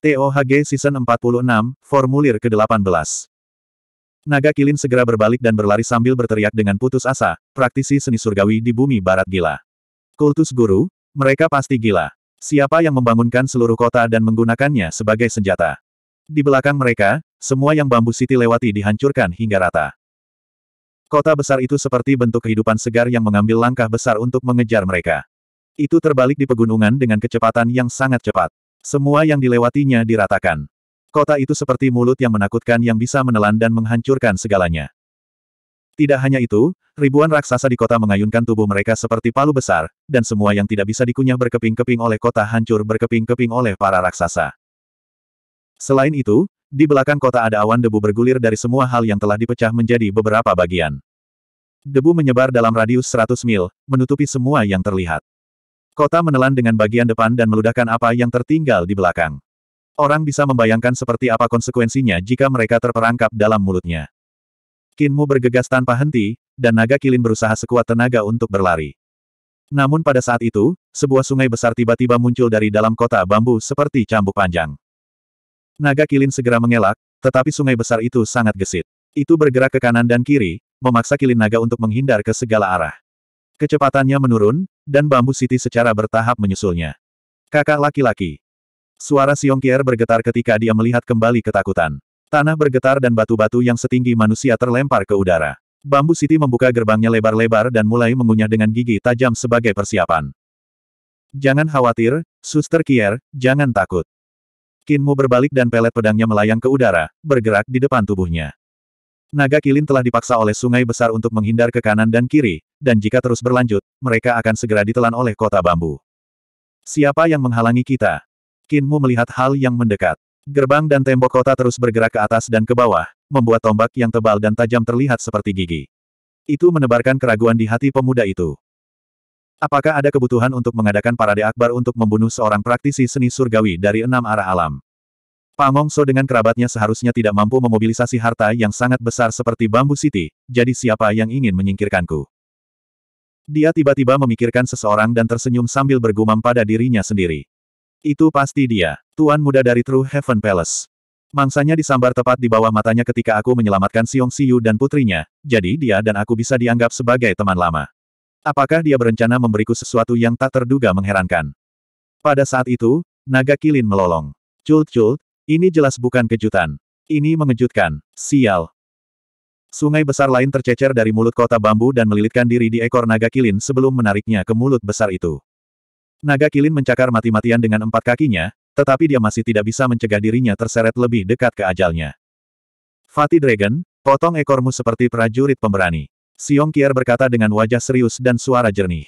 TOHG Season 46, Formulir ke-18. Naga Kilin segera berbalik dan berlari sambil berteriak dengan putus asa, praktisi seni surgawi di bumi barat gila. Kultus guru, mereka pasti gila. Siapa yang membangunkan seluruh kota dan menggunakannya sebagai senjata? Di belakang mereka, semua yang bambu city lewati dihancurkan hingga rata. Kota besar itu seperti bentuk kehidupan segar yang mengambil langkah besar untuk mengejar mereka. Itu terbalik di pegunungan dengan kecepatan yang sangat cepat. Semua yang dilewatinya diratakan. Kota itu seperti mulut yang menakutkan yang bisa menelan dan menghancurkan segalanya. Tidak hanya itu, ribuan raksasa di kota mengayunkan tubuh mereka seperti palu besar, dan semua yang tidak bisa dikunyah berkeping-keping oleh kota hancur berkeping-keping oleh para raksasa. Selain itu, di belakang kota ada awan debu bergulir dari semua hal yang telah dipecah menjadi beberapa bagian. Debu menyebar dalam radius 100 mil, menutupi semua yang terlihat. Kota menelan dengan bagian depan dan meludahkan apa yang tertinggal di belakang. Orang bisa membayangkan seperti apa konsekuensinya jika mereka terperangkap dalam mulutnya. Kinmu bergegas tanpa henti, dan naga kilin berusaha sekuat tenaga untuk berlari. Namun pada saat itu, sebuah sungai besar tiba-tiba muncul dari dalam kota bambu seperti cambuk panjang. Naga kilin segera mengelak, tetapi sungai besar itu sangat gesit. Itu bergerak ke kanan dan kiri, memaksa kilin naga untuk menghindar ke segala arah. Kecepatannya menurun, dan Bambu Siti secara bertahap menyusulnya. Kakak laki-laki. Suara Siong Kier bergetar ketika dia melihat kembali ketakutan. Tanah bergetar dan batu-batu yang setinggi manusia terlempar ke udara. Bambu Siti membuka gerbangnya lebar-lebar dan mulai mengunyah dengan gigi tajam sebagai persiapan. Jangan khawatir, Suster Kier, jangan takut. Kinmu berbalik dan pelet pedangnya melayang ke udara, bergerak di depan tubuhnya. Naga kilin telah dipaksa oleh sungai besar untuk menghindar ke kanan dan kiri, dan jika terus berlanjut, mereka akan segera ditelan oleh kota bambu. Siapa yang menghalangi kita? Kinmu melihat hal yang mendekat. Gerbang dan tembok kota terus bergerak ke atas dan ke bawah, membuat tombak yang tebal dan tajam terlihat seperti gigi. Itu menebarkan keraguan di hati pemuda itu. Apakah ada kebutuhan untuk mengadakan parade akbar untuk membunuh seorang praktisi seni surgawi dari enam arah alam? Pangongso dengan kerabatnya seharusnya tidak mampu memobilisasi harta yang sangat besar seperti Bambu City, jadi siapa yang ingin menyingkirkanku? Dia tiba-tiba memikirkan seseorang dan tersenyum sambil bergumam pada dirinya sendiri. Itu pasti dia, tuan muda dari True Heaven Palace. Mangsanya disambar tepat di bawah matanya ketika aku menyelamatkan Siung Siu dan putrinya, jadi dia dan aku bisa dianggap sebagai teman lama. Apakah dia berencana memberiku sesuatu yang tak terduga mengherankan? Pada saat itu, naga kilin melolong. Cult-cult, ini jelas bukan kejutan. Ini mengejutkan. Sial, Sungai besar lain tercecer dari mulut kota bambu dan melilitkan diri di ekor naga kilin sebelum menariknya ke mulut besar itu. Naga kilin mencakar mati-matian dengan empat kakinya, tetapi dia masih tidak bisa mencegah dirinya terseret lebih dekat ke ajalnya. Fatih Dragon, potong ekormu seperti prajurit pemberani. Siong Kier berkata dengan wajah serius dan suara jernih.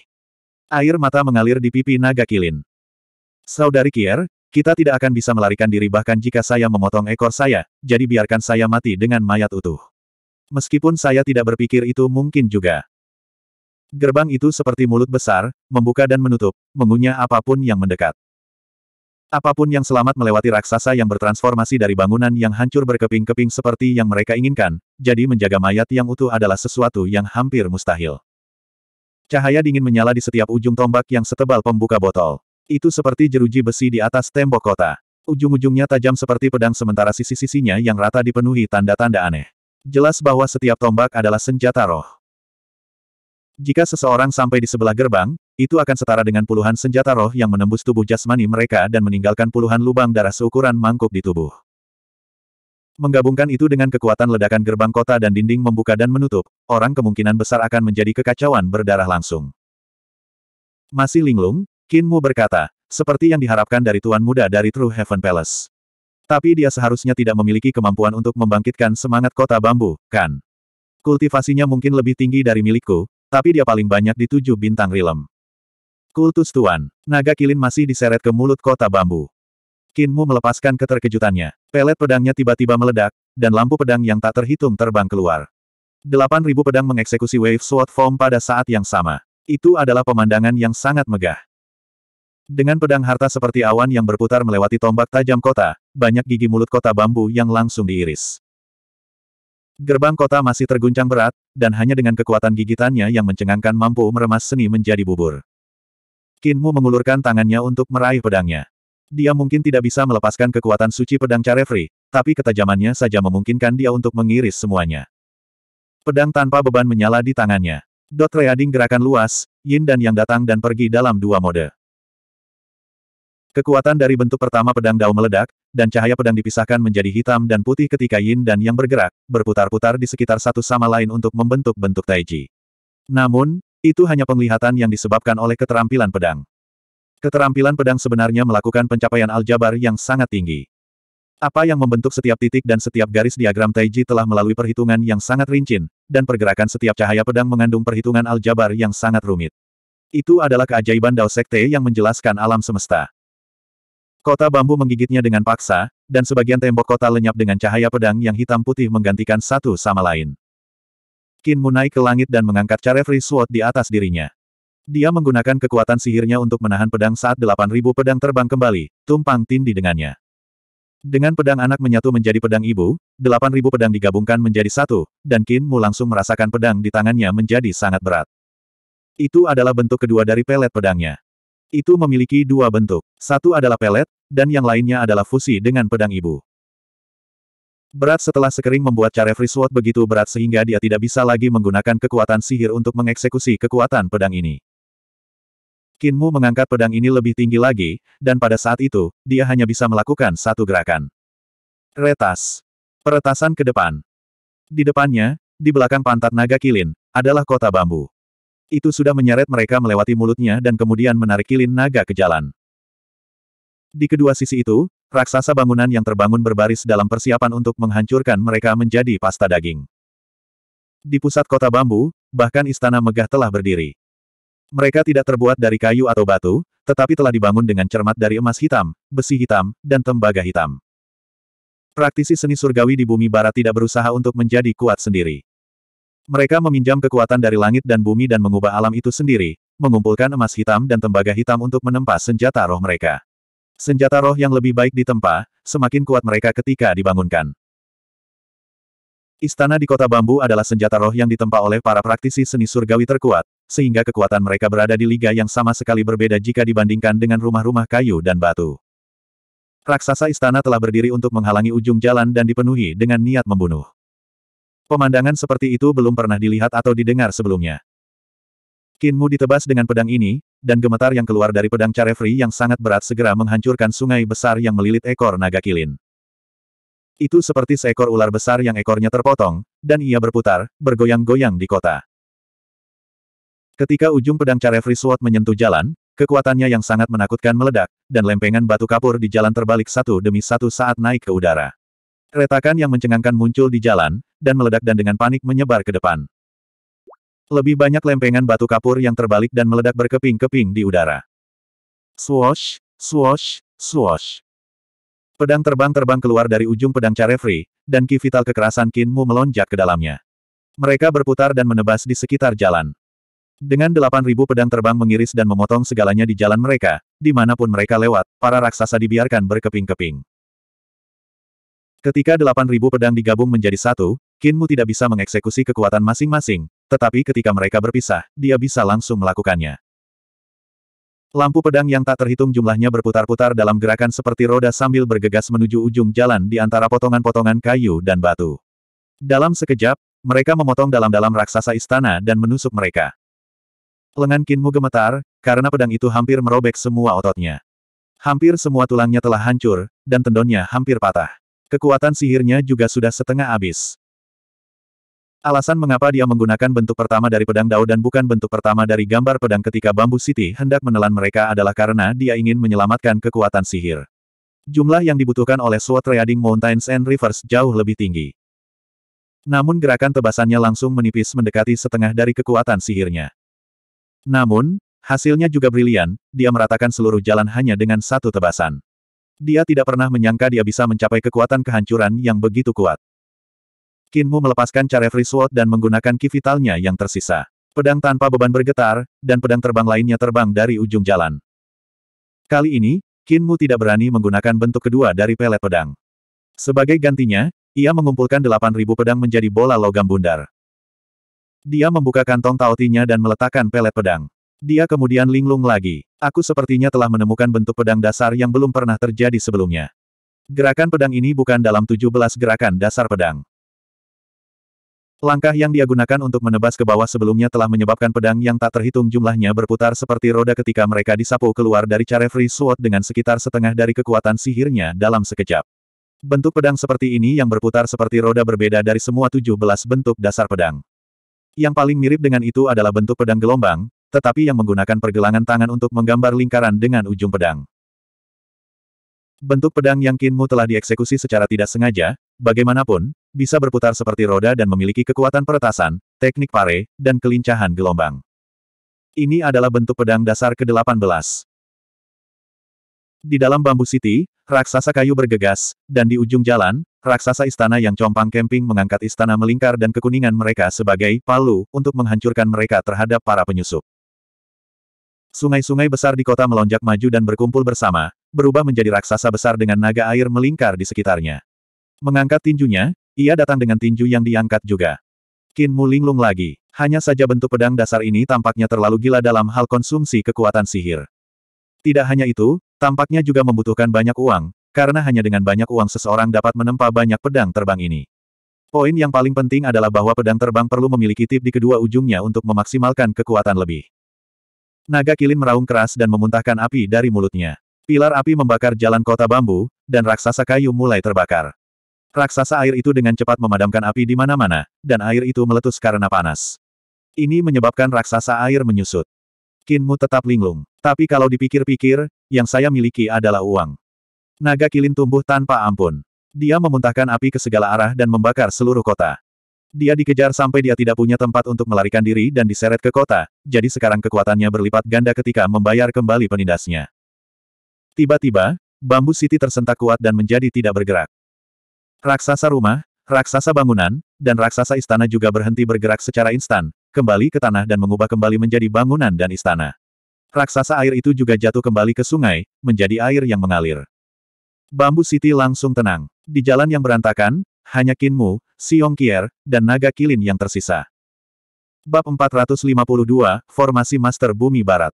Air mata mengalir di pipi naga kilin. Saudari Kier, kita tidak akan bisa melarikan diri bahkan jika saya memotong ekor saya, jadi biarkan saya mati dengan mayat utuh meskipun saya tidak berpikir itu mungkin juga. Gerbang itu seperti mulut besar, membuka dan menutup, mengunyah apapun yang mendekat. Apapun yang selamat melewati raksasa yang bertransformasi dari bangunan yang hancur berkeping-keping seperti yang mereka inginkan, jadi menjaga mayat yang utuh adalah sesuatu yang hampir mustahil. Cahaya dingin menyala di setiap ujung tombak yang setebal pembuka botol. Itu seperti jeruji besi di atas tembok kota. Ujung-ujungnya tajam seperti pedang sementara sisi-sisinya yang rata dipenuhi tanda-tanda aneh. Jelas bahwa setiap tombak adalah senjata roh. Jika seseorang sampai di sebelah gerbang, itu akan setara dengan puluhan senjata roh yang menembus tubuh jasmani mereka dan meninggalkan puluhan lubang darah seukuran mangkuk di tubuh. Menggabungkan itu dengan kekuatan ledakan gerbang kota dan dinding membuka dan menutup, orang kemungkinan besar akan menjadi kekacauan berdarah langsung. Masih linglung, Kinmu berkata, seperti yang diharapkan dari Tuan Muda dari True Heaven Palace. Tapi dia seharusnya tidak memiliki kemampuan untuk membangkitkan semangat kota bambu, kan? Kultivasinya mungkin lebih tinggi dari milikku, tapi dia paling banyak di tujuh bintang rilem. Kultus Tuan, naga kilin masih diseret ke mulut kota bambu. Kinmu melepaskan keterkejutannya. Pelet pedangnya tiba-tiba meledak, dan lampu pedang yang tak terhitung terbang keluar. Delapan ribu pedang mengeksekusi Wave Sword Form pada saat yang sama. Itu adalah pemandangan yang sangat megah. Dengan pedang harta seperti awan yang berputar melewati tombak tajam kota, banyak gigi mulut kota bambu yang langsung diiris. Gerbang kota masih terguncang berat, dan hanya dengan kekuatan gigitannya yang mencengangkan mampu meremas seni menjadi bubur. Kinmu mengulurkan tangannya untuk meraih pedangnya. Dia mungkin tidak bisa melepaskan kekuatan suci pedang Carefree, tapi ketajamannya saja memungkinkan dia untuk mengiris semuanya. Pedang tanpa beban menyala di tangannya. Dot Reading gerakan luas, yin dan yang datang dan pergi dalam dua mode. Kekuatan dari bentuk pertama pedang Dao meledak, dan cahaya pedang dipisahkan menjadi hitam dan putih ketika Yin dan Yang bergerak, berputar-putar di sekitar satu sama lain untuk membentuk bentuk Taiji. Namun, itu hanya penglihatan yang disebabkan oleh keterampilan pedang. Keterampilan pedang sebenarnya melakukan pencapaian aljabar yang sangat tinggi. Apa yang membentuk setiap titik dan setiap garis diagram Taiji telah melalui perhitungan yang sangat rinci, dan pergerakan setiap cahaya pedang mengandung perhitungan aljabar yang sangat rumit. Itu adalah keajaiban Dao Sekte yang menjelaskan alam semesta. Kota bambu menggigitnya dengan paksa, dan sebagian tembok kota lenyap dengan cahaya pedang yang hitam putih menggantikan satu sama lain. Qin Mu naik ke langit dan mengangkat Carefree Sword di atas dirinya. Dia menggunakan kekuatan sihirnya untuk menahan pedang saat 8.000 pedang terbang kembali, tumpang tindih dengannya. Dengan pedang anak menyatu menjadi pedang ibu, 8.000 pedang digabungkan menjadi satu, dan Qin Mu langsung merasakan pedang di tangannya menjadi sangat berat. Itu adalah bentuk kedua dari pelet pedangnya. Itu memiliki dua bentuk. Satu adalah pelet, dan yang lainnya adalah fusi dengan pedang ibu. Berat setelah sekering membuat Carefree Sword begitu berat sehingga dia tidak bisa lagi menggunakan kekuatan sihir untuk mengeksekusi kekuatan pedang ini. Kinmu mengangkat pedang ini lebih tinggi lagi, dan pada saat itu, dia hanya bisa melakukan satu gerakan. Retas. Peretasan ke depan. Di depannya, di belakang pantat naga kilin, adalah kota bambu itu sudah menyeret mereka melewati mulutnya dan kemudian menarik kilin naga ke jalan. Di kedua sisi itu, raksasa bangunan yang terbangun berbaris dalam persiapan untuk menghancurkan mereka menjadi pasta daging. Di pusat kota bambu, bahkan istana megah telah berdiri. Mereka tidak terbuat dari kayu atau batu, tetapi telah dibangun dengan cermat dari emas hitam, besi hitam, dan tembaga hitam. Praktisi seni surgawi di bumi barat tidak berusaha untuk menjadi kuat sendiri. Mereka meminjam kekuatan dari langit dan bumi dan mengubah alam itu sendiri, mengumpulkan emas hitam dan tembaga hitam untuk menempa senjata roh mereka. Senjata roh yang lebih baik ditempa, semakin kuat mereka ketika dibangunkan. Istana di kota bambu adalah senjata roh yang ditempa oleh para praktisi seni surgawi terkuat, sehingga kekuatan mereka berada di liga yang sama sekali berbeda jika dibandingkan dengan rumah-rumah kayu dan batu. Raksasa istana telah berdiri untuk menghalangi ujung jalan dan dipenuhi dengan niat membunuh. Pemandangan seperti itu belum pernah dilihat atau didengar sebelumnya. Kinmu ditebas dengan pedang ini, dan gemetar yang keluar dari pedang Carefree yang sangat berat segera menghancurkan sungai besar yang melilit ekor naga kilin. Itu seperti seekor ular besar yang ekornya terpotong, dan ia berputar, bergoyang-goyang di kota. Ketika ujung pedang Carefree Sword menyentuh jalan, kekuatannya yang sangat menakutkan meledak, dan lempengan batu kapur di jalan terbalik satu demi satu saat naik ke udara. Retakan yang mencengangkan muncul di jalan, dan meledak dan dengan panik menyebar ke depan. Lebih banyak lempengan batu kapur yang terbalik dan meledak berkeping-keping di udara. Swoosh, swoosh, swoosh. Pedang terbang-terbang keluar dari ujung pedang Carefree, dan ki vital kekerasan Kinmu melonjak ke dalamnya. Mereka berputar dan menebas di sekitar jalan. Dengan delapan ribu pedang terbang mengiris dan memotong segalanya di jalan mereka, dimanapun mereka lewat, para raksasa dibiarkan berkeping-keping. Ketika delapan ribu pedang digabung menjadi satu, Kinmu tidak bisa mengeksekusi kekuatan masing-masing, tetapi ketika mereka berpisah, dia bisa langsung melakukannya. Lampu pedang yang tak terhitung jumlahnya berputar-putar dalam gerakan seperti roda sambil bergegas menuju ujung jalan di antara potongan-potongan kayu dan batu. Dalam sekejap, mereka memotong dalam-dalam raksasa istana dan menusuk mereka. Lengan Kinmu gemetar, karena pedang itu hampir merobek semua ototnya. Hampir semua tulangnya telah hancur, dan tendonnya hampir patah. Kekuatan sihirnya juga sudah setengah habis. Alasan mengapa dia menggunakan bentuk pertama dari pedang Dao dan bukan bentuk pertama dari gambar pedang ketika Bambu City hendak menelan mereka adalah karena dia ingin menyelamatkan kekuatan sihir. Jumlah yang dibutuhkan oleh Sword Trading Mountains and Rivers jauh lebih tinggi. Namun gerakan tebasannya langsung menipis mendekati setengah dari kekuatan sihirnya. Namun, Hasilnya juga brilian, dia meratakan seluruh jalan hanya dengan satu tebasan. Dia tidak pernah menyangka dia bisa mencapai kekuatan kehancuran yang begitu kuat. Kinmu melepaskan free Sword dan menggunakan ki vitalnya yang tersisa. Pedang tanpa beban bergetar, dan pedang terbang lainnya terbang dari ujung jalan. Kali ini, Kinmu tidak berani menggunakan bentuk kedua dari pelet pedang. Sebagai gantinya, ia mengumpulkan 8.000 pedang menjadi bola logam bundar. Dia membuka kantong taotinya dan meletakkan pelet pedang. Dia kemudian linglung lagi. Aku sepertinya telah menemukan bentuk pedang dasar yang belum pernah terjadi sebelumnya. Gerakan pedang ini bukan dalam 17 gerakan dasar pedang. Langkah yang dia gunakan untuk menebas ke bawah sebelumnya telah menyebabkan pedang yang tak terhitung jumlahnya berputar seperti roda ketika mereka disapu keluar dari Carefree Sword dengan sekitar setengah dari kekuatan sihirnya dalam sekejap. Bentuk pedang seperti ini yang berputar seperti roda berbeda dari semua 17 bentuk dasar pedang. Yang paling mirip dengan itu adalah bentuk pedang gelombang, tetapi yang menggunakan pergelangan tangan untuk menggambar lingkaran dengan ujung pedang. Bentuk pedang yang Kinmu telah dieksekusi secara tidak sengaja, bagaimanapun, bisa berputar seperti roda dan memiliki kekuatan peretasan, teknik pare, dan kelincahan gelombang. Ini adalah bentuk pedang dasar ke-18. Di dalam Bambu City, raksasa kayu bergegas, dan di ujung jalan, raksasa istana yang compang camping mengangkat istana melingkar dan kekuningan mereka sebagai palu untuk menghancurkan mereka terhadap para penyusup. Sungai-sungai besar di kota melonjak maju dan berkumpul bersama, berubah menjadi raksasa besar dengan naga air melingkar di sekitarnya. Mengangkat tinjunya, ia datang dengan tinju yang diangkat juga. Qin Mu linglung lagi. Hanya saja bentuk pedang dasar ini tampaknya terlalu gila dalam hal konsumsi kekuatan sihir. Tidak hanya itu, tampaknya juga membutuhkan banyak uang, karena hanya dengan banyak uang seseorang dapat menempa banyak pedang terbang ini. Poin yang paling penting adalah bahwa pedang terbang perlu memiliki tip di kedua ujungnya untuk memaksimalkan kekuatan lebih. Naga kilin meraung keras dan memuntahkan api dari mulutnya. Pilar api membakar jalan kota bambu, dan raksasa kayu mulai terbakar. Raksasa air itu dengan cepat memadamkan api di mana-mana, dan air itu meletus karena panas. Ini menyebabkan raksasa air menyusut. Kinmu tetap linglung. Tapi kalau dipikir-pikir, yang saya miliki adalah uang. Naga kilin tumbuh tanpa ampun. Dia memuntahkan api ke segala arah dan membakar seluruh kota. Dia dikejar sampai dia tidak punya tempat untuk melarikan diri dan diseret ke kota, jadi sekarang kekuatannya berlipat ganda ketika membayar kembali penindasnya. Tiba-tiba, bambu siti tersentak kuat dan menjadi tidak bergerak. Raksasa rumah, raksasa bangunan, dan raksasa istana juga berhenti bergerak secara instan, kembali ke tanah dan mengubah kembali menjadi bangunan dan istana. Raksasa air itu juga jatuh kembali ke sungai, menjadi air yang mengalir. Bambu City langsung tenang. Di jalan yang berantakan, hanya Kinmu, Siong Kier, dan Naga Kilin yang tersisa. Bab 452, Formasi Master Bumi Barat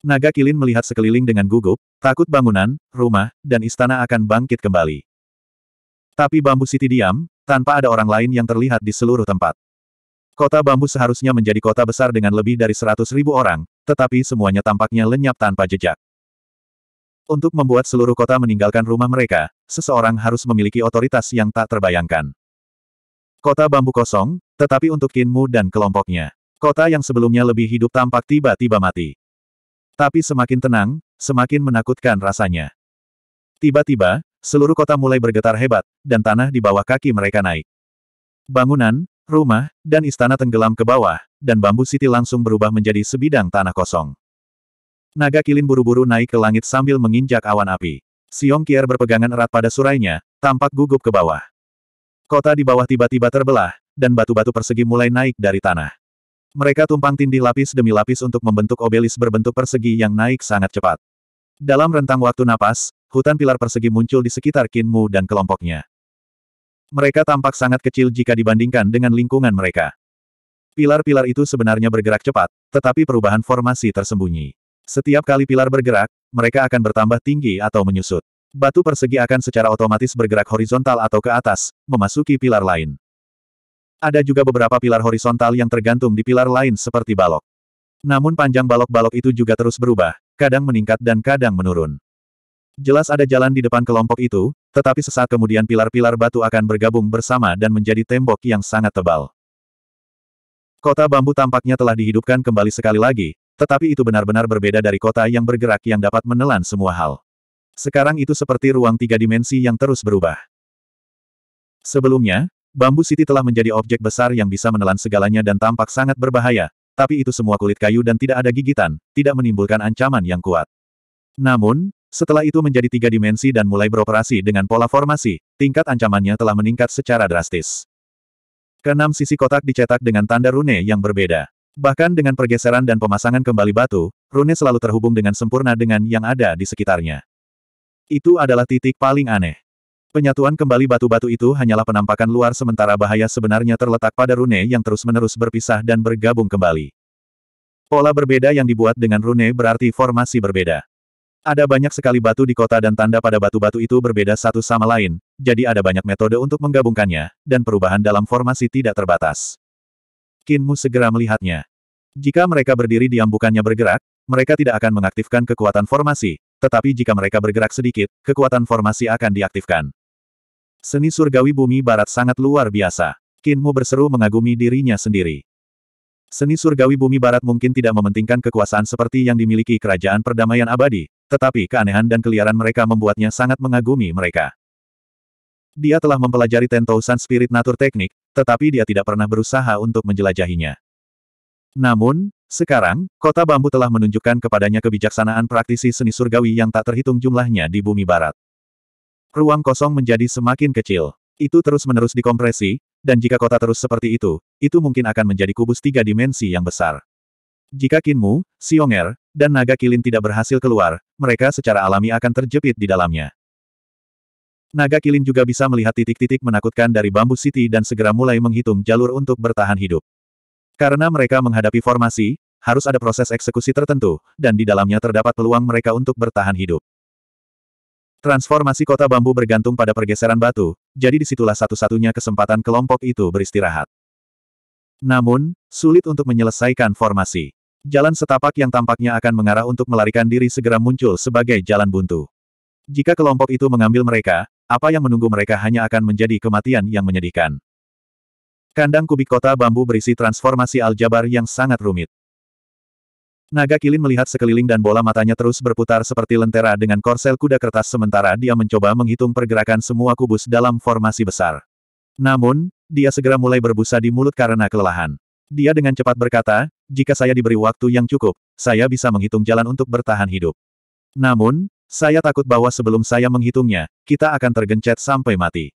Naga Kilin melihat sekeliling dengan gugup, takut bangunan, rumah, dan istana akan bangkit kembali. Tapi Bambu City diam, tanpa ada orang lain yang terlihat di seluruh tempat. Kota bambu seharusnya menjadi kota besar dengan lebih dari seratus ribu orang, tetapi semuanya tampaknya lenyap tanpa jejak. Untuk membuat seluruh kota meninggalkan rumah mereka, seseorang harus memiliki otoritas yang tak terbayangkan. Kota bambu kosong, tetapi untuk Kinmu dan kelompoknya. Kota yang sebelumnya lebih hidup tampak tiba-tiba mati. Tapi semakin tenang, semakin menakutkan rasanya. Tiba-tiba, Seluruh kota mulai bergetar hebat, dan tanah di bawah kaki mereka naik. Bangunan, rumah, dan istana tenggelam ke bawah, dan bambu siti langsung berubah menjadi sebidang tanah kosong. Naga kilin buru-buru naik ke langit sambil menginjak awan api. Siong Kier berpegangan erat pada surainya, tampak gugup ke bawah. Kota di bawah tiba-tiba terbelah, dan batu-batu persegi mulai naik dari tanah. Mereka tumpang tindih lapis demi lapis untuk membentuk obelis berbentuk persegi yang naik sangat cepat. Dalam rentang waktu napas, hutan pilar persegi muncul di sekitar Kinmu dan kelompoknya. Mereka tampak sangat kecil jika dibandingkan dengan lingkungan mereka. Pilar-pilar itu sebenarnya bergerak cepat, tetapi perubahan formasi tersembunyi. Setiap kali pilar bergerak, mereka akan bertambah tinggi atau menyusut. Batu persegi akan secara otomatis bergerak horizontal atau ke atas, memasuki pilar lain. Ada juga beberapa pilar horizontal yang tergantung di pilar lain seperti balok. Namun panjang balok-balok itu juga terus berubah, kadang meningkat dan kadang menurun. Jelas ada jalan di depan kelompok itu, tetapi sesaat kemudian pilar-pilar batu akan bergabung bersama dan menjadi tembok yang sangat tebal. Kota bambu tampaknya telah dihidupkan kembali sekali lagi, tetapi itu benar-benar berbeda dari kota yang bergerak yang dapat menelan semua hal. Sekarang itu seperti ruang tiga dimensi yang terus berubah. Sebelumnya, Bambu City telah menjadi objek besar yang bisa menelan segalanya dan tampak sangat berbahaya, tapi itu semua kulit kayu dan tidak ada gigitan, tidak menimbulkan ancaman yang kuat. Namun, setelah itu menjadi tiga dimensi dan mulai beroperasi dengan pola formasi, tingkat ancamannya telah meningkat secara drastis. Keenam sisi kotak dicetak dengan tanda rune yang berbeda. Bahkan dengan pergeseran dan pemasangan kembali batu, rune selalu terhubung dengan sempurna dengan yang ada di sekitarnya. Itu adalah titik paling aneh. Penyatuan kembali batu-batu itu hanyalah penampakan luar sementara bahaya sebenarnya terletak pada rune yang terus-menerus berpisah dan bergabung kembali. Pola berbeda yang dibuat dengan rune berarti formasi berbeda. Ada banyak sekali batu di kota dan tanda pada batu-batu itu berbeda satu sama lain, jadi ada banyak metode untuk menggabungkannya, dan perubahan dalam formasi tidak terbatas. Kinmu segera melihatnya. Jika mereka berdiri diam bukannya bergerak, mereka tidak akan mengaktifkan kekuatan formasi, tetapi jika mereka bergerak sedikit, kekuatan formasi akan diaktifkan. Seni surgawi bumi barat sangat luar biasa. Kinmu berseru mengagumi dirinya sendiri. Seni surgawi bumi barat mungkin tidak mementingkan kekuasaan seperti yang dimiliki kerajaan perdamaian abadi, tetapi keanehan dan keliaran mereka membuatnya sangat mengagumi mereka. Dia telah mempelajari Tentousan Spirit Natur Teknik, tetapi dia tidak pernah berusaha untuk menjelajahinya. Namun, sekarang, kota bambu telah menunjukkan kepadanya kebijaksanaan praktisi seni surgawi yang tak terhitung jumlahnya di bumi barat. Ruang kosong menjadi semakin kecil. Itu terus-menerus dikompresi, dan jika kota terus seperti itu, itu mungkin akan menjadi kubus tiga dimensi yang besar. Jika Kinmu, Xionger, dan naga kilin tidak berhasil keluar, mereka secara alami akan terjepit di dalamnya. Naga kilin juga bisa melihat titik-titik menakutkan dari Bambu City dan segera mulai menghitung jalur untuk bertahan hidup. Karena mereka menghadapi formasi, harus ada proses eksekusi tertentu, dan di dalamnya terdapat peluang mereka untuk bertahan hidup. Transformasi kota bambu bergantung pada pergeseran batu, jadi disitulah satu-satunya kesempatan kelompok itu beristirahat. Namun, sulit untuk menyelesaikan formasi jalan setapak yang tampaknya akan mengarah untuk melarikan diri segera muncul sebagai jalan buntu. Jika kelompok itu mengambil mereka, apa yang menunggu mereka hanya akan menjadi kematian yang menyedihkan. Kandang kubik kota bambu berisi transformasi aljabar yang sangat rumit. Naga Kilin melihat sekeliling dan bola matanya terus berputar seperti lentera dengan korsel kuda kertas sementara dia mencoba menghitung pergerakan semua kubus dalam formasi besar. Namun, dia segera mulai berbusa di mulut karena kelelahan. Dia dengan cepat berkata, jika saya diberi waktu yang cukup, saya bisa menghitung jalan untuk bertahan hidup. Namun, saya takut bahwa sebelum saya menghitungnya, kita akan tergencet sampai mati.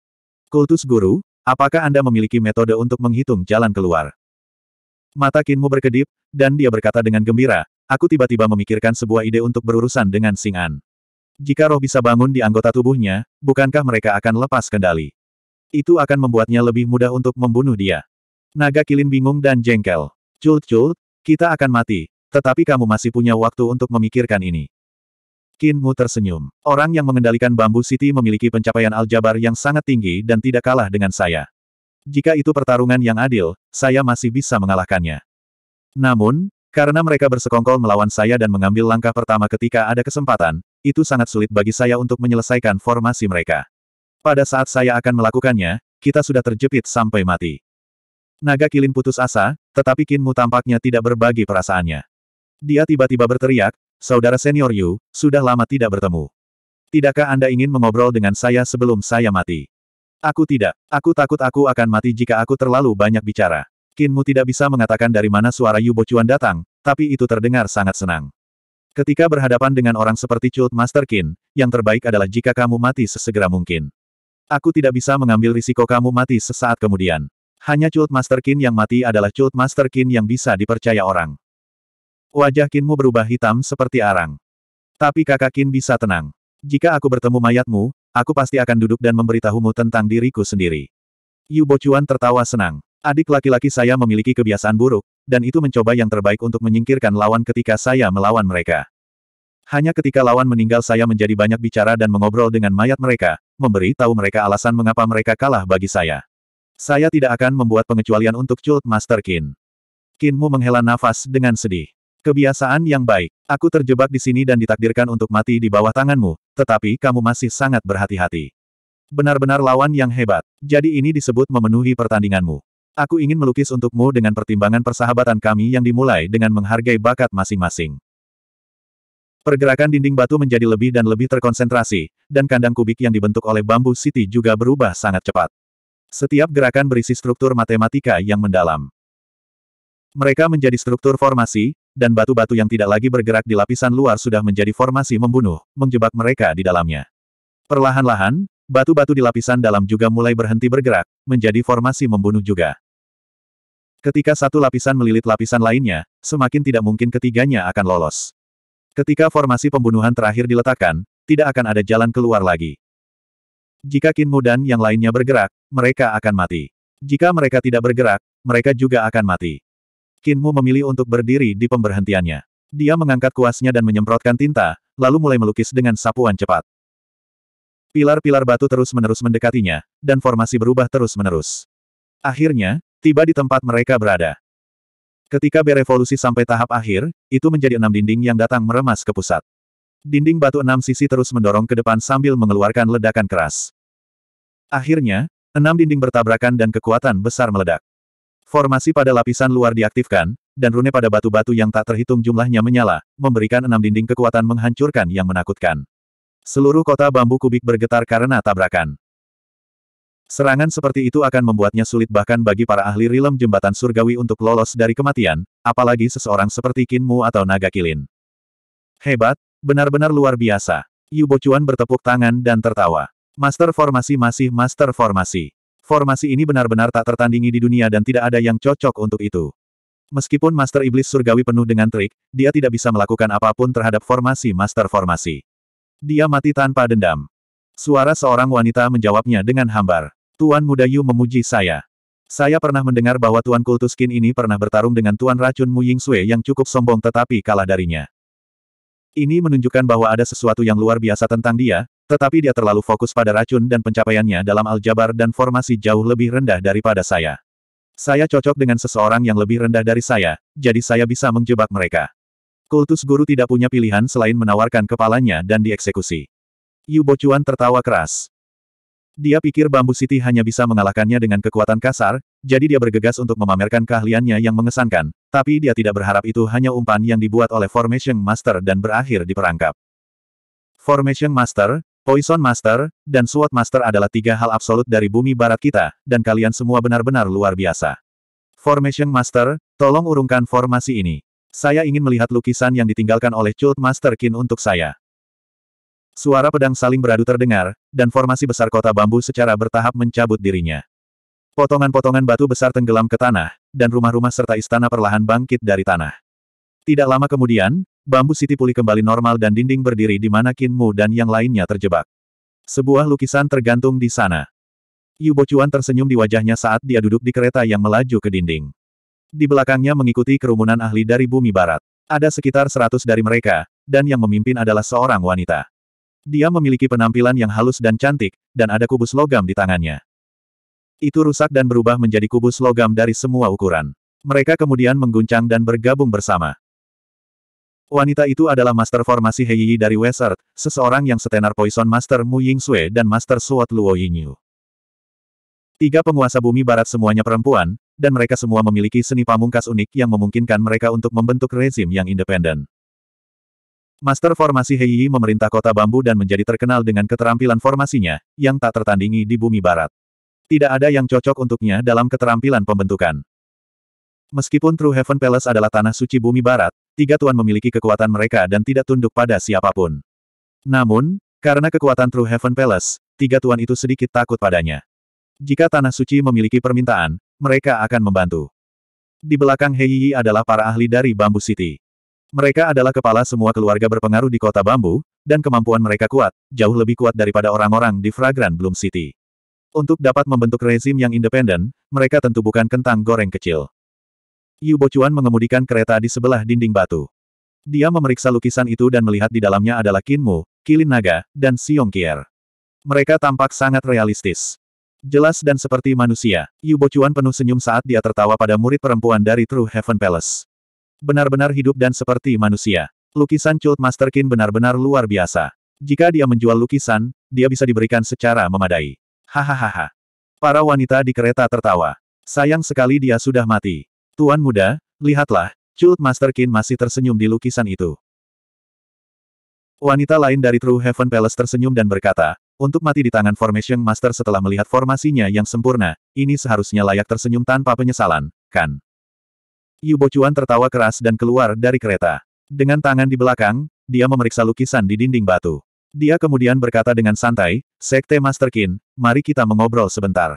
Kultus guru, apakah Anda memiliki metode untuk menghitung jalan keluar? Mata Kinmu berkedip, dan dia berkata dengan gembira, aku tiba-tiba memikirkan sebuah ide untuk berurusan dengan Sing An. Jika roh bisa bangun di anggota tubuhnya, bukankah mereka akan lepas kendali? Itu akan membuatnya lebih mudah untuk membunuh dia. Naga Kilin bingung dan jengkel. Cul-cul, kita akan mati, tetapi kamu masih punya waktu untuk memikirkan ini. Qin Mu tersenyum. Orang yang mengendalikan Bambu City memiliki pencapaian aljabar yang sangat tinggi dan tidak kalah dengan saya. Jika itu pertarungan yang adil, saya masih bisa mengalahkannya. Namun, karena mereka bersekongkol melawan saya dan mengambil langkah pertama ketika ada kesempatan, itu sangat sulit bagi saya untuk menyelesaikan formasi mereka. Pada saat saya akan melakukannya, kita sudah terjepit sampai mati. Naga Kilin putus asa, tetapi Kinmu tampaknya tidak berbagi perasaannya. Dia tiba-tiba berteriak, Saudara senior Yu, sudah lama tidak bertemu. Tidakkah Anda ingin mengobrol dengan saya sebelum saya mati? Aku tidak. Aku takut aku akan mati jika aku terlalu banyak bicara. Kinmu tidak bisa mengatakan dari mana suara Yu Bocuan datang, tapi itu terdengar sangat senang. Ketika berhadapan dengan orang seperti Chult Master Kin, yang terbaik adalah jika kamu mati sesegera mungkin. Aku tidak bisa mengambil risiko kamu mati sesaat kemudian. Hanya Cult Master Qin yang mati adalah Cult Master Qin yang bisa dipercaya orang. Wajah Qinmu berubah hitam seperti arang. Tapi kakak Qin bisa tenang. Jika aku bertemu mayatmu, aku pasti akan duduk dan memberitahumu tentang diriku sendiri. Yu Bocuan tertawa senang. Adik laki-laki saya memiliki kebiasaan buruk, dan itu mencoba yang terbaik untuk menyingkirkan lawan ketika saya melawan mereka. Hanya ketika lawan meninggal saya menjadi banyak bicara dan mengobrol dengan mayat mereka, memberi tahu mereka alasan mengapa mereka kalah bagi saya. Saya tidak akan membuat pengecualian untuk Cult Master Qin. Qinmu menghela nafas dengan sedih. Kebiasaan yang baik. Aku terjebak di sini dan ditakdirkan untuk mati di bawah tanganmu, tetapi kamu masih sangat berhati-hati. Benar-benar lawan yang hebat. Jadi ini disebut memenuhi pertandinganmu. Aku ingin melukis untukmu dengan pertimbangan persahabatan kami yang dimulai dengan menghargai bakat masing-masing. Pergerakan dinding batu menjadi lebih dan lebih terkonsentrasi, dan kandang kubik yang dibentuk oleh bambu city juga berubah sangat cepat. Setiap gerakan berisi struktur matematika yang mendalam. Mereka menjadi struktur formasi, dan batu-batu yang tidak lagi bergerak di lapisan luar sudah menjadi formasi membunuh, menjebak mereka di dalamnya. Perlahan-lahan, batu-batu di lapisan dalam juga mulai berhenti bergerak, menjadi formasi membunuh juga. Ketika satu lapisan melilit lapisan lainnya, semakin tidak mungkin ketiganya akan lolos. Ketika formasi pembunuhan terakhir diletakkan, tidak akan ada jalan keluar lagi. Jika Kinmu dan yang lainnya bergerak, mereka akan mati. Jika mereka tidak bergerak, mereka juga akan mati. Kinmu memilih untuk berdiri di pemberhentiannya. Dia mengangkat kuasnya dan menyemprotkan tinta, lalu mulai melukis dengan sapuan cepat. Pilar-pilar batu terus-menerus mendekatinya, dan formasi berubah terus-menerus. Akhirnya, tiba di tempat mereka berada. Ketika berevolusi sampai tahap akhir, itu menjadi enam dinding yang datang meremas ke pusat. Dinding batu enam sisi terus mendorong ke depan sambil mengeluarkan ledakan keras. Akhirnya, enam dinding bertabrakan dan kekuatan besar meledak. Formasi pada lapisan luar diaktifkan, dan rune pada batu-batu yang tak terhitung jumlahnya menyala, memberikan enam dinding kekuatan menghancurkan yang menakutkan. Seluruh kota bambu kubik bergetar karena tabrakan. Serangan seperti itu akan membuatnya sulit bahkan bagi para ahli rilem jembatan surgawi untuk lolos dari kematian, apalagi seseorang seperti Kinmu atau Naga Kilin. Hebat, Benar-benar luar biasa. Yu Bocuan bertepuk tangan dan tertawa. Master formasi masih master formasi. Formasi ini benar-benar tak tertandingi di dunia dan tidak ada yang cocok untuk itu. Meskipun Master Iblis Surgawi penuh dengan trik, dia tidak bisa melakukan apapun terhadap formasi Master Formasi. Dia mati tanpa dendam. Suara seorang wanita menjawabnya dengan hambar. Tuan Muda Yu memuji saya. Saya pernah mendengar bahwa Tuan Kultuskin ini pernah bertarung dengan Tuan Racun Mu Ying Sui yang cukup sombong tetapi kalah darinya. Ini menunjukkan bahwa ada sesuatu yang luar biasa tentang dia, tetapi dia terlalu fokus pada racun dan pencapaiannya dalam aljabar dan formasi jauh lebih rendah daripada saya. Saya cocok dengan seseorang yang lebih rendah dari saya, jadi saya bisa menjebak mereka. Kultus guru tidak punya pilihan selain menawarkan kepalanya dan dieksekusi. Yu Bocuan tertawa keras. Dia pikir Bambu City hanya bisa mengalahkannya dengan kekuatan kasar, jadi dia bergegas untuk memamerkan keahliannya yang mengesankan, tapi dia tidak berharap itu hanya umpan yang dibuat oleh Formation Master dan berakhir di perangkap. Formation Master, Poison Master, dan Sword Master adalah tiga hal absolut dari bumi barat kita, dan kalian semua benar-benar luar biasa. Formation Master, tolong urungkan formasi ini. Saya ingin melihat lukisan yang ditinggalkan oleh Chult Master Kin untuk saya. Suara pedang saling beradu terdengar, dan formasi besar kota bambu secara bertahap mencabut dirinya. Potongan-potongan batu besar tenggelam ke tanah, dan rumah-rumah serta istana perlahan bangkit dari tanah. Tidak lama kemudian, bambu Siti pulih kembali normal dan dinding berdiri di mana Kinmu dan yang lainnya terjebak. Sebuah lukisan tergantung di sana. Yu Bocuan tersenyum di wajahnya saat dia duduk di kereta yang melaju ke dinding. Di belakangnya mengikuti kerumunan ahli dari bumi barat. Ada sekitar seratus dari mereka, dan yang memimpin adalah seorang wanita. Dia memiliki penampilan yang halus dan cantik, dan ada kubus logam di tangannya. Itu rusak dan berubah menjadi kubus logam dari semua ukuran. Mereka kemudian mengguncang dan bergabung bersama. Wanita itu adalah master formasi Heiyi dari West seseorang yang setenar Poison Master Mu Ying Sui dan Master Sword Luo Yingyu. Tiga penguasa bumi barat semuanya perempuan, dan mereka semua memiliki seni pamungkas unik yang memungkinkan mereka untuk membentuk rezim yang independen. Master formasi Heiyi memerintah kota bambu dan menjadi terkenal dengan keterampilan formasinya, yang tak tertandingi di bumi barat. Tidak ada yang cocok untuknya dalam keterampilan pembentukan. Meskipun True Heaven Palace adalah tanah suci bumi barat, tiga tuan memiliki kekuatan mereka dan tidak tunduk pada siapapun. Namun, karena kekuatan True Heaven Palace, tiga tuan itu sedikit takut padanya. Jika tanah suci memiliki permintaan, mereka akan membantu. Di belakang Hei Yi adalah para ahli dari Bambu City. Mereka adalah kepala semua keluarga berpengaruh di kota bambu, dan kemampuan mereka kuat, jauh lebih kuat daripada orang-orang di Fragrant Bloom City. Untuk dapat membentuk rezim yang independen, mereka tentu bukan kentang goreng kecil. Yu Bocuan mengemudikan kereta di sebelah dinding batu. Dia memeriksa lukisan itu dan melihat di dalamnya adalah Kinmu, Kilin Naga, dan Siong Kier. Mereka tampak sangat realistis. Jelas dan seperti manusia, Yu Bocuan penuh senyum saat dia tertawa pada murid perempuan dari True Heaven Palace. Benar-benar hidup dan seperti manusia. Lukisan Cult Master Kin benar-benar luar biasa. Jika dia menjual lukisan, dia bisa diberikan secara memadai. Hahaha. Para wanita di kereta tertawa. Sayang sekali dia sudah mati. Tuan muda, lihatlah, Jult Master Qin masih tersenyum di lukisan itu. Wanita lain dari True Heaven Palace tersenyum dan berkata, untuk mati di tangan Formation Master setelah melihat formasinya yang sempurna, ini seharusnya layak tersenyum tanpa penyesalan, kan? Yu Bocuan tertawa keras dan keluar dari kereta. Dengan tangan di belakang, dia memeriksa lukisan di dinding batu. Dia kemudian berkata dengan santai, Sekte Master Qin, mari kita mengobrol sebentar.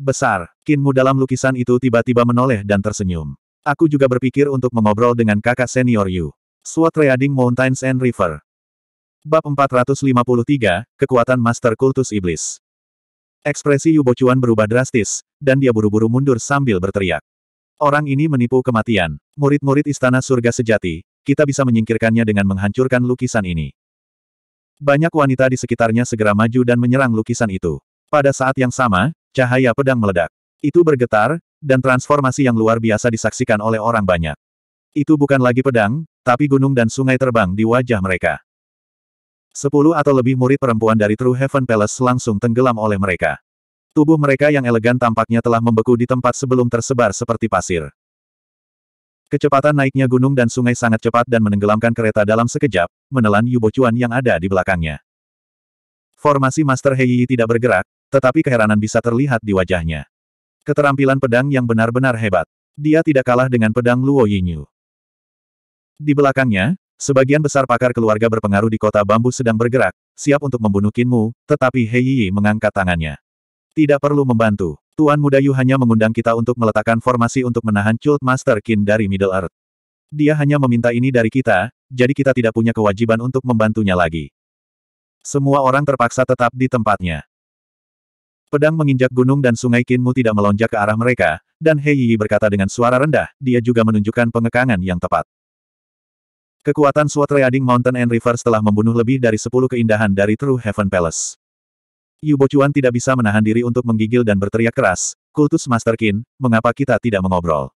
Besar, Qinmu dalam lukisan itu tiba-tiba menoleh dan tersenyum. Aku juga berpikir untuk mengobrol dengan kakak senior Yu. Swat Reading Mountains and River. Bab 453, Kekuatan Master Kultus Iblis. Ekspresi Yu Bocuan berubah drastis, dan dia buru-buru mundur sambil berteriak. Orang ini menipu kematian. Murid-murid Istana Surga Sejati, kita bisa menyingkirkannya dengan menghancurkan lukisan ini. Banyak wanita di sekitarnya segera maju dan menyerang lukisan itu. Pada saat yang sama, cahaya pedang meledak. Itu bergetar, dan transformasi yang luar biasa disaksikan oleh orang banyak. Itu bukan lagi pedang, tapi gunung dan sungai terbang di wajah mereka. Sepuluh atau lebih murid perempuan dari True Heaven Palace langsung tenggelam oleh mereka. Tubuh mereka yang elegan tampaknya telah membeku di tempat sebelum tersebar seperti pasir. Kecepatan naiknya gunung dan sungai sangat cepat dan menenggelamkan kereta dalam sekejap, menelan Yubo Cuan yang ada di belakangnya. Formasi Master Hei Yi tidak bergerak, tetapi keheranan bisa terlihat di wajahnya. Keterampilan pedang yang benar-benar hebat. Dia tidak kalah dengan pedang Luo Yinyu. Di belakangnya, sebagian besar pakar keluarga berpengaruh di kota bambu sedang bergerak, siap untuk membunuh Kinmu, tetapi Hei Yi mengangkat tangannya. Tidak perlu membantu. Tuan Muda Yu hanya mengundang kita untuk meletakkan formasi untuk menahan Cult Master Kin dari Middle Earth. Dia hanya meminta ini dari kita, jadi kita tidak punya kewajiban untuk membantunya lagi. Semua orang terpaksa tetap di tempatnya. Pedang menginjak gunung dan sungai Kinmu tidak melonjak ke arah mereka, dan Hei Yi berkata dengan suara rendah, dia juga menunjukkan pengekangan yang tepat. Kekuatan SWAT Reading Mountain and Rivers telah membunuh lebih dari 10 keindahan dari True Heaven Palace. Yu Bocuan tidak bisa menahan diri untuk menggigil dan berteriak keras, kultus Master Qin, mengapa kita tidak mengobrol?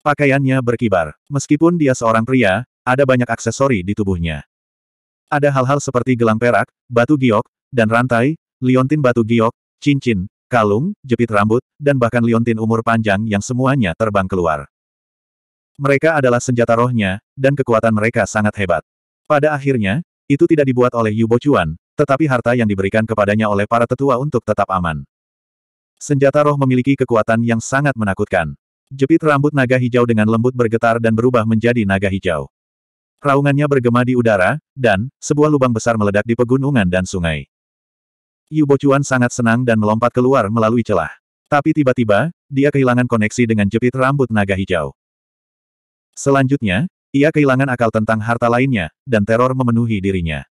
Pakaiannya berkibar. Meskipun dia seorang pria, ada banyak aksesori di tubuhnya. Ada hal-hal seperti gelang perak, batu giok, dan rantai, liontin batu giok, cincin, kalung, jepit rambut, dan bahkan liontin umur panjang yang semuanya terbang keluar. Mereka adalah senjata rohnya, dan kekuatan mereka sangat hebat. Pada akhirnya, itu tidak dibuat oleh Yu Bocuan, tetapi harta yang diberikan kepadanya oleh para tetua untuk tetap aman. Senjata roh memiliki kekuatan yang sangat menakutkan. Jepit rambut naga hijau dengan lembut bergetar dan berubah menjadi naga hijau. Raungannya bergema di udara, dan sebuah lubang besar meledak di pegunungan dan sungai. Yu Bocuan sangat senang dan melompat keluar melalui celah. Tapi tiba-tiba, dia kehilangan koneksi dengan jepit rambut naga hijau. Selanjutnya, ia kehilangan akal tentang harta lainnya, dan teror memenuhi dirinya.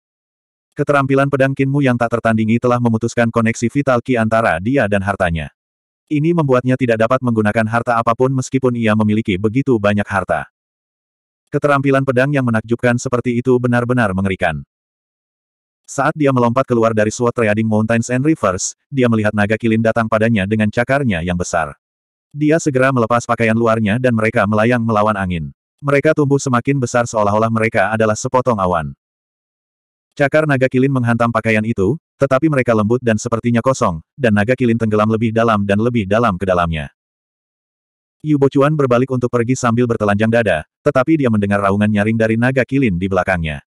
Keterampilan pedang Kinmu yang tak tertandingi telah memutuskan koneksi vital Ki antara dia dan hartanya. Ini membuatnya tidak dapat menggunakan harta apapun meskipun ia memiliki begitu banyak harta. Keterampilan pedang yang menakjubkan seperti itu benar-benar mengerikan. Saat dia melompat keluar dari suatu Trading Mountains and Rivers, dia melihat naga kilin datang padanya dengan cakarnya yang besar. Dia segera melepas pakaian luarnya dan mereka melayang melawan angin. Mereka tumbuh semakin besar seolah-olah mereka adalah sepotong awan. Cakar naga kilin menghantam pakaian itu, tetapi mereka lembut dan sepertinya kosong, dan naga kilin tenggelam lebih dalam dan lebih dalam ke dalamnya. Yu Bocuan berbalik untuk pergi sambil bertelanjang dada, tetapi dia mendengar raungan nyaring dari naga kilin di belakangnya.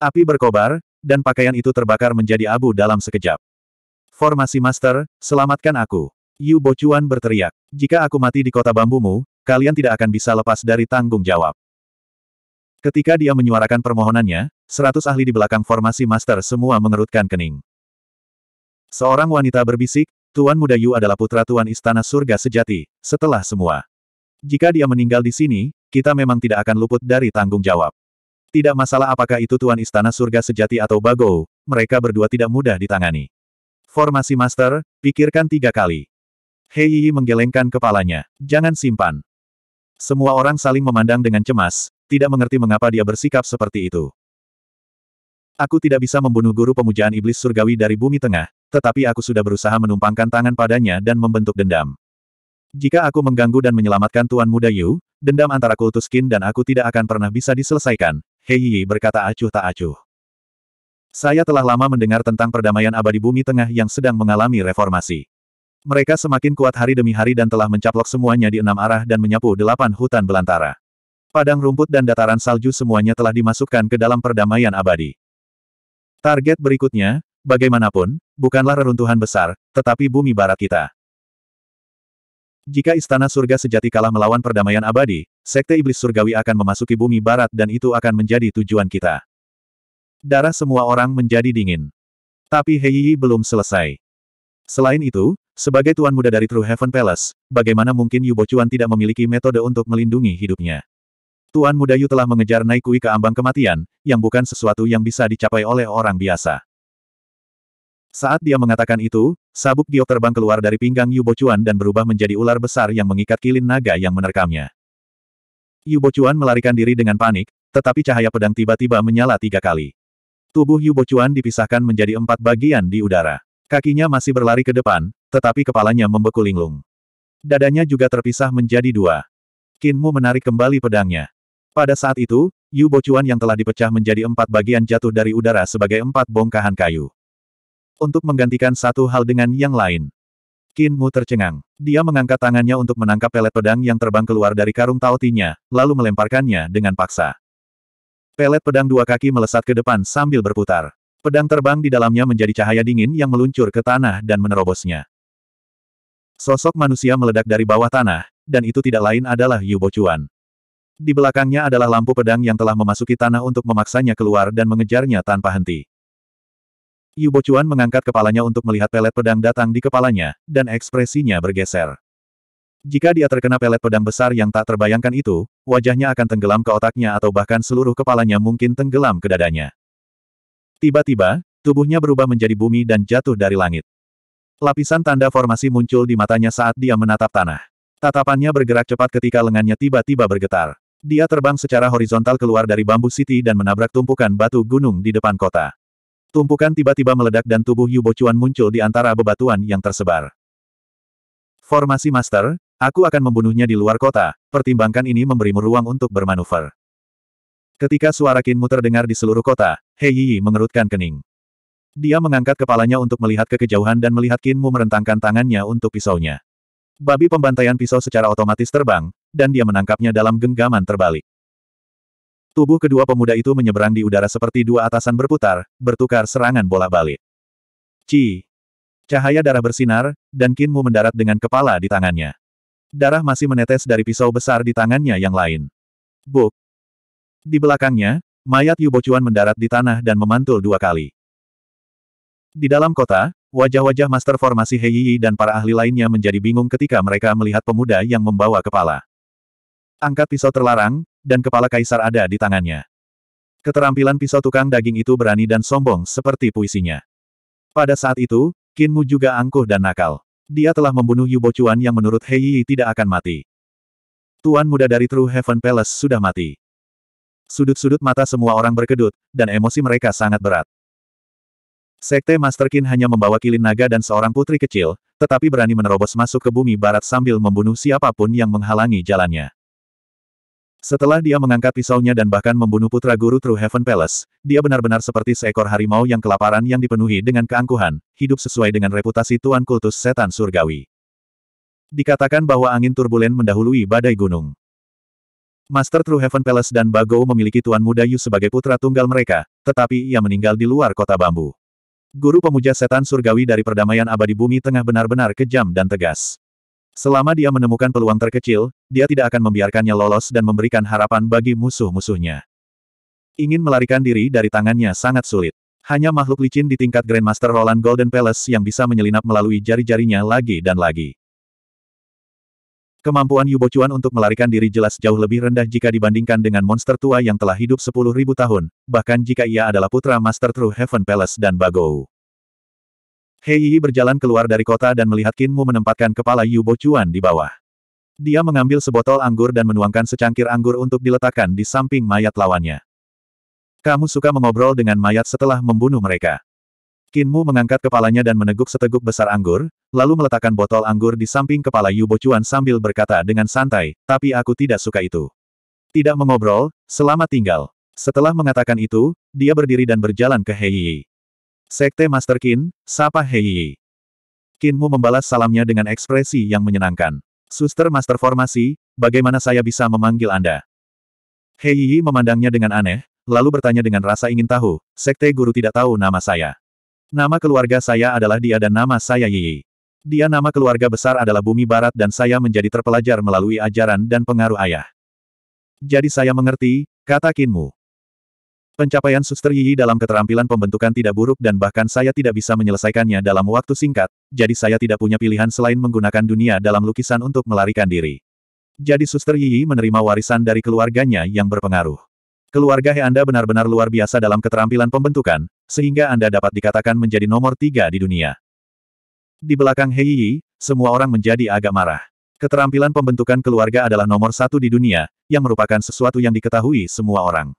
Api berkobar, dan pakaian itu terbakar menjadi abu dalam sekejap. Formasi Master, selamatkan aku. Yu Bocuan berteriak, jika aku mati di kota bambumu, kalian tidak akan bisa lepas dari tanggung jawab. Ketika dia menyuarakan permohonannya, seratus ahli di belakang formasi master semua mengerutkan kening. Seorang wanita berbisik, Tuan Muda Yu adalah putra Tuan Istana Surga Sejati, setelah semua. Jika dia meninggal di sini, kita memang tidak akan luput dari tanggung jawab. Tidak masalah apakah itu Tuan Istana Surga Sejati atau Bagou, mereka berdua tidak mudah ditangani. Formasi Master, pikirkan tiga kali. Hei menggelengkan kepalanya. Jangan simpan. Semua orang saling memandang dengan cemas, tidak mengerti mengapa dia bersikap seperti itu. Aku tidak bisa membunuh guru pemujaan iblis surgawi dari bumi tengah, tetapi aku sudah berusaha menumpangkan tangan padanya dan membentuk dendam. Jika aku mengganggu dan menyelamatkan Tuan Muda Yu, dendam antara kultus Qin dan aku tidak akan pernah bisa diselesaikan, Hei Yi berkata acuh tak acuh. Saya telah lama mendengar tentang perdamaian abadi bumi tengah yang sedang mengalami reformasi. Mereka semakin kuat hari demi hari dan telah mencaplok semuanya di enam arah dan menyapu delapan hutan belantara. Padang rumput dan dataran salju semuanya telah dimasukkan ke dalam perdamaian abadi. Target berikutnya, bagaimanapun, bukanlah reruntuhan besar, tetapi bumi barat kita. Jika istana surga sejati kalah melawan perdamaian abadi, sekte iblis surgawi akan memasuki bumi barat dan itu akan menjadi tujuan kita. Darah semua orang menjadi dingin. Tapi Heiyi belum selesai. Selain itu, sebagai tuan muda dari True Heaven Palace, bagaimana mungkin Yubo Chuan tidak memiliki metode untuk melindungi hidupnya? Tuan Muda Yu telah mengejar Naikui ke ambang kematian, yang bukan sesuatu yang bisa dicapai oleh orang biasa. Saat dia mengatakan itu, sabuk giok terbang keluar dari pinggang Yu Bocuan dan berubah menjadi ular besar yang mengikat kilin naga yang menerkamnya. Yu Bocuan melarikan diri dengan panik, tetapi cahaya pedang tiba-tiba menyala tiga kali. Tubuh Yu Bocuan dipisahkan menjadi empat bagian di udara. Kakinya masih berlari ke depan, tetapi kepalanya membeku linglung. Dadanya juga terpisah menjadi dua. Kinmu menarik kembali pedangnya. Pada saat itu, Yu Bocuan yang telah dipecah menjadi empat bagian jatuh dari udara sebagai empat bongkahan kayu. Untuk menggantikan satu hal dengan yang lain. Qin Mu tercengang. Dia mengangkat tangannya untuk menangkap pelet pedang yang terbang keluar dari karung taotinya, lalu melemparkannya dengan paksa. Pelet pedang dua kaki melesat ke depan sambil berputar. Pedang terbang di dalamnya menjadi cahaya dingin yang meluncur ke tanah dan menerobosnya. Sosok manusia meledak dari bawah tanah, dan itu tidak lain adalah Yu Bocuan. Di belakangnya adalah lampu pedang yang telah memasuki tanah untuk memaksanya keluar dan mengejarnya tanpa henti. Yu Bocuan mengangkat kepalanya untuk melihat pelet pedang datang di kepalanya, dan ekspresinya bergeser. Jika dia terkena pelet pedang besar yang tak terbayangkan itu, wajahnya akan tenggelam ke otaknya atau bahkan seluruh kepalanya mungkin tenggelam ke dadanya. Tiba-tiba, tubuhnya berubah menjadi bumi dan jatuh dari langit. Lapisan tanda formasi muncul di matanya saat dia menatap tanah. Tatapannya bergerak cepat ketika lengannya tiba-tiba bergetar. Dia terbang secara horizontal keluar dari Bambu City dan menabrak tumpukan batu gunung di depan kota. Tumpukan tiba-tiba meledak dan tubuh Yu Bocuan muncul di antara bebatuan yang tersebar. Formasi Master, aku akan membunuhnya di luar kota, pertimbangkan ini memberimu ruang untuk bermanuver. Ketika suara Kinmu terdengar di seluruh kota, Hei Yi mengerutkan kening. Dia mengangkat kepalanya untuk melihat ke kejauhan dan melihat Kinmu merentangkan tangannya untuk pisaunya. Babi pembantaian pisau secara otomatis terbang, dan dia menangkapnya dalam genggaman terbalik. Tubuh kedua pemuda itu menyeberang di udara seperti dua atasan berputar, bertukar serangan bola balik. Ci! Cahaya darah bersinar, dan Kinmu mendarat dengan kepala di tangannya. Darah masih menetes dari pisau besar di tangannya yang lain. Buk! Di belakangnya, mayat Yu Bocuan mendarat di tanah dan memantul dua kali. Di dalam kota, wajah-wajah master formasi Hei Yi dan para ahli lainnya menjadi bingung ketika mereka melihat pemuda yang membawa kepala. Angkat pisau terlarang, dan kepala kaisar ada di tangannya. Keterampilan pisau tukang daging itu berani dan sombong seperti puisinya. Pada saat itu, Kinmu juga angkuh dan nakal. Dia telah membunuh Yu Bocuan yang menurut Hei Yi tidak akan mati. Tuan muda dari True Heaven Palace sudah mati. Sudut-sudut mata semua orang berkedut, dan emosi mereka sangat berat. Sekte Master Kin hanya membawa kilin naga dan seorang putri kecil, tetapi berani menerobos masuk ke bumi barat sambil membunuh siapapun yang menghalangi jalannya. Setelah dia mengangkat pisaunya dan bahkan membunuh putra guru True Heaven Palace, dia benar-benar seperti seekor harimau yang kelaparan yang dipenuhi dengan keangkuhan, hidup sesuai dengan reputasi Tuan Kultus Setan Surgawi. Dikatakan bahwa angin turbulen mendahului badai gunung. Master True Heaven Palace dan Bago memiliki Tuan Muda Yu sebagai putra tunggal mereka, tetapi ia meninggal di luar kota bambu. Guru pemuja setan surgawi dari perdamaian abadi bumi tengah benar-benar kejam dan tegas. Selama dia menemukan peluang terkecil, dia tidak akan membiarkannya lolos dan memberikan harapan bagi musuh-musuhnya. Ingin melarikan diri dari tangannya sangat sulit. Hanya makhluk licin di tingkat Grandmaster Roland Golden Palace yang bisa menyelinap melalui jari-jarinya lagi dan lagi. Kemampuan Yubo Chuan untuk melarikan diri jelas jauh lebih rendah jika dibandingkan dengan monster tua yang telah hidup 10.000 tahun, bahkan jika ia adalah putra Master True Heaven Palace dan Bagou. Hei Yi berjalan keluar dari kota dan melihat Mu menempatkan kepala Yu Bo di bawah. Dia mengambil sebotol anggur dan menuangkan secangkir anggur untuk diletakkan di samping mayat lawannya. Kamu suka mengobrol dengan mayat setelah membunuh mereka. Mu mengangkat kepalanya dan meneguk seteguk besar anggur, lalu meletakkan botol anggur di samping kepala Yu Bocuan sambil berkata dengan santai, tapi aku tidak suka itu. Tidak mengobrol, selamat tinggal. Setelah mengatakan itu, dia berdiri dan berjalan ke Hei Yi. Sekte Master Qin, Sapa Heiyi. Qinmu membalas salamnya dengan ekspresi yang menyenangkan. Suster Master Formasi, bagaimana saya bisa memanggil Anda? Heiyi memandangnya dengan aneh, lalu bertanya dengan rasa ingin tahu, Sekte Guru tidak tahu nama saya. Nama keluarga saya adalah dia dan nama saya Yiyi. Dia nama keluarga besar adalah Bumi Barat dan saya menjadi terpelajar melalui ajaran dan pengaruh ayah. Jadi saya mengerti, kata Qinmu. Pencapaian Suster Yi dalam keterampilan pembentukan tidak buruk dan bahkan saya tidak bisa menyelesaikannya dalam waktu singkat, jadi saya tidak punya pilihan selain menggunakan dunia dalam lukisan untuk melarikan diri. Jadi Suster Yi menerima warisan dari keluarganya yang berpengaruh. Keluarga He Anda benar-benar luar biasa dalam keterampilan pembentukan, sehingga Anda dapat dikatakan menjadi nomor tiga di dunia. Di belakang He Yi, semua orang menjadi agak marah. Keterampilan pembentukan keluarga adalah nomor satu di dunia, yang merupakan sesuatu yang diketahui semua orang.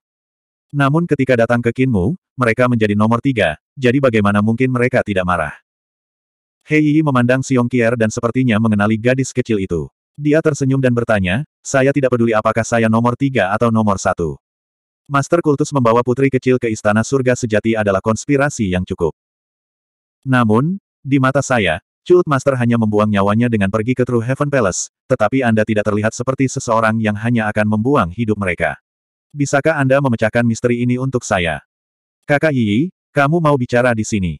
Namun ketika datang ke Kinmu, mereka menjadi nomor tiga, jadi bagaimana mungkin mereka tidak marah? Hei Yi memandang Siong Kier dan sepertinya mengenali gadis kecil itu. Dia tersenyum dan bertanya, saya tidak peduli apakah saya nomor tiga atau nomor satu. Master Kultus membawa putri kecil ke Istana Surga Sejati adalah konspirasi yang cukup. Namun, di mata saya, Cult Master hanya membuang nyawanya dengan pergi ke True Heaven Palace, tetapi Anda tidak terlihat seperti seseorang yang hanya akan membuang hidup mereka. Bisakah Anda memecahkan misteri ini untuk saya? Kakak Yi, kamu mau bicara di sini.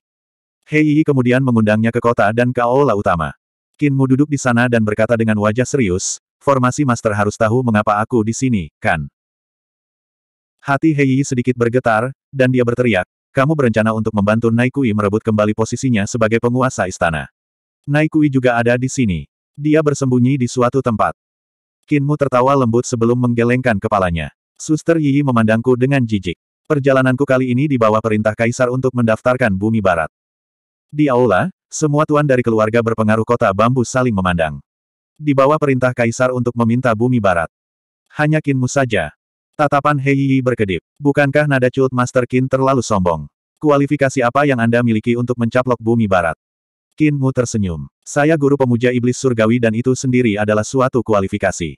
Hei Yi kemudian mengundangnya ke kota dan ke aula utama. Kinmu duduk di sana dan berkata dengan wajah serius, formasi master harus tahu mengapa aku di sini, kan? Hati Hei Yi sedikit bergetar, dan dia berteriak, kamu berencana untuk membantu Naikui merebut kembali posisinya sebagai penguasa istana. Naikui juga ada di sini. Dia bersembunyi di suatu tempat. Kinmu tertawa lembut sebelum menggelengkan kepalanya. Suster Yi memandangku dengan jijik. Perjalananku kali ini di bawah perintah Kaisar untuk mendaftarkan bumi barat. Di aula, semua tuan dari keluarga berpengaruh kota bambu saling memandang. Di bawah perintah Kaisar untuk meminta bumi barat. Hanya Kinmu saja. Tatapan Hei Yi berkedip. Bukankah nada cult Master Kin terlalu sombong? Kualifikasi apa yang Anda miliki untuk mencaplok bumi barat? Kinmu tersenyum. Saya guru pemuja iblis surgawi dan itu sendiri adalah suatu kualifikasi.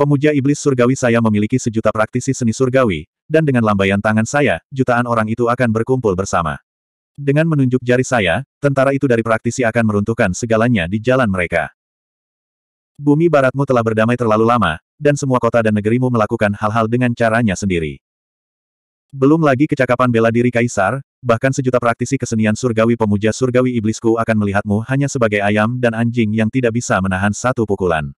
Pemuja iblis surgawi saya memiliki sejuta praktisi seni surgawi, dan dengan lambaian tangan saya, jutaan orang itu akan berkumpul bersama. Dengan menunjuk jari saya, tentara itu dari praktisi akan meruntuhkan segalanya di jalan mereka. Bumi baratmu telah berdamai terlalu lama, dan semua kota dan negerimu melakukan hal-hal dengan caranya sendiri. Belum lagi kecakapan bela diri kaisar, bahkan sejuta praktisi kesenian surgawi pemuja surgawi iblisku akan melihatmu hanya sebagai ayam dan anjing yang tidak bisa menahan satu pukulan.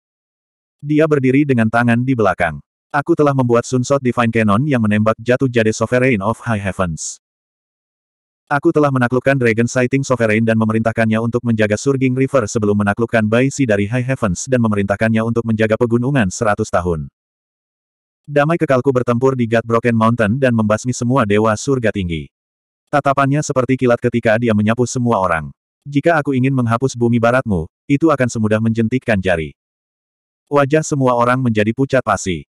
Dia berdiri dengan tangan di belakang. Aku telah membuat Sunshot Divine Cannon yang menembak jatuh Jade Sovereign of High Heavens. Aku telah menaklukkan Dragon Sighting Sovereign dan memerintahkannya untuk menjaga Surging River sebelum menaklukkan Bai Si dari High Heavens dan memerintahkannya untuk menjaga pegunungan 100 tahun. Damai kekalku bertempur di God Broken Mountain dan membasmi semua dewa surga tinggi. Tatapannya seperti kilat ketika dia menyapu semua orang. Jika aku ingin menghapus bumi baratmu, itu akan semudah menjentikkan jari. Wajah semua orang menjadi pucat pasi.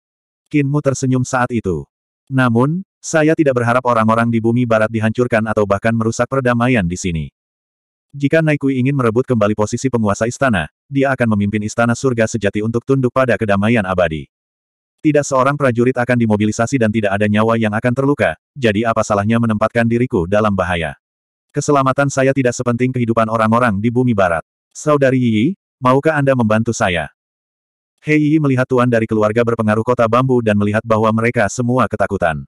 Kinmu tersenyum saat itu. Namun, saya tidak berharap orang-orang di bumi barat dihancurkan atau bahkan merusak perdamaian di sini. Jika Naikui ingin merebut kembali posisi penguasa istana, dia akan memimpin istana surga sejati untuk tunduk pada kedamaian abadi. Tidak seorang prajurit akan dimobilisasi dan tidak ada nyawa yang akan terluka, jadi apa salahnya menempatkan diriku dalam bahaya. Keselamatan saya tidak sepenting kehidupan orang-orang di bumi barat. Saudari Yi, maukah Anda membantu saya? Hei Yi melihat tuan dari keluarga berpengaruh kota bambu dan melihat bahwa mereka semua ketakutan.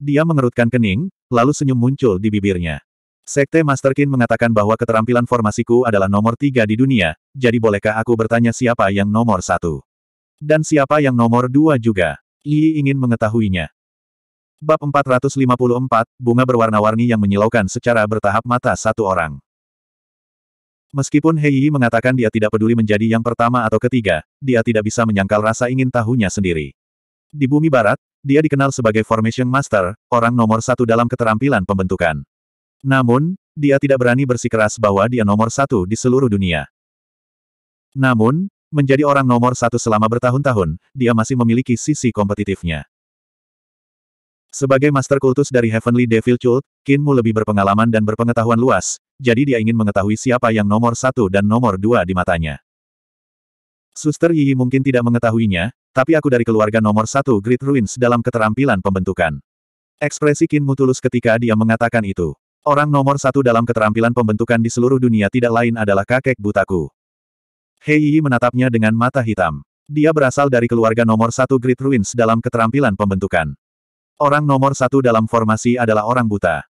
Dia mengerutkan kening, lalu senyum muncul di bibirnya. Sekte Master Qin mengatakan bahwa keterampilan formasiku adalah nomor tiga di dunia, jadi bolehkah aku bertanya siapa yang nomor satu? Dan siapa yang nomor dua juga? Yi ingin mengetahuinya. Bab 454, bunga berwarna-warni yang menyilaukan secara bertahap mata satu orang. Meskipun Hei Yi mengatakan dia tidak peduli menjadi yang pertama atau ketiga, dia tidak bisa menyangkal rasa ingin tahunya sendiri. Di bumi barat, dia dikenal sebagai Formation Master, orang nomor satu dalam keterampilan pembentukan. Namun, dia tidak berani bersikeras bahwa dia nomor satu di seluruh dunia. Namun, menjadi orang nomor satu selama bertahun-tahun, dia masih memiliki sisi kompetitifnya. Sebagai master kultus dari Heavenly Devil Cult, Kinmu lebih berpengalaman dan berpengetahuan luas, jadi dia ingin mengetahui siapa yang nomor satu dan nomor dua di matanya. Suster Yi mungkin tidak mengetahuinya, tapi aku dari keluarga nomor satu Great Ruins dalam keterampilan pembentukan. Ekspresi Kinmu tulus ketika dia mengatakan itu. Orang nomor satu dalam keterampilan pembentukan di seluruh dunia tidak lain adalah kakek butaku. Hei Yi menatapnya dengan mata hitam. Dia berasal dari keluarga nomor satu Great Ruins dalam keterampilan pembentukan. Orang nomor satu dalam formasi adalah orang buta.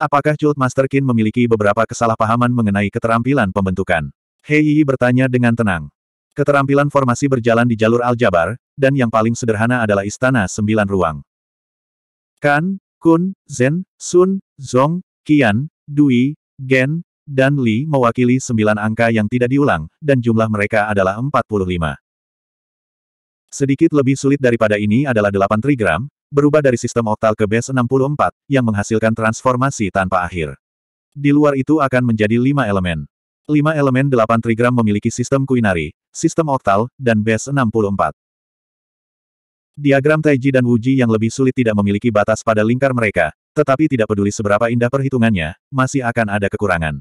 Apakah Cult Master Qin memiliki beberapa kesalahpahaman mengenai keterampilan pembentukan? Hei Yi bertanya dengan tenang. Keterampilan formasi berjalan di jalur aljabar, dan yang paling sederhana adalah istana sembilan ruang. Kan, Kun, Zen, Sun, Zong, Qian, Dui, Gen, dan Li mewakili sembilan angka yang tidak diulang, dan jumlah mereka adalah 45. Sedikit lebih sulit daripada ini adalah delapan trigram, berubah dari sistem oktal ke base 64, yang menghasilkan transformasi tanpa akhir. Di luar itu akan menjadi lima elemen. Lima elemen delapan trigram memiliki sistem kuinari, sistem oktal, dan base 64. Diagram Taiji dan Wuji yang lebih sulit tidak memiliki batas pada lingkar mereka, tetapi tidak peduli seberapa indah perhitungannya, masih akan ada kekurangan.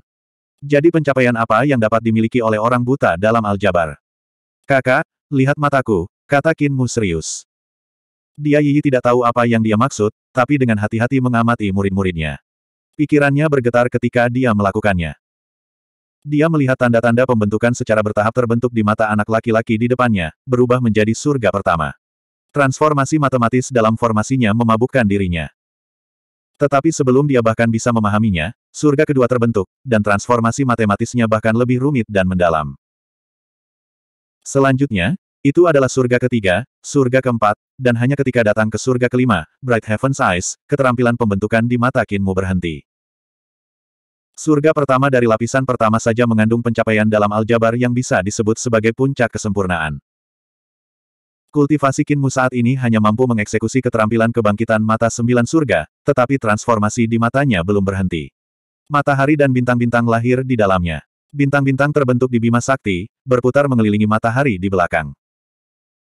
Jadi pencapaian apa yang dapat dimiliki oleh orang buta dalam aljabar? Kakak, lihat mataku, kata Kinmu serius. Dia Yi tidak tahu apa yang dia maksud, tapi dengan hati-hati mengamati murid-muridnya. Pikirannya bergetar ketika dia melakukannya. Dia melihat tanda-tanda pembentukan secara bertahap terbentuk di mata anak laki-laki di depannya, berubah menjadi surga pertama. Transformasi matematis dalam formasinya memabukkan dirinya. Tetapi sebelum dia bahkan bisa memahaminya, surga kedua terbentuk, dan transformasi matematisnya bahkan lebih rumit dan mendalam. Selanjutnya, itu adalah surga ketiga, surga keempat, dan hanya ketika datang ke surga kelima, Bright Heaven's Eyes, keterampilan pembentukan di mata Kinmu berhenti. Surga pertama dari lapisan pertama saja mengandung pencapaian dalam aljabar yang bisa disebut sebagai puncak kesempurnaan. Kultivasi Kinmu saat ini hanya mampu mengeksekusi keterampilan kebangkitan mata sembilan surga, tetapi transformasi di matanya belum berhenti. Matahari dan bintang-bintang lahir di dalamnya. Bintang-bintang terbentuk di bima sakti, berputar mengelilingi matahari di belakang.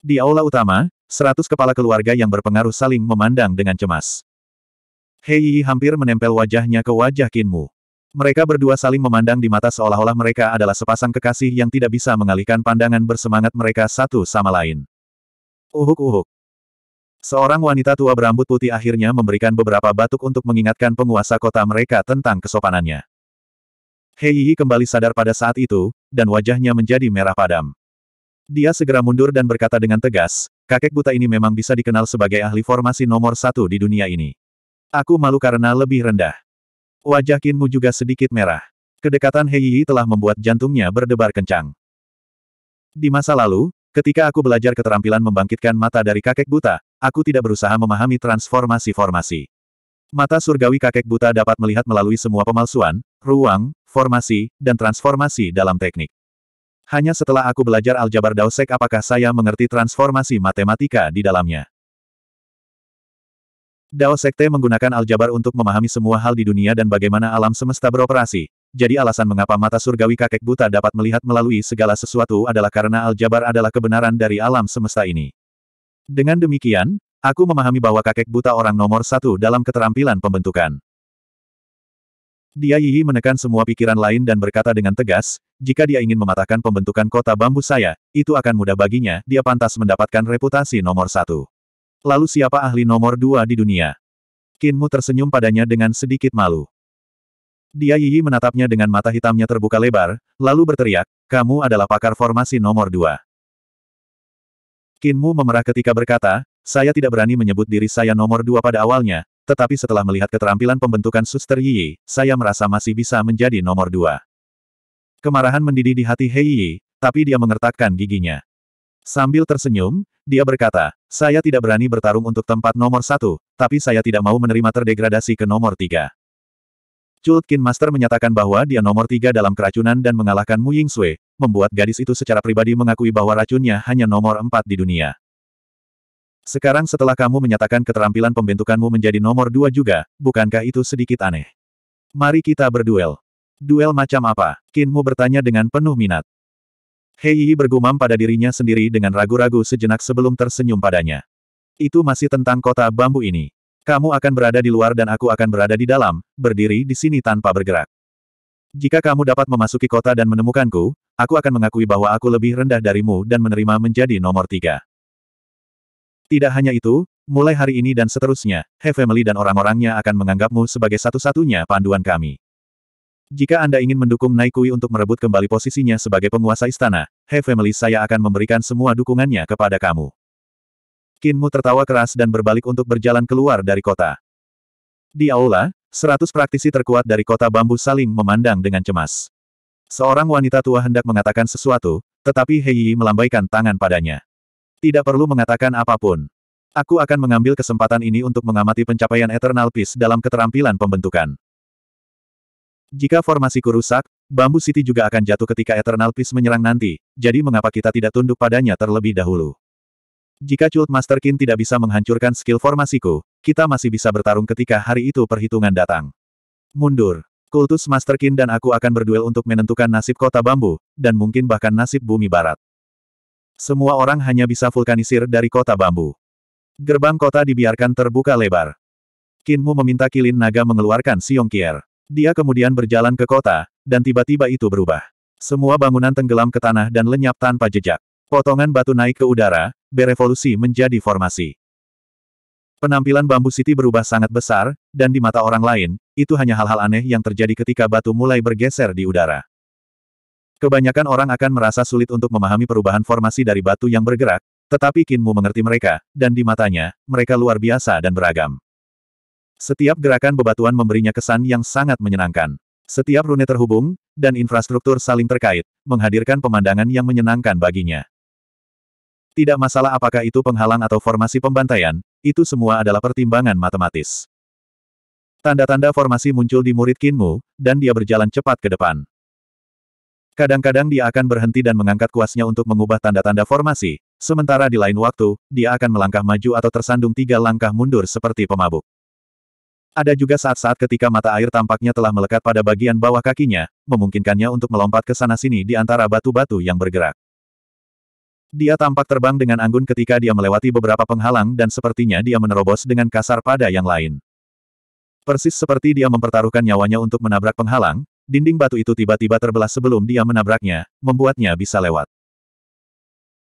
Di aula utama, seratus kepala keluarga yang berpengaruh saling memandang dengan cemas. Hei hampir menempel wajahnya ke wajah Kinmu. Mereka berdua saling memandang di mata seolah-olah mereka adalah sepasang kekasih yang tidak bisa mengalihkan pandangan bersemangat mereka satu sama lain. Uhuk-uhuk. Seorang wanita tua berambut putih akhirnya memberikan beberapa batuk untuk mengingatkan penguasa kota mereka tentang kesopanannya. Hei kembali sadar pada saat itu, dan wajahnya menjadi merah padam. Dia segera mundur dan berkata dengan tegas, kakek buta ini memang bisa dikenal sebagai ahli formasi nomor satu di dunia ini. Aku malu karena lebih rendah. Wajah Kinmu juga sedikit merah. Kedekatan Hei Yi telah membuat jantungnya berdebar kencang. Di masa lalu, ketika aku belajar keterampilan membangkitkan mata dari kakek buta, aku tidak berusaha memahami transformasi formasi. Mata surgawi kakek buta dapat melihat melalui semua pemalsuan, ruang, formasi, dan transformasi dalam teknik. Hanya setelah aku belajar aljabar Daosek apakah saya mengerti transformasi matematika di dalamnya. Dao Sekte menggunakan aljabar untuk memahami semua hal di dunia dan bagaimana alam semesta beroperasi. Jadi alasan mengapa mata surgawi kakek buta dapat melihat melalui segala sesuatu adalah karena aljabar adalah kebenaran dari alam semesta ini. Dengan demikian, aku memahami bahwa kakek buta orang nomor satu dalam keterampilan pembentukan. Dia Yi menekan semua pikiran lain dan berkata dengan tegas, jika dia ingin mematahkan pembentukan kota bambu saya, itu akan mudah baginya, dia pantas mendapatkan reputasi nomor satu. Lalu siapa ahli nomor dua di dunia? Kinmu tersenyum padanya dengan sedikit malu. Dia Yi menatapnya dengan mata hitamnya terbuka lebar, lalu berteriak, kamu adalah pakar formasi nomor dua. Kinmu memerah ketika berkata, saya tidak berani menyebut diri saya nomor dua pada awalnya, tetapi setelah melihat keterampilan pembentukan suster Yi, saya merasa masih bisa menjadi nomor dua. Kemarahan mendidih di hati Hei Yi, tapi dia mengertakkan giginya. Sambil tersenyum, dia berkata, saya tidak berani bertarung untuk tempat nomor satu, tapi saya tidak mau menerima terdegradasi ke nomor tiga. Chultkin Master menyatakan bahwa dia nomor tiga dalam keracunan dan mengalahkan Mu Ying Sui, membuat gadis itu secara pribadi mengakui bahwa racunnya hanya nomor empat di dunia. Sekarang setelah kamu menyatakan keterampilan pembentukanmu menjadi nomor dua juga, bukankah itu sedikit aneh? Mari kita berduel. Duel macam apa? Kinmu bertanya dengan penuh minat. Hei bergumam pada dirinya sendiri dengan ragu-ragu sejenak sebelum tersenyum padanya. Itu masih tentang kota bambu ini. Kamu akan berada di luar dan aku akan berada di dalam, berdiri di sini tanpa bergerak. Jika kamu dapat memasuki kota dan menemukanku, aku akan mengakui bahwa aku lebih rendah darimu dan menerima menjadi nomor tiga. Tidak hanya itu, mulai hari ini dan seterusnya, He Family dan orang-orangnya akan menganggapmu sebagai satu-satunya panduan kami. Jika Anda ingin mendukung Naikui untuk merebut kembali posisinya sebagai penguasa istana, He Family saya akan memberikan semua dukungannya kepada kamu. Kinmu tertawa keras dan berbalik untuk berjalan keluar dari kota. Di aula, seratus praktisi terkuat dari kota bambu saling memandang dengan cemas. Seorang wanita tua hendak mengatakan sesuatu, tetapi Yi melambaikan tangan padanya. Tidak perlu mengatakan apapun. Aku akan mengambil kesempatan ini untuk mengamati pencapaian Eternal Peace dalam keterampilan pembentukan. Jika formasiku rusak, Bambu City juga akan jatuh ketika Eternal Peace menyerang nanti, jadi mengapa kita tidak tunduk padanya terlebih dahulu? Jika Cult Master Kin tidak bisa menghancurkan skill formasiku, kita masih bisa bertarung ketika hari itu perhitungan datang. Mundur. Kultus Master Kin dan aku akan berduel untuk menentukan nasib kota bambu, dan mungkin bahkan nasib bumi barat. Semua orang hanya bisa vulkanisir dari kota bambu. Gerbang kota dibiarkan terbuka lebar. Kinmu meminta Kilin Naga mengeluarkan Siong Kier. Dia kemudian berjalan ke kota, dan tiba-tiba itu berubah. Semua bangunan tenggelam ke tanah dan lenyap tanpa jejak. Potongan batu naik ke udara, berevolusi menjadi formasi. Penampilan bambu City berubah sangat besar, dan di mata orang lain, itu hanya hal-hal aneh yang terjadi ketika batu mulai bergeser di udara. Kebanyakan orang akan merasa sulit untuk memahami perubahan formasi dari batu yang bergerak, tetapi Kinmu mengerti mereka, dan di matanya, mereka luar biasa dan beragam. Setiap gerakan bebatuan memberinya kesan yang sangat menyenangkan. Setiap rune terhubung, dan infrastruktur saling terkait, menghadirkan pemandangan yang menyenangkan baginya. Tidak masalah apakah itu penghalang atau formasi pembantaian, itu semua adalah pertimbangan matematis. Tanda-tanda formasi muncul di murid Kinmu, dan dia berjalan cepat ke depan. Kadang-kadang dia akan berhenti dan mengangkat kuasnya untuk mengubah tanda-tanda formasi, sementara di lain waktu, dia akan melangkah maju atau tersandung tiga langkah mundur seperti pemabuk. Ada juga saat-saat ketika mata air tampaknya telah melekat pada bagian bawah kakinya, memungkinkannya untuk melompat ke sana-sini di antara batu-batu yang bergerak. Dia tampak terbang dengan anggun ketika dia melewati beberapa penghalang dan sepertinya dia menerobos dengan kasar pada yang lain. Persis seperti dia mempertaruhkan nyawanya untuk menabrak penghalang, Dinding batu itu tiba-tiba terbelah sebelum dia menabraknya, membuatnya bisa lewat.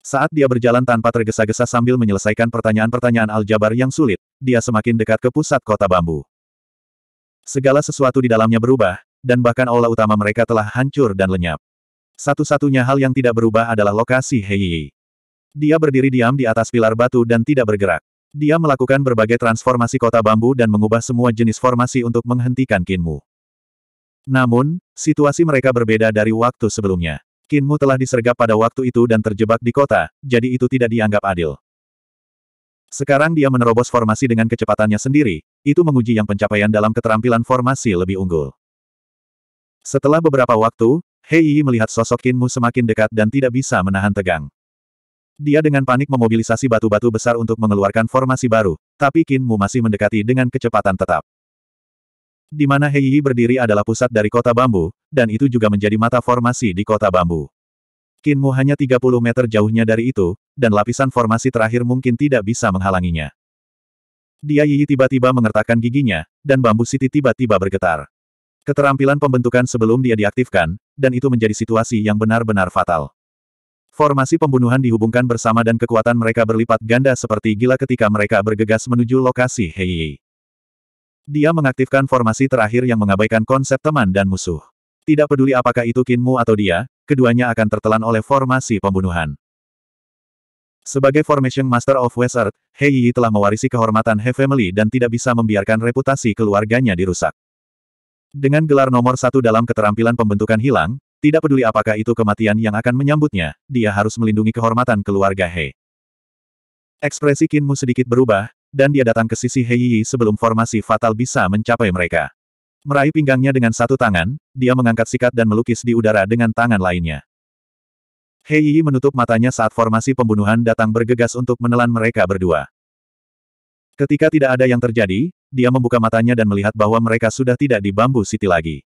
Saat dia berjalan tanpa tergesa-gesa sambil menyelesaikan pertanyaan-pertanyaan aljabar yang sulit, dia semakin dekat ke pusat kota bambu. Segala sesuatu di dalamnya berubah, dan bahkan aula utama mereka telah hancur dan lenyap. Satu-satunya hal yang tidak berubah adalah lokasi Hei. Dia berdiri diam di atas pilar batu dan tidak bergerak. Dia melakukan berbagai transformasi kota bambu dan mengubah semua jenis formasi untuk menghentikan Kinmu. Namun, situasi mereka berbeda dari waktu sebelumnya. Kinmu telah disergap pada waktu itu dan terjebak di kota, jadi itu tidak dianggap adil. Sekarang dia menerobos formasi dengan kecepatannya sendiri, itu menguji yang pencapaian dalam keterampilan formasi lebih unggul. Setelah beberapa waktu, Hei melihat sosok Kinmu semakin dekat dan tidak bisa menahan tegang. Dia dengan panik memobilisasi batu-batu besar untuk mengeluarkan formasi baru, tapi Kinmu masih mendekati dengan kecepatan tetap di mana Heiyi berdiri adalah pusat dari kota bambu, dan itu juga menjadi mata formasi di kota bambu. Kinmu hanya 30 meter jauhnya dari itu, dan lapisan formasi terakhir mungkin tidak bisa menghalanginya. Dia Yiyi tiba-tiba mengertakkan giginya, dan bambu Siti tiba-tiba bergetar. Keterampilan pembentukan sebelum dia diaktifkan, dan itu menjadi situasi yang benar-benar fatal. Formasi pembunuhan dihubungkan bersama dan kekuatan mereka berlipat ganda seperti gila ketika mereka bergegas menuju lokasi Heiyi. Dia mengaktifkan formasi terakhir yang mengabaikan konsep teman dan musuh. Tidak peduli apakah itu Kinmu atau dia, keduanya akan tertelan oleh formasi pembunuhan. Sebagai Formation Master of West Hei He Yi telah mewarisi kehormatan He Family dan tidak bisa membiarkan reputasi keluarganya dirusak. Dengan gelar nomor satu dalam keterampilan pembentukan hilang, tidak peduli apakah itu kematian yang akan menyambutnya, dia harus melindungi kehormatan keluarga He. Ekspresi Kinmu sedikit berubah, dan dia datang ke sisi Hei Yi sebelum formasi fatal bisa mencapai mereka. Meraih pinggangnya dengan satu tangan, dia mengangkat sikat dan melukis di udara dengan tangan lainnya. Hei Yi menutup matanya saat formasi pembunuhan datang bergegas untuk menelan mereka berdua. Ketika tidak ada yang terjadi, dia membuka matanya dan melihat bahwa mereka sudah tidak di Bambu City lagi.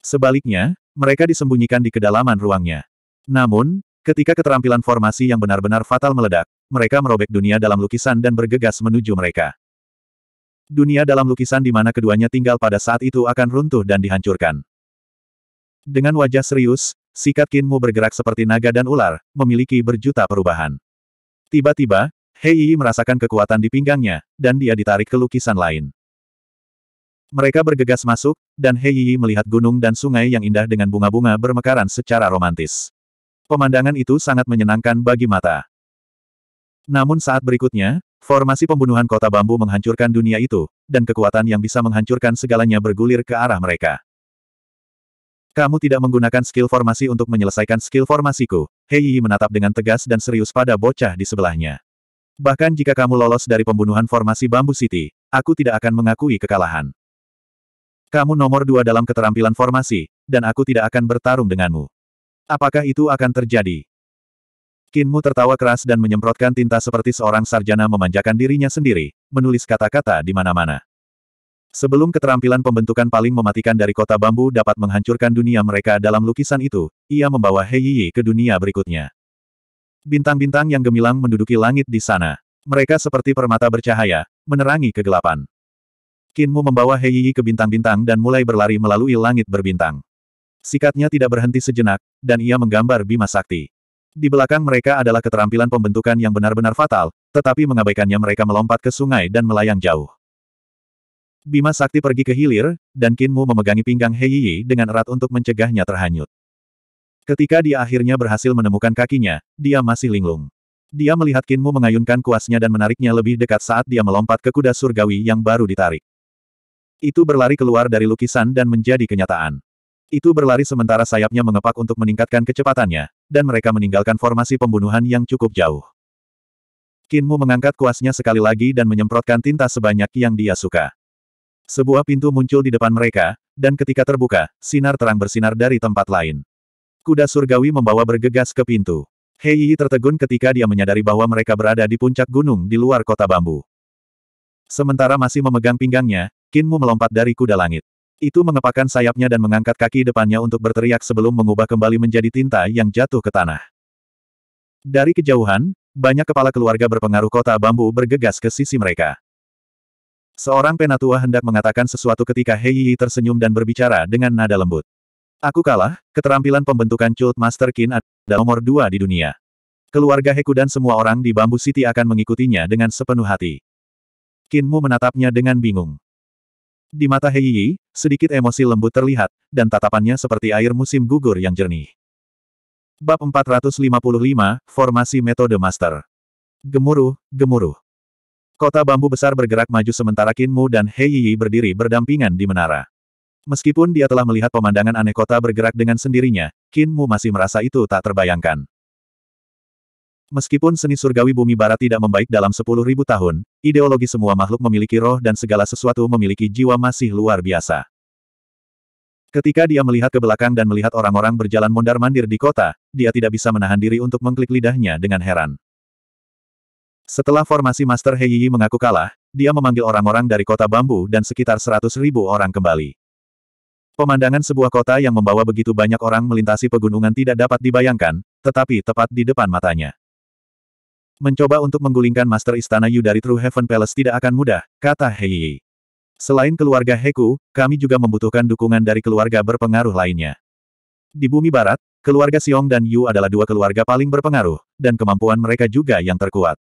Sebaliknya, mereka disembunyikan di kedalaman ruangnya. Namun, Ketika keterampilan formasi yang benar-benar fatal meledak, mereka merobek dunia dalam lukisan dan bergegas menuju mereka. Dunia dalam lukisan di mana keduanya tinggal pada saat itu akan runtuh dan dihancurkan. Dengan wajah serius, sikat Kinmu bergerak seperti naga dan ular, memiliki berjuta perubahan. Tiba-tiba, Hei merasakan kekuatan di pinggangnya, dan dia ditarik ke lukisan lain. Mereka bergegas masuk, dan Hei melihat gunung dan sungai yang indah dengan bunga-bunga bermekaran secara romantis. Pemandangan itu sangat menyenangkan bagi mata. Namun saat berikutnya, formasi pembunuhan kota bambu menghancurkan dunia itu, dan kekuatan yang bisa menghancurkan segalanya bergulir ke arah mereka. Kamu tidak menggunakan skill formasi untuk menyelesaikan skill formasiku. Hei menatap dengan tegas dan serius pada bocah di sebelahnya. Bahkan jika kamu lolos dari pembunuhan formasi Bambu City, aku tidak akan mengakui kekalahan. Kamu nomor dua dalam keterampilan formasi, dan aku tidak akan bertarung denganmu. Apakah itu akan terjadi? Kinmu tertawa keras dan menyemprotkan tinta seperti seorang sarjana memanjakan dirinya sendiri, menulis kata-kata di mana-mana. Sebelum keterampilan pembentukan paling mematikan dari kota bambu dapat menghancurkan dunia mereka dalam lukisan itu, ia membawa Hei Yi ke dunia berikutnya. Bintang-bintang yang gemilang menduduki langit di sana. Mereka seperti permata bercahaya, menerangi kegelapan. Kinmu membawa Hei Yi ke bintang-bintang dan mulai berlari melalui langit berbintang. Sikatnya tidak berhenti sejenak, dan ia menggambar Bima Sakti. Di belakang mereka adalah keterampilan pembentukan yang benar-benar fatal, tetapi mengabaikannya mereka melompat ke sungai dan melayang jauh. Bima Sakti pergi ke hilir, dan Kinmu memegangi pinggang Hei Yi dengan erat untuk mencegahnya terhanyut. Ketika dia akhirnya berhasil menemukan kakinya, dia masih linglung. Dia melihat Kinmu mengayunkan kuasnya dan menariknya lebih dekat saat dia melompat ke kuda surgawi yang baru ditarik. Itu berlari keluar dari lukisan dan menjadi kenyataan. Itu berlari sementara sayapnya mengepak untuk meningkatkan kecepatannya, dan mereka meninggalkan formasi pembunuhan yang cukup jauh. Kinmu mengangkat kuasnya sekali lagi dan menyemprotkan tinta sebanyak yang dia suka. Sebuah pintu muncul di depan mereka, dan ketika terbuka, sinar terang bersinar dari tempat lain. Kuda surgawi membawa bergegas ke pintu. Hei Yi tertegun ketika dia menyadari bahwa mereka berada di puncak gunung di luar kota bambu. Sementara masih memegang pinggangnya, Kinmu melompat dari kuda langit. Itu mengepakkan sayapnya dan mengangkat kaki depannya untuk berteriak sebelum mengubah kembali menjadi tinta yang jatuh ke tanah. Dari kejauhan, banyak kepala keluarga berpengaruh kota bambu bergegas ke sisi mereka. Seorang penatua hendak mengatakan sesuatu ketika Hei Yi tersenyum dan berbicara dengan nada lembut. Aku kalah, keterampilan pembentukan Cult Master Kin adalah nomor dua di dunia. Keluarga Heku dan semua orang di Bambu City akan mengikutinya dengan sepenuh hati. Kinmu menatapnya dengan bingung. Di mata Heiyi, sedikit emosi lembut terlihat, dan tatapannya seperti air musim gugur yang jernih. Bab 455, Formasi Metode Master Gemuruh, gemuruh. Kota bambu besar bergerak maju sementara Kinmu dan Heiyi berdiri berdampingan di menara. Meskipun dia telah melihat pemandangan aneh kota bergerak dengan sendirinya, Kinmu masih merasa itu tak terbayangkan. Meskipun seni surgawi bumi barat tidak membaik dalam 10.000 tahun, ideologi semua makhluk memiliki roh dan segala sesuatu memiliki jiwa masih luar biasa. Ketika dia melihat ke belakang dan melihat orang-orang berjalan mondar-mandir di kota, dia tidak bisa menahan diri untuk mengklik lidahnya dengan heran. Setelah formasi Master Hei Yi mengaku kalah, dia memanggil orang-orang dari kota bambu dan sekitar 100.000 orang kembali. Pemandangan sebuah kota yang membawa begitu banyak orang melintasi pegunungan tidak dapat dibayangkan, tetapi tepat di depan matanya. Mencoba untuk menggulingkan Master Istana Yu dari True Heaven Palace tidak akan mudah, kata Hei. Selain keluarga Heku, kami juga membutuhkan dukungan dari keluarga berpengaruh lainnya. Di bumi barat, keluarga Siong dan Yu adalah dua keluarga paling berpengaruh, dan kemampuan mereka juga yang terkuat.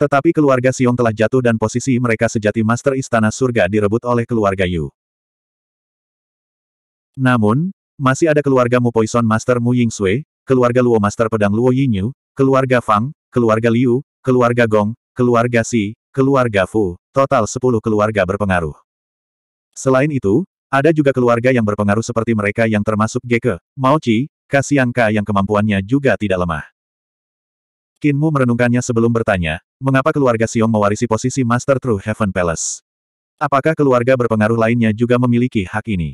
Tetapi keluarga Siong telah jatuh dan posisi mereka sejati Master Istana Surga direbut oleh keluarga Yu. Namun, masih ada keluarga Mu Poison Master Mu Ying Sui, keluarga Luo Master Pedang Luo Yinyu, keluarga Fang, keluarga Liu, keluarga Gong, keluarga Si, keluarga Fu, total 10 keluarga berpengaruh. Selain itu, ada juga keluarga yang berpengaruh seperti mereka yang termasuk Geke, Mauci, Kasiangka yang kemampuannya juga tidak lemah. Kinmu merenungkannya sebelum bertanya, mengapa keluarga Siong mewarisi posisi Master True Heaven Palace? Apakah keluarga berpengaruh lainnya juga memiliki hak ini?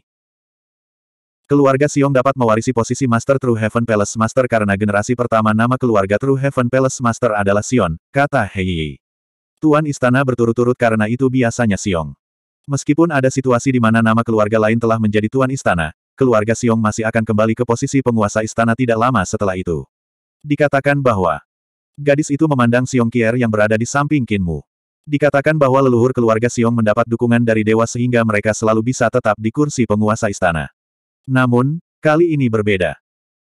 Keluarga Siong dapat mewarisi posisi Master True Heaven Palace Master karena generasi pertama nama keluarga True Heaven Palace Master adalah Sion, kata Hei. Tuan Istana berturut-turut karena itu biasanya Siong. Meskipun ada situasi di mana nama keluarga lain telah menjadi Tuan Istana, keluarga Siong masih akan kembali ke posisi penguasa istana tidak lama setelah itu. Dikatakan bahwa gadis itu memandang Siong Kier yang berada di samping Kinmu. Dikatakan bahwa leluhur keluarga Siong mendapat dukungan dari dewa sehingga mereka selalu bisa tetap di kursi penguasa istana. Namun, kali ini berbeda.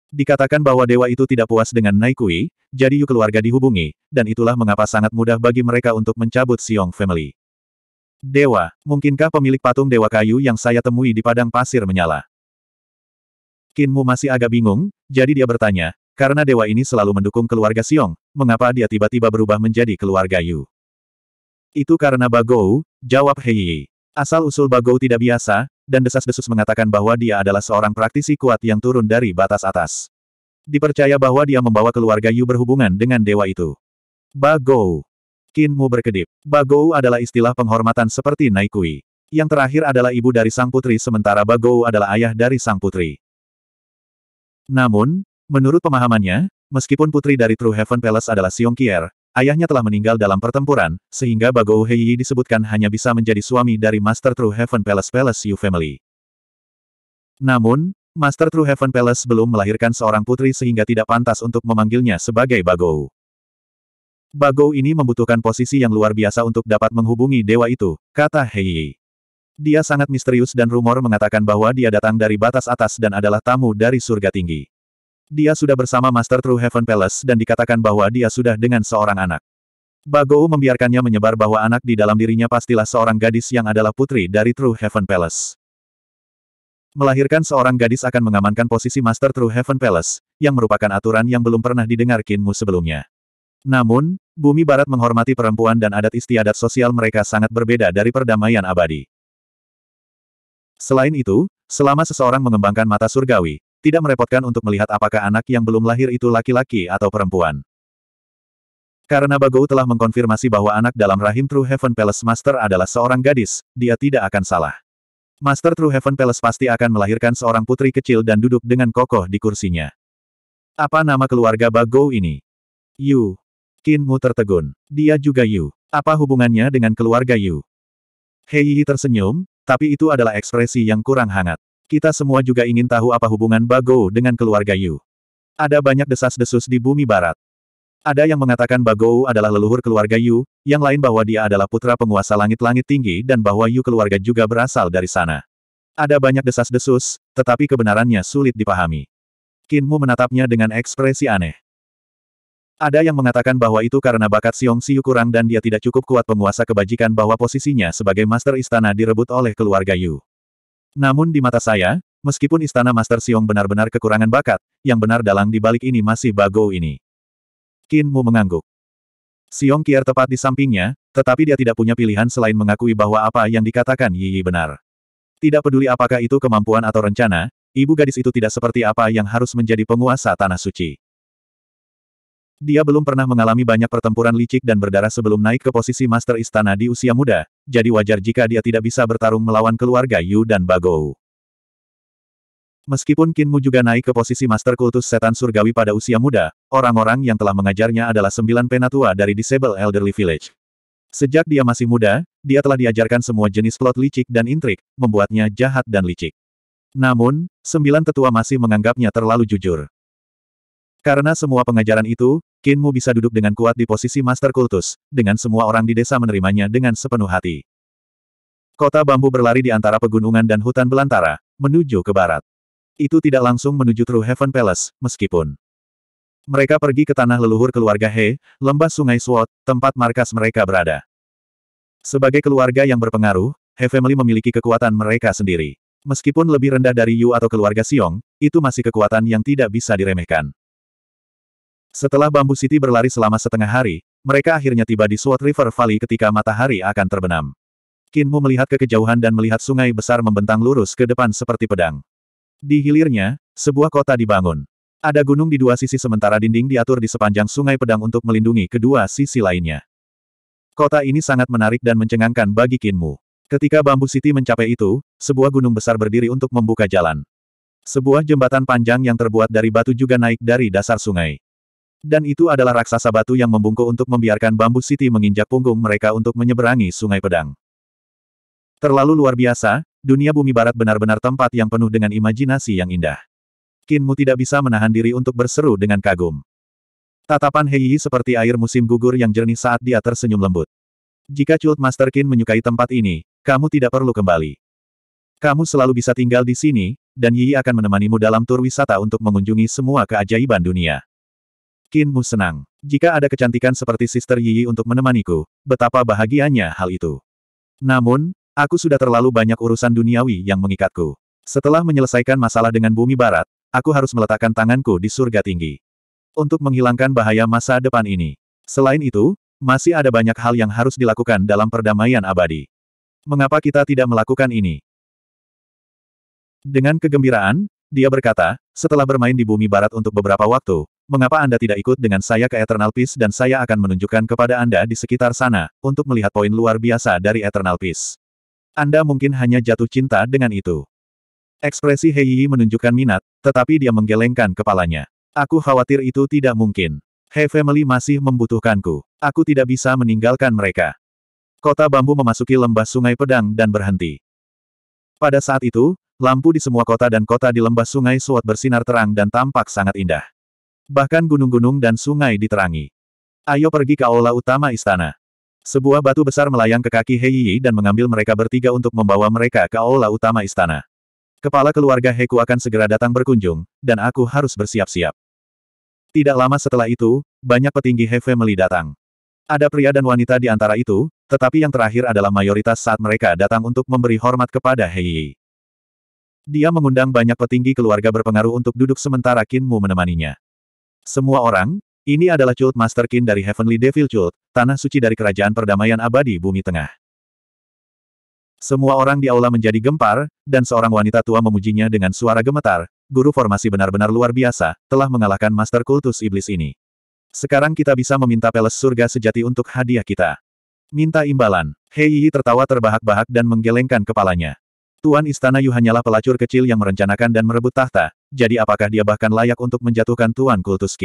Dikatakan bahwa dewa itu tidak puas dengan Naikui, jadi Yu keluarga dihubungi, dan itulah mengapa sangat mudah bagi mereka untuk mencabut Siong Family. Dewa, mungkinkah pemilik patung dewa kayu yang saya temui di padang pasir menyala? Kinmu masih agak bingung, jadi dia bertanya, karena dewa ini selalu mendukung keluarga Siong, mengapa dia tiba-tiba berubah menjadi keluarga Yu? Itu karena Bagou, jawab Hei. Asal-usul Bagou tidak biasa, dan desas-desus mengatakan bahwa dia adalah seorang praktisi kuat yang turun dari batas atas. Dipercaya bahwa dia membawa keluarga Yu berhubungan dengan dewa itu. Bagou. Kinmu berkedip. Bagou adalah istilah penghormatan seperti Naikui. Yang terakhir adalah ibu dari sang putri sementara Bagou adalah ayah dari sang putri. Namun, menurut pemahamannya, meskipun putri dari True Heaven Palace adalah Siong Kier, Ayahnya telah meninggal dalam pertempuran, sehingga Bagou Heiyi disebutkan hanya bisa menjadi suami dari Master True Heaven Palace Palace Yu Family. Namun, Master True Heaven Palace belum melahirkan seorang putri sehingga tidak pantas untuk memanggilnya sebagai Bagou. Bagou ini membutuhkan posisi yang luar biasa untuk dapat menghubungi dewa itu, kata Heiyi. Dia sangat misterius dan rumor mengatakan bahwa dia datang dari batas atas dan adalah tamu dari surga tinggi. Dia sudah bersama Master True Heaven Palace dan dikatakan bahwa dia sudah dengan seorang anak. Bagou membiarkannya menyebar bahwa anak di dalam dirinya pastilah seorang gadis yang adalah putri dari True Heaven Palace. Melahirkan seorang gadis akan mengamankan posisi Master True Heaven Palace, yang merupakan aturan yang belum pernah didengar Kinmu sebelumnya. Namun, bumi barat menghormati perempuan dan adat istiadat sosial mereka sangat berbeda dari perdamaian abadi. Selain itu, selama seseorang mengembangkan mata surgawi, tidak merepotkan untuk melihat apakah anak yang belum lahir itu laki-laki atau perempuan. Karena Bagou telah mengkonfirmasi bahwa anak dalam rahim True Heaven Palace Master adalah seorang gadis, dia tidak akan salah. Master True Heaven Palace pasti akan melahirkan seorang putri kecil dan duduk dengan kokoh di kursinya. Apa nama keluarga Bagou ini? Yu. Kinmu tertegun. Dia juga Yu. Apa hubungannya dengan keluarga Yu? Hei tersenyum, tapi itu adalah ekspresi yang kurang hangat. Kita semua juga ingin tahu apa hubungan Bago dengan keluarga Yu. Ada banyak desas-desus di bumi barat. Ada yang mengatakan Bago adalah leluhur keluarga Yu, yang lain bahwa dia adalah putra penguasa langit-langit tinggi dan bahwa Yu keluarga juga berasal dari sana. Ada banyak desas-desus, tetapi kebenarannya sulit dipahami. Kinmu menatapnya dengan ekspresi aneh. Ada yang mengatakan bahwa itu karena bakat Siung Siu kurang dan dia tidak cukup kuat penguasa kebajikan bahwa posisinya sebagai master istana direbut oleh keluarga Yu. Namun di mata saya, meskipun Istana Master Siong benar-benar kekurangan bakat, yang benar dalang di balik ini masih Bagou ini. Qin Mu mengangguk. Siong Kier tepat di sampingnya, tetapi dia tidak punya pilihan selain mengakui bahwa apa yang dikatakan Yi Yi benar. Tidak peduli apakah itu kemampuan atau rencana, ibu gadis itu tidak seperti apa yang harus menjadi penguasa Tanah Suci. Dia belum pernah mengalami banyak pertempuran licik dan berdarah sebelum naik ke posisi Master Istana di usia muda, jadi wajar jika dia tidak bisa bertarung melawan keluarga Yu dan Bagou. Meskipun Kinmu juga naik ke posisi Master Kultus Setan Surgawi pada usia muda, orang-orang yang telah mengajarnya adalah sembilan penatua dari Disable Elderly Village. Sejak dia masih muda, dia telah diajarkan semua jenis plot licik dan intrik, membuatnya jahat dan licik. Namun, sembilan tetua masih menganggapnya terlalu jujur. Karena semua pengajaran itu, Kinmu bisa duduk dengan kuat di posisi master kultus, dengan semua orang di desa menerimanya dengan sepenuh hati. Kota bambu berlari di antara pegunungan dan hutan belantara, menuju ke barat. Itu tidak langsung menuju True Heaven Palace, meskipun. Mereka pergi ke tanah leluhur keluarga He, lembah sungai Swat, tempat markas mereka berada. Sebagai keluarga yang berpengaruh, He Family memiliki kekuatan mereka sendiri. Meskipun lebih rendah dari Yu atau keluarga Siong, itu masih kekuatan yang tidak bisa diremehkan. Setelah Bambu City berlari selama setengah hari, mereka akhirnya tiba di Sword River Valley ketika matahari akan terbenam. Kinmu melihat ke kejauhan dan melihat sungai besar membentang lurus ke depan seperti pedang. Di hilirnya, sebuah kota dibangun. Ada gunung di dua sisi sementara dinding diatur di sepanjang sungai pedang untuk melindungi kedua sisi lainnya. Kota ini sangat menarik dan mencengangkan bagi Kinmu. Ketika Bambu City mencapai itu, sebuah gunung besar berdiri untuk membuka jalan. Sebuah jembatan panjang yang terbuat dari batu juga naik dari dasar sungai. Dan itu adalah raksasa batu yang membungkuk untuk membiarkan bambu Siti menginjak punggung mereka untuk menyeberangi sungai pedang. Terlalu luar biasa, dunia bumi barat benar-benar tempat yang penuh dengan imajinasi yang indah. Kinmu tidak bisa menahan diri untuk berseru dengan kagum. Tatapan Heiyi seperti air musim gugur yang jernih saat dia tersenyum lembut. Jika Cult Master Kin menyukai tempat ini, kamu tidak perlu kembali. Kamu selalu bisa tinggal di sini, dan Yi akan menemanimu dalam tur wisata untuk mengunjungi semua keajaiban dunia bikinmu senang. Jika ada kecantikan seperti Sister Yi untuk menemaniku, betapa bahagianya hal itu. Namun, aku sudah terlalu banyak urusan duniawi yang mengikatku. Setelah menyelesaikan masalah dengan bumi barat, aku harus meletakkan tanganku di surga tinggi. Untuk menghilangkan bahaya masa depan ini. Selain itu, masih ada banyak hal yang harus dilakukan dalam perdamaian abadi. Mengapa kita tidak melakukan ini? Dengan kegembiraan, dia berkata, setelah bermain di bumi barat untuk beberapa waktu, Mengapa Anda tidak ikut dengan saya ke Eternal Peace dan saya akan menunjukkan kepada Anda di sekitar sana, untuk melihat poin luar biasa dari Eternal Peace. Anda mungkin hanya jatuh cinta dengan itu. Ekspresi Hei Yi menunjukkan minat, tetapi dia menggelengkan kepalanya. Aku khawatir itu tidak mungkin. Hei Family masih membutuhkanku. Aku tidak bisa meninggalkan mereka. Kota bambu memasuki lembah sungai pedang dan berhenti. Pada saat itu, lampu di semua kota dan kota di lembah sungai Suat bersinar terang dan tampak sangat indah. Bahkan gunung-gunung dan sungai diterangi. Ayo pergi ke aula utama istana. Sebuah batu besar melayang ke kaki Hei Yi dan mengambil mereka bertiga untuk membawa mereka ke aula utama istana. Kepala keluarga Heku akan segera datang berkunjung, dan aku harus bersiap-siap. Tidak lama setelah itu, banyak petinggi He Family datang. Ada pria dan wanita di antara itu, tetapi yang terakhir adalah mayoritas saat mereka datang untuk memberi hormat kepada Hei Yi. Dia mengundang banyak petinggi keluarga berpengaruh untuk duduk sementara Kinmu menemaninya. Semua orang, ini adalah Cult Master King dari Heavenly Devil Cult, tanah suci dari Kerajaan Perdamaian Abadi Bumi Tengah. Semua orang di aula menjadi gempar, dan seorang wanita tua memujinya dengan suara gemetar, guru formasi benar-benar luar biasa, telah mengalahkan master kultus iblis ini. Sekarang kita bisa meminta peles surga sejati untuk hadiah kita. Minta imbalan. Hei tertawa terbahak-bahak dan menggelengkan kepalanya. Tuan Istana Yu hanyalah pelacur kecil yang merencanakan dan merebut tahta, jadi apakah dia bahkan layak untuk menjatuhkan Tuan Kultus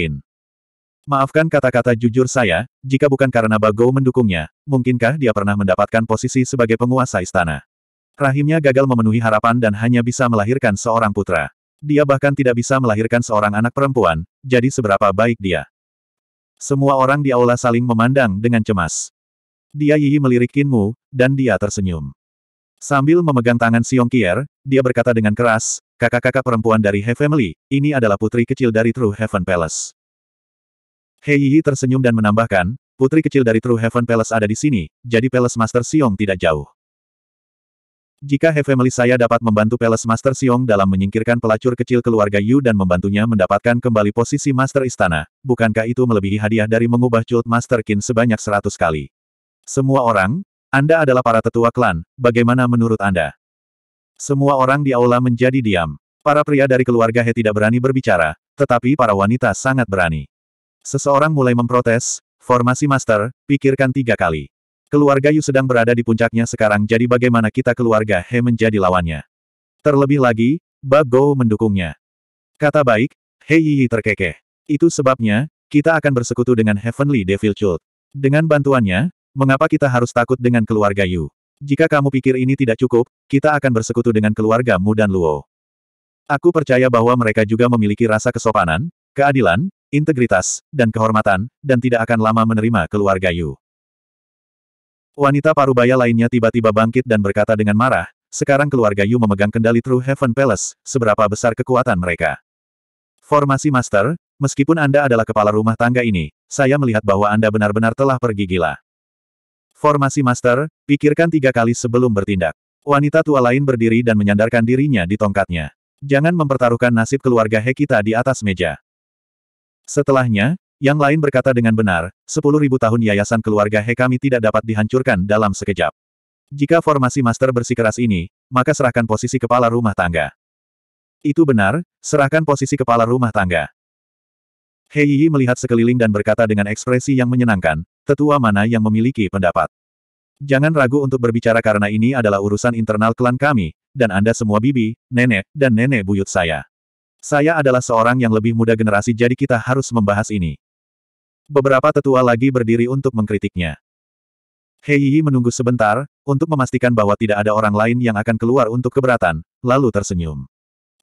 Maafkan kata-kata jujur saya, jika bukan karena Bagou mendukungnya, mungkinkah dia pernah mendapatkan posisi sebagai penguasa istana? Rahimnya gagal memenuhi harapan dan hanya bisa melahirkan seorang putra. Dia bahkan tidak bisa melahirkan seorang anak perempuan, jadi seberapa baik dia. Semua orang di aula saling memandang dengan cemas. Dia Yiyi melirik Kinmu, dan dia tersenyum. Sambil memegang tangan Siong Kier, dia berkata dengan keras, kakak-kakak perempuan dari He Family, ini adalah putri kecil dari True Heaven Palace. He Yi tersenyum dan menambahkan, putri kecil dari True Heaven Palace ada di sini, jadi Palace Master Siong tidak jauh. Jika He Family saya dapat membantu Palace Master Siong dalam menyingkirkan pelacur kecil keluarga Yu dan membantunya mendapatkan kembali posisi Master Istana, bukankah itu melebihi hadiah dari mengubah Cult Master Qin sebanyak seratus kali? Semua orang, anda adalah para tetua klan, bagaimana menurut Anda? Semua orang di aula menjadi diam. Para pria dari keluarga He tidak berani berbicara, tetapi para wanita sangat berani. Seseorang mulai memprotes, formasi master, pikirkan tiga kali. Keluarga Yu sedang berada di puncaknya sekarang jadi bagaimana kita keluarga He menjadi lawannya. Terlebih lagi, Bago mendukungnya. Kata baik, He Yi terkekeh. Itu sebabnya, kita akan bersekutu dengan Heavenly Devil Chult. Dengan bantuannya, Mengapa kita harus takut dengan keluarga Yu? Jika kamu pikir ini tidak cukup, kita akan bersekutu dengan keluarga Mu dan Luo. Aku percaya bahwa mereka juga memiliki rasa kesopanan, keadilan, integritas, dan kehormatan, dan tidak akan lama menerima keluarga Yu. Wanita parubaya lainnya tiba-tiba bangkit dan berkata dengan marah, sekarang keluarga Yu memegang kendali True Heaven Palace, seberapa besar kekuatan mereka. Formasi Master, meskipun Anda adalah kepala rumah tangga ini, saya melihat bahwa Anda benar-benar telah pergi gila. Formasi master, pikirkan tiga kali sebelum bertindak. Wanita tua lain berdiri dan menyandarkan dirinya di tongkatnya. Jangan mempertaruhkan nasib keluarga Hekita di atas meja. Setelahnya, yang lain berkata dengan benar, 10.000 tahun yayasan keluarga He kami tidak dapat dihancurkan dalam sekejap. Jika formasi master bersikeras ini, maka serahkan posisi kepala rumah tangga. Itu benar, serahkan posisi kepala rumah tangga. Yi melihat sekeliling dan berkata dengan ekspresi yang menyenangkan, tetua mana yang memiliki pendapat. Jangan ragu untuk berbicara karena ini adalah urusan internal klan kami, dan Anda semua bibi, nenek, dan nenek buyut saya. Saya adalah seorang yang lebih muda generasi jadi kita harus membahas ini. Beberapa tetua lagi berdiri untuk mengkritiknya. Hei Yi menunggu sebentar, untuk memastikan bahwa tidak ada orang lain yang akan keluar untuk keberatan, lalu tersenyum.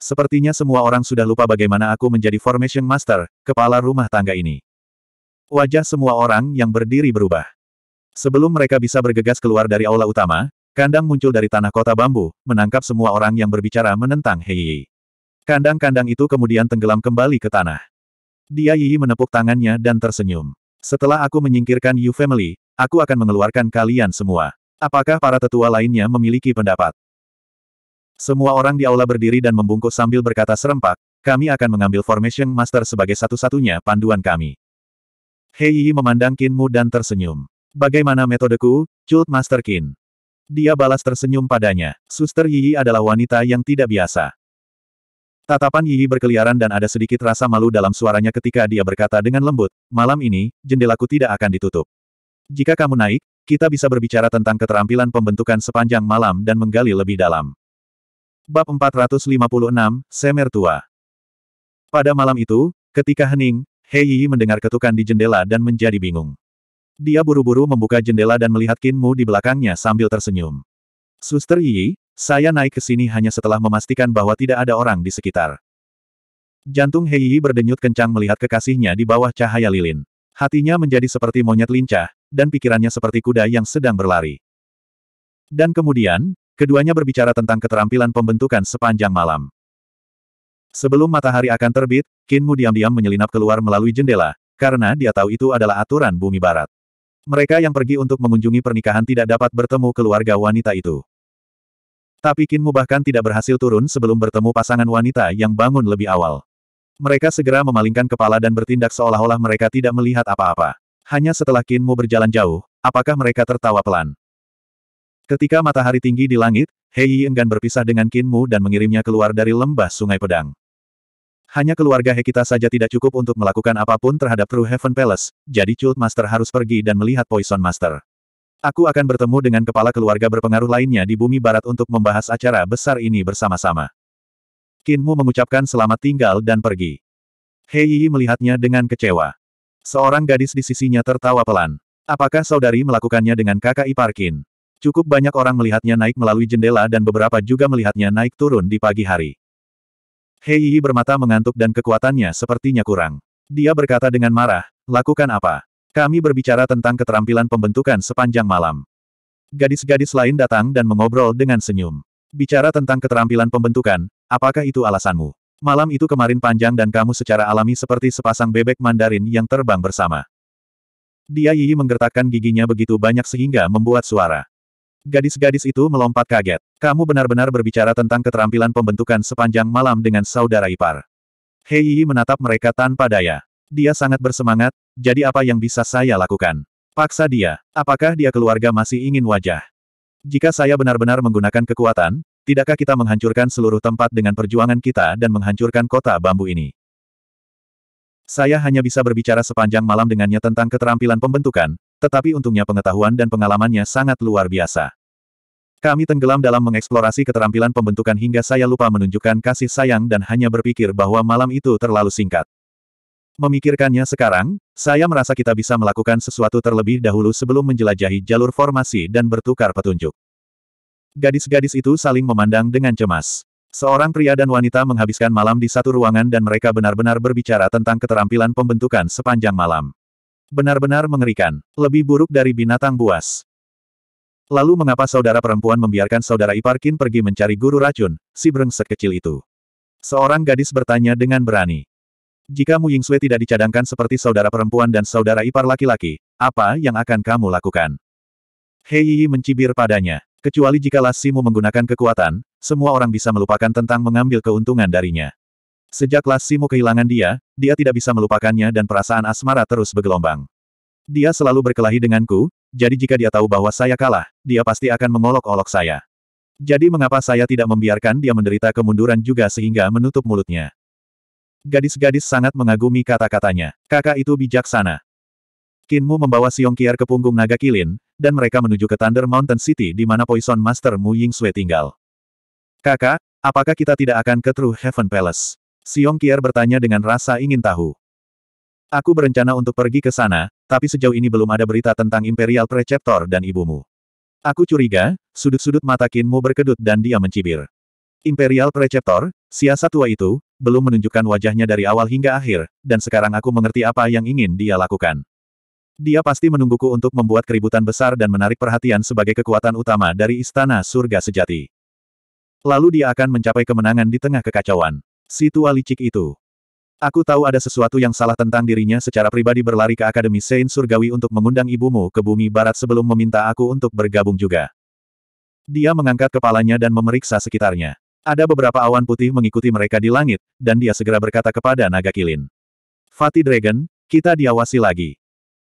Sepertinya semua orang sudah lupa bagaimana aku menjadi Formation Master, kepala rumah tangga ini. Wajah semua orang yang berdiri berubah. Sebelum mereka bisa bergegas keluar dari aula utama, Kandang muncul dari tanah kota bambu, menangkap semua orang yang berbicara menentang Heiyi. Kandang-kandang itu kemudian tenggelam kembali ke tanah. Dia Yi menepuk tangannya dan tersenyum. Setelah aku menyingkirkan Yu Family, aku akan mengeluarkan kalian semua. Apakah para tetua lainnya memiliki pendapat? Semua orang di aula berdiri dan membungkuk sambil berkata serempak, kami akan mengambil Formation Master sebagai satu-satunya panduan kami. Hei memandang Kinmu dan tersenyum. Bagaimana metodeku, Cult Master Kin? Dia balas tersenyum padanya. Suster Yi adalah wanita yang tidak biasa. Tatapan Yi berkeliaran dan ada sedikit rasa malu dalam suaranya ketika dia berkata dengan lembut, malam ini, jendelaku tidak akan ditutup. Jika kamu naik, kita bisa berbicara tentang keterampilan pembentukan sepanjang malam dan menggali lebih dalam. Bab 456, Semer Tua Pada malam itu, ketika hening, Hei Yi mendengar ketukan di jendela dan menjadi bingung. Dia buru-buru membuka jendela dan melihat Kinmu di belakangnya sambil tersenyum. Suster Yi, saya naik ke sini hanya setelah memastikan bahwa tidak ada orang di sekitar. Jantung Hei Yi berdenyut kencang melihat kekasihnya di bawah cahaya lilin. Hatinya menjadi seperti monyet lincah, dan pikirannya seperti kuda yang sedang berlari. Dan kemudian, keduanya berbicara tentang keterampilan pembentukan sepanjang malam. Sebelum matahari akan terbit, Kinmu diam-diam menyelinap keluar melalui jendela, karena dia tahu itu adalah aturan bumi barat. Mereka yang pergi untuk mengunjungi pernikahan tidak dapat bertemu keluarga wanita itu. Tapi Kinmu bahkan tidak berhasil turun sebelum bertemu pasangan wanita yang bangun lebih awal. Mereka segera memalingkan kepala dan bertindak seolah-olah mereka tidak melihat apa-apa. Hanya setelah Kinmu berjalan jauh, apakah mereka tertawa pelan? Ketika matahari tinggi di langit, Hei enggan berpisah dengan Kinmu dan mengirimnya keluar dari lembah sungai pedang. Hanya keluarga He kita saja tidak cukup untuk melakukan apapun terhadap True Heaven Palace, jadi Cult Master harus pergi dan melihat Poison Master. Aku akan bertemu dengan kepala keluarga berpengaruh lainnya di bumi barat untuk membahas acara besar ini bersama-sama. Kinmu mengucapkan selamat tinggal dan pergi. Hei melihatnya dengan kecewa. Seorang gadis di sisinya tertawa pelan. Apakah saudari melakukannya dengan kakak ipar Kin? Cukup banyak orang melihatnya naik melalui jendela dan beberapa juga melihatnya naik turun di pagi hari. Hei Yi bermata mengantuk dan kekuatannya sepertinya kurang. Dia berkata dengan marah, lakukan apa? Kami berbicara tentang keterampilan pembentukan sepanjang malam. Gadis-gadis lain datang dan mengobrol dengan senyum. Bicara tentang keterampilan pembentukan, apakah itu alasanmu? Malam itu kemarin panjang dan kamu secara alami seperti sepasang bebek mandarin yang terbang bersama. Dia Yi menggertakkan giginya begitu banyak sehingga membuat suara. Gadis-gadis itu melompat kaget. Kamu benar-benar berbicara tentang keterampilan pembentukan sepanjang malam dengan saudara ipar. Hei menatap mereka tanpa daya. Dia sangat bersemangat, jadi apa yang bisa saya lakukan? Paksa dia. Apakah dia keluarga masih ingin wajah? Jika saya benar-benar menggunakan kekuatan, tidakkah kita menghancurkan seluruh tempat dengan perjuangan kita dan menghancurkan kota bambu ini? Saya hanya bisa berbicara sepanjang malam dengannya tentang keterampilan pembentukan, tetapi untungnya pengetahuan dan pengalamannya sangat luar biasa. Kami tenggelam dalam mengeksplorasi keterampilan pembentukan hingga saya lupa menunjukkan kasih sayang dan hanya berpikir bahwa malam itu terlalu singkat. Memikirkannya sekarang, saya merasa kita bisa melakukan sesuatu terlebih dahulu sebelum menjelajahi jalur formasi dan bertukar petunjuk. Gadis-gadis itu saling memandang dengan cemas. Seorang pria dan wanita menghabiskan malam di satu ruangan dan mereka benar-benar berbicara tentang keterampilan pembentukan sepanjang malam. Benar-benar mengerikan, lebih buruk dari binatang buas. Lalu mengapa saudara perempuan membiarkan saudara ipar pergi mencari guru racun, si brengsek kecil itu? Seorang gadis bertanya dengan berani. Jika Mu Sui tidak dicadangkan seperti saudara perempuan dan saudara ipar laki-laki, apa yang akan kamu lakukan? Hei Yi mencibir padanya. Kecuali jika Lasimu menggunakan kekuatan, semua orang bisa melupakan tentang mengambil keuntungan darinya. Sejak Lasimu kehilangan dia, dia tidak bisa melupakannya dan perasaan asmara terus bergelombang. Dia selalu berkelahi denganku, jadi jika dia tahu bahwa saya kalah, dia pasti akan mengolok-olok saya. Jadi mengapa saya tidak membiarkan dia menderita kemunduran juga sehingga menutup mulutnya? Gadis-gadis sangat mengagumi kata-katanya. Kakak itu bijaksana. Kinmu membawa Siong Kiar ke punggung naga kilin, dan mereka menuju ke Thunder Mountain City di mana Poison Master Mu Ying Sui tinggal. Kakak, apakah kita tidak akan ke True Heaven Palace? Siong Kiar bertanya dengan rasa ingin tahu. Aku berencana untuk pergi ke sana, tapi sejauh ini belum ada berita tentang Imperial Preceptor dan ibumu. Aku curiga, sudut-sudut mata Kinmu berkedut dan dia mencibir. Imperial Preceptor, siasat tua itu, belum menunjukkan wajahnya dari awal hingga akhir, dan sekarang aku mengerti apa yang ingin dia lakukan. Dia pasti menungguku untuk membuat keributan besar dan menarik perhatian sebagai kekuatan utama dari Istana Surga Sejati. Lalu dia akan mencapai kemenangan di tengah kekacauan. Si tua licik itu. Aku tahu ada sesuatu yang salah tentang dirinya secara pribadi berlari ke Akademi Sein Surgawi untuk mengundang ibumu ke bumi barat sebelum meminta aku untuk bergabung juga. Dia mengangkat kepalanya dan memeriksa sekitarnya. Ada beberapa awan putih mengikuti mereka di langit, dan dia segera berkata kepada Naga Kilin. Fatih Dragon, kita diawasi lagi.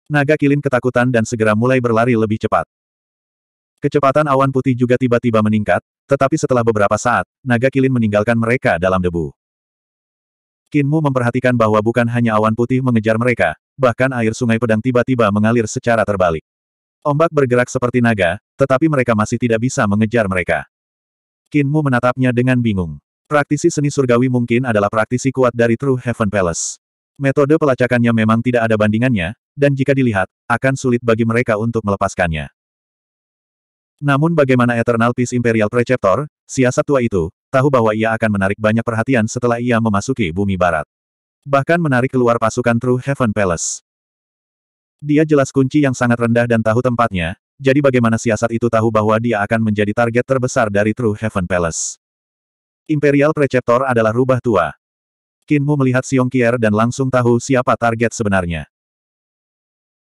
Naga Kilin ketakutan dan segera mulai berlari lebih cepat. Kecepatan awan putih juga tiba-tiba meningkat, tetapi setelah beberapa saat, Naga Kilin meninggalkan mereka dalam debu. Kinmu memperhatikan bahwa bukan hanya awan putih mengejar mereka, bahkan air sungai pedang tiba-tiba mengalir secara terbalik. Ombak bergerak seperti naga, tetapi mereka masih tidak bisa mengejar mereka. Kinmu menatapnya dengan bingung. Praktisi seni surgawi mungkin adalah praktisi kuat dari True Heaven Palace. Metode pelacakannya memang tidak ada bandingannya, dan jika dilihat, akan sulit bagi mereka untuk melepaskannya. Namun bagaimana Eternal Peace Imperial Preceptor, siasat tua itu, tahu bahwa ia akan menarik banyak perhatian setelah ia memasuki bumi barat. Bahkan menarik keluar pasukan True Heaven Palace. Dia jelas kunci yang sangat rendah dan tahu tempatnya, jadi bagaimana siasat itu tahu bahwa dia akan menjadi target terbesar dari True Heaven Palace. Imperial Preceptor adalah rubah tua. Kinmu melihat Siong Kier dan langsung tahu siapa target sebenarnya.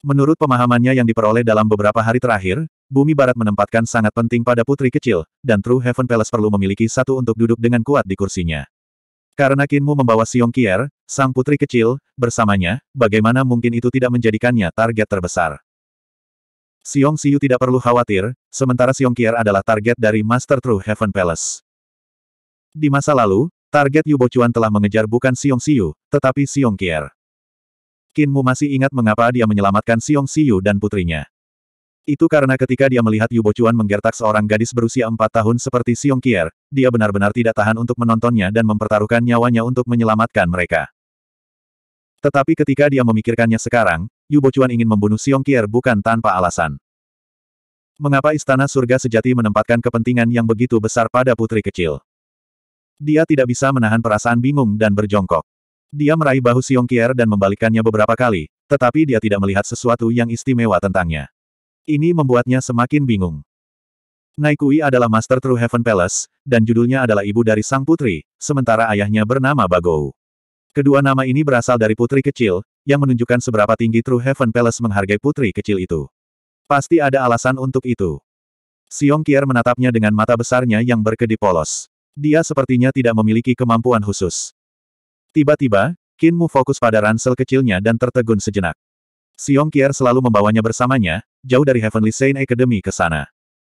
Menurut pemahamannya yang diperoleh dalam beberapa hari terakhir, bumi barat menempatkan sangat penting pada putri kecil, dan True Heaven Palace perlu memiliki satu untuk duduk dengan kuat di kursinya. Karena Kinmu membawa Siong Kier, sang putri kecil, bersamanya, bagaimana mungkin itu tidak menjadikannya target terbesar. Siong Siu tidak perlu khawatir, sementara Siong Kier adalah target dari Master True Heaven Palace. Di masa lalu, target Yu Bocuan telah mengejar bukan Siong Siu, tetapi Siong Kier. Kinmu masih ingat mengapa dia menyelamatkan Siong Siu dan putrinya. Itu karena ketika dia melihat Yubo Chuan menggertak seorang gadis berusia empat tahun seperti Siong Kier, dia benar-benar tidak tahan untuk menontonnya dan mempertaruhkan nyawanya untuk menyelamatkan mereka. Tetapi ketika dia memikirkannya sekarang, Yubo Chuan ingin membunuh Siong Kier bukan tanpa alasan. Mengapa Istana Surga Sejati menempatkan kepentingan yang begitu besar pada putri kecil? Dia tidak bisa menahan perasaan bingung dan berjongkok. Dia meraih bahu Siong Kier dan membalikkannya beberapa kali, tetapi dia tidak melihat sesuatu yang istimewa tentangnya. Ini membuatnya semakin bingung. Naikui adalah Master True Heaven Palace, dan judulnya adalah ibu dari sang putri, sementara ayahnya bernama Bagou. Kedua nama ini berasal dari putri kecil, yang menunjukkan seberapa tinggi True Heaven Palace menghargai putri kecil itu. Pasti ada alasan untuk itu. Siong Kier menatapnya dengan mata besarnya yang berkedip polos. Dia sepertinya tidak memiliki kemampuan khusus. Tiba-tiba, Kinmu fokus pada ransel kecilnya dan tertegun sejenak. Siong Kier selalu membawanya bersamanya, jauh dari Heavenly Saint Academy ke sana.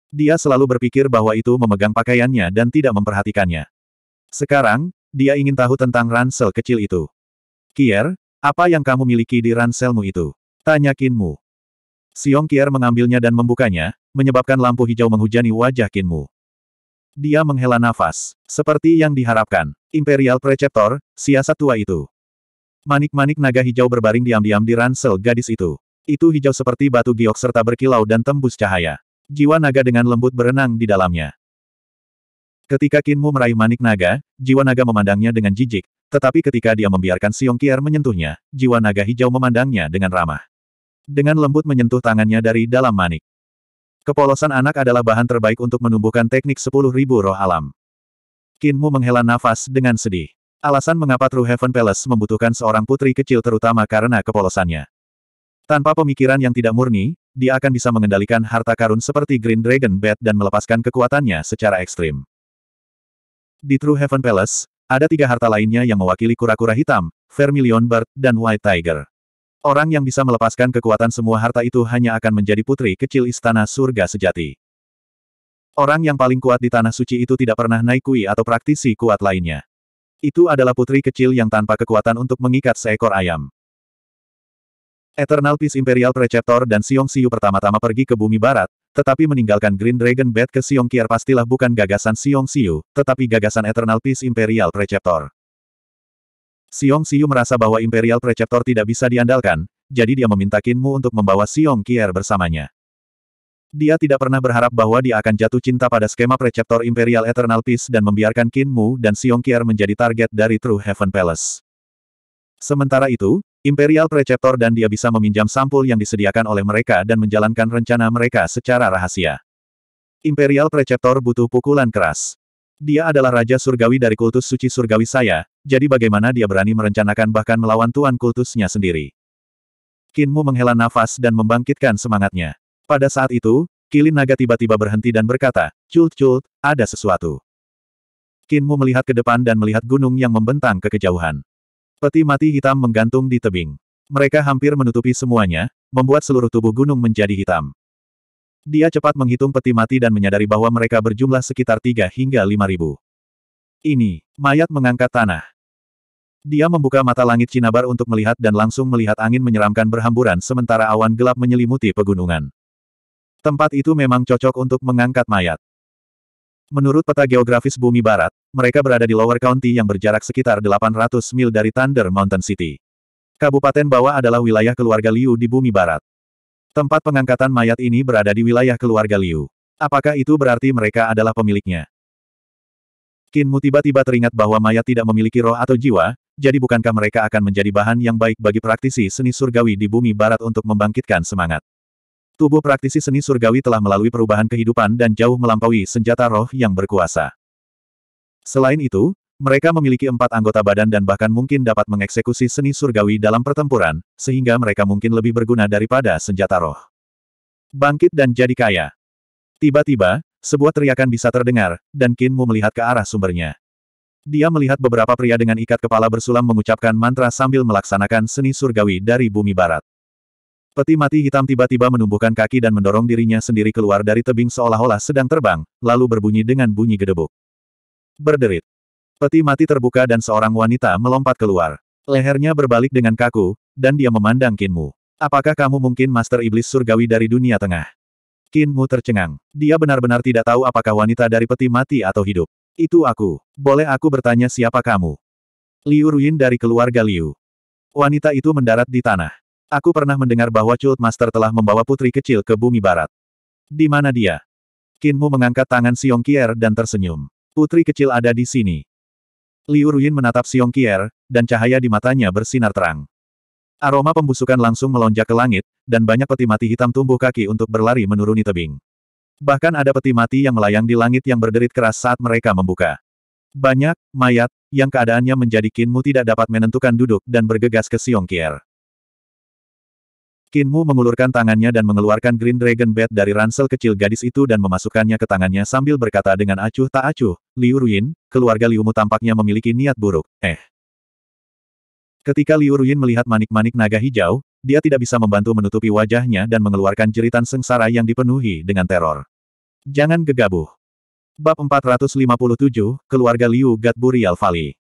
Dia selalu berpikir bahwa itu memegang pakaiannya dan tidak memperhatikannya. Sekarang, dia ingin tahu tentang ransel kecil itu. Kier, apa yang kamu miliki di ranselmu itu? Tanya Kinmu. Siong Kier mengambilnya dan membukanya, menyebabkan lampu hijau menghujani wajah Kinmu. Dia menghela nafas, seperti yang diharapkan. Imperial Preceptor, siasat tua itu. Manik-manik naga hijau berbaring diam-diam di ransel gadis itu. Itu hijau seperti batu giok serta berkilau dan tembus cahaya. Jiwa naga dengan lembut berenang di dalamnya. Ketika Kinmu meraih manik naga, jiwa naga memandangnya dengan jijik, tetapi ketika dia membiarkan Siong Kier menyentuhnya, jiwa naga hijau memandangnya dengan ramah. Dengan lembut menyentuh tangannya dari dalam manik. Kepolosan anak adalah bahan terbaik untuk menumbuhkan teknik 10.000 roh alam. Kinmu menghela nafas dengan sedih. Alasan mengapa True Heaven Palace membutuhkan seorang putri kecil terutama karena kepolosannya. Tanpa pemikiran yang tidak murni, dia akan bisa mengendalikan harta karun seperti Green Dragon Bat dan melepaskan kekuatannya secara ekstrim. Di True Heaven Palace, ada tiga harta lainnya yang mewakili kura-kura hitam, Vermilion Bird, dan White Tiger. Orang yang bisa melepaskan kekuatan semua harta itu hanya akan menjadi putri kecil istana surga sejati. Orang yang paling kuat di tanah suci itu tidak pernah naik kui atau praktisi kuat lainnya. Itu adalah putri kecil yang tanpa kekuatan untuk mengikat seekor ayam. Eternal Peace Imperial Preceptor dan Siung Siu pertama-tama pergi ke bumi barat, tetapi meninggalkan Green Dragon Bed. ke Siong Kier pastilah bukan gagasan Siung Siu, tetapi gagasan Eternal Peace Imperial Preceptor. Siung Siu merasa bahwa Imperial Preceptor tidak bisa diandalkan, jadi dia meminta Kinmu untuk membawa Siung Kier bersamanya. Dia tidak pernah berharap bahwa dia akan jatuh cinta pada skema Preceptor Imperial Eternal Peace dan membiarkan Kinmu dan Siung Kier menjadi target dari True Heaven Palace. Sementara itu, Imperial Preceptor dan dia bisa meminjam sampul yang disediakan oleh mereka dan menjalankan rencana mereka secara rahasia. Imperial Preceptor butuh pukulan keras. Dia adalah Raja Surgawi dari kultus suci Surgawi saya, jadi bagaimana dia berani merencanakan bahkan melawan tuan kultusnya sendiri. Kinmu menghela nafas dan membangkitkan semangatnya. Pada saat itu, Kilin Naga tiba-tiba berhenti dan berkata, Cult-cult, ada sesuatu. Kinmu melihat ke depan dan melihat gunung yang membentang ke kejauhan. Peti mati hitam menggantung di tebing. Mereka hampir menutupi semuanya, membuat seluruh tubuh gunung menjadi hitam. Dia cepat menghitung peti mati dan menyadari bahwa mereka berjumlah sekitar 3 hingga 5 ribu. Ini, mayat mengangkat tanah. Dia membuka mata langit Cinabar untuk melihat dan langsung melihat angin menyeramkan berhamburan sementara awan gelap menyelimuti pegunungan. Tempat itu memang cocok untuk mengangkat mayat. Menurut peta geografis bumi barat, mereka berada di Lower County yang berjarak sekitar 800 mil dari Thunder Mountain City. Kabupaten bawah adalah wilayah keluarga Liu di bumi barat. Tempat pengangkatan mayat ini berada di wilayah keluarga Liu. Apakah itu berarti mereka adalah pemiliknya? Kinmu tiba-tiba teringat bahwa mayat tidak memiliki roh atau jiwa, jadi bukankah mereka akan menjadi bahan yang baik bagi praktisi seni surgawi di bumi barat untuk membangkitkan semangat? Tubuh praktisi seni surgawi telah melalui perubahan kehidupan dan jauh melampaui senjata roh yang berkuasa. Selain itu, mereka memiliki empat anggota badan dan bahkan mungkin dapat mengeksekusi seni surgawi dalam pertempuran, sehingga mereka mungkin lebih berguna daripada senjata roh. Bangkit dan jadi kaya. Tiba-tiba, sebuah teriakan bisa terdengar, dan Kinmu melihat ke arah sumbernya. Dia melihat beberapa pria dengan ikat kepala bersulam mengucapkan mantra sambil melaksanakan seni surgawi dari bumi barat. Peti mati hitam tiba-tiba menumbuhkan kaki dan mendorong dirinya sendiri keluar dari tebing seolah-olah sedang terbang, lalu berbunyi dengan bunyi gedebuk. Berderit. Peti mati terbuka dan seorang wanita melompat keluar. Lehernya berbalik dengan kaku, dan dia memandang Kinmu. Apakah kamu mungkin Master Iblis Surgawi dari dunia tengah? Kinmu tercengang. Dia benar-benar tidak tahu apakah wanita dari peti mati atau hidup. Itu aku. Boleh aku bertanya siapa kamu? Liu Ruin dari keluarga Liu. Wanita itu mendarat di tanah. Aku pernah mendengar bahwa Cult Master telah membawa putri kecil ke bumi barat. Di mana dia? Kinmu mengangkat tangan Siong Kier dan tersenyum. Putri kecil ada di sini. Liu Ruin menatap Siong Kier, dan cahaya di matanya bersinar terang. Aroma pembusukan langsung melonjak ke langit, dan banyak peti mati hitam tumbuh kaki untuk berlari menuruni tebing. Bahkan ada peti mati yang melayang di langit yang berderit keras saat mereka membuka. Banyak, mayat, yang keadaannya menjadi Kinmu tidak dapat menentukan duduk dan bergegas ke Siong Kier. Kinmu mengulurkan tangannya dan mengeluarkan Green Dragon Bat dari ransel kecil gadis itu dan memasukkannya ke tangannya sambil berkata dengan acuh tak acuh, Liu Ruin, keluarga Liumu tampaknya memiliki niat buruk, eh. Ketika Liu Ruin melihat manik-manik naga hijau, dia tidak bisa membantu menutupi wajahnya dan mengeluarkan jeritan sengsara yang dipenuhi dengan teror. Jangan gegabah. Bab 457, Keluarga Liu Gatburial Valley.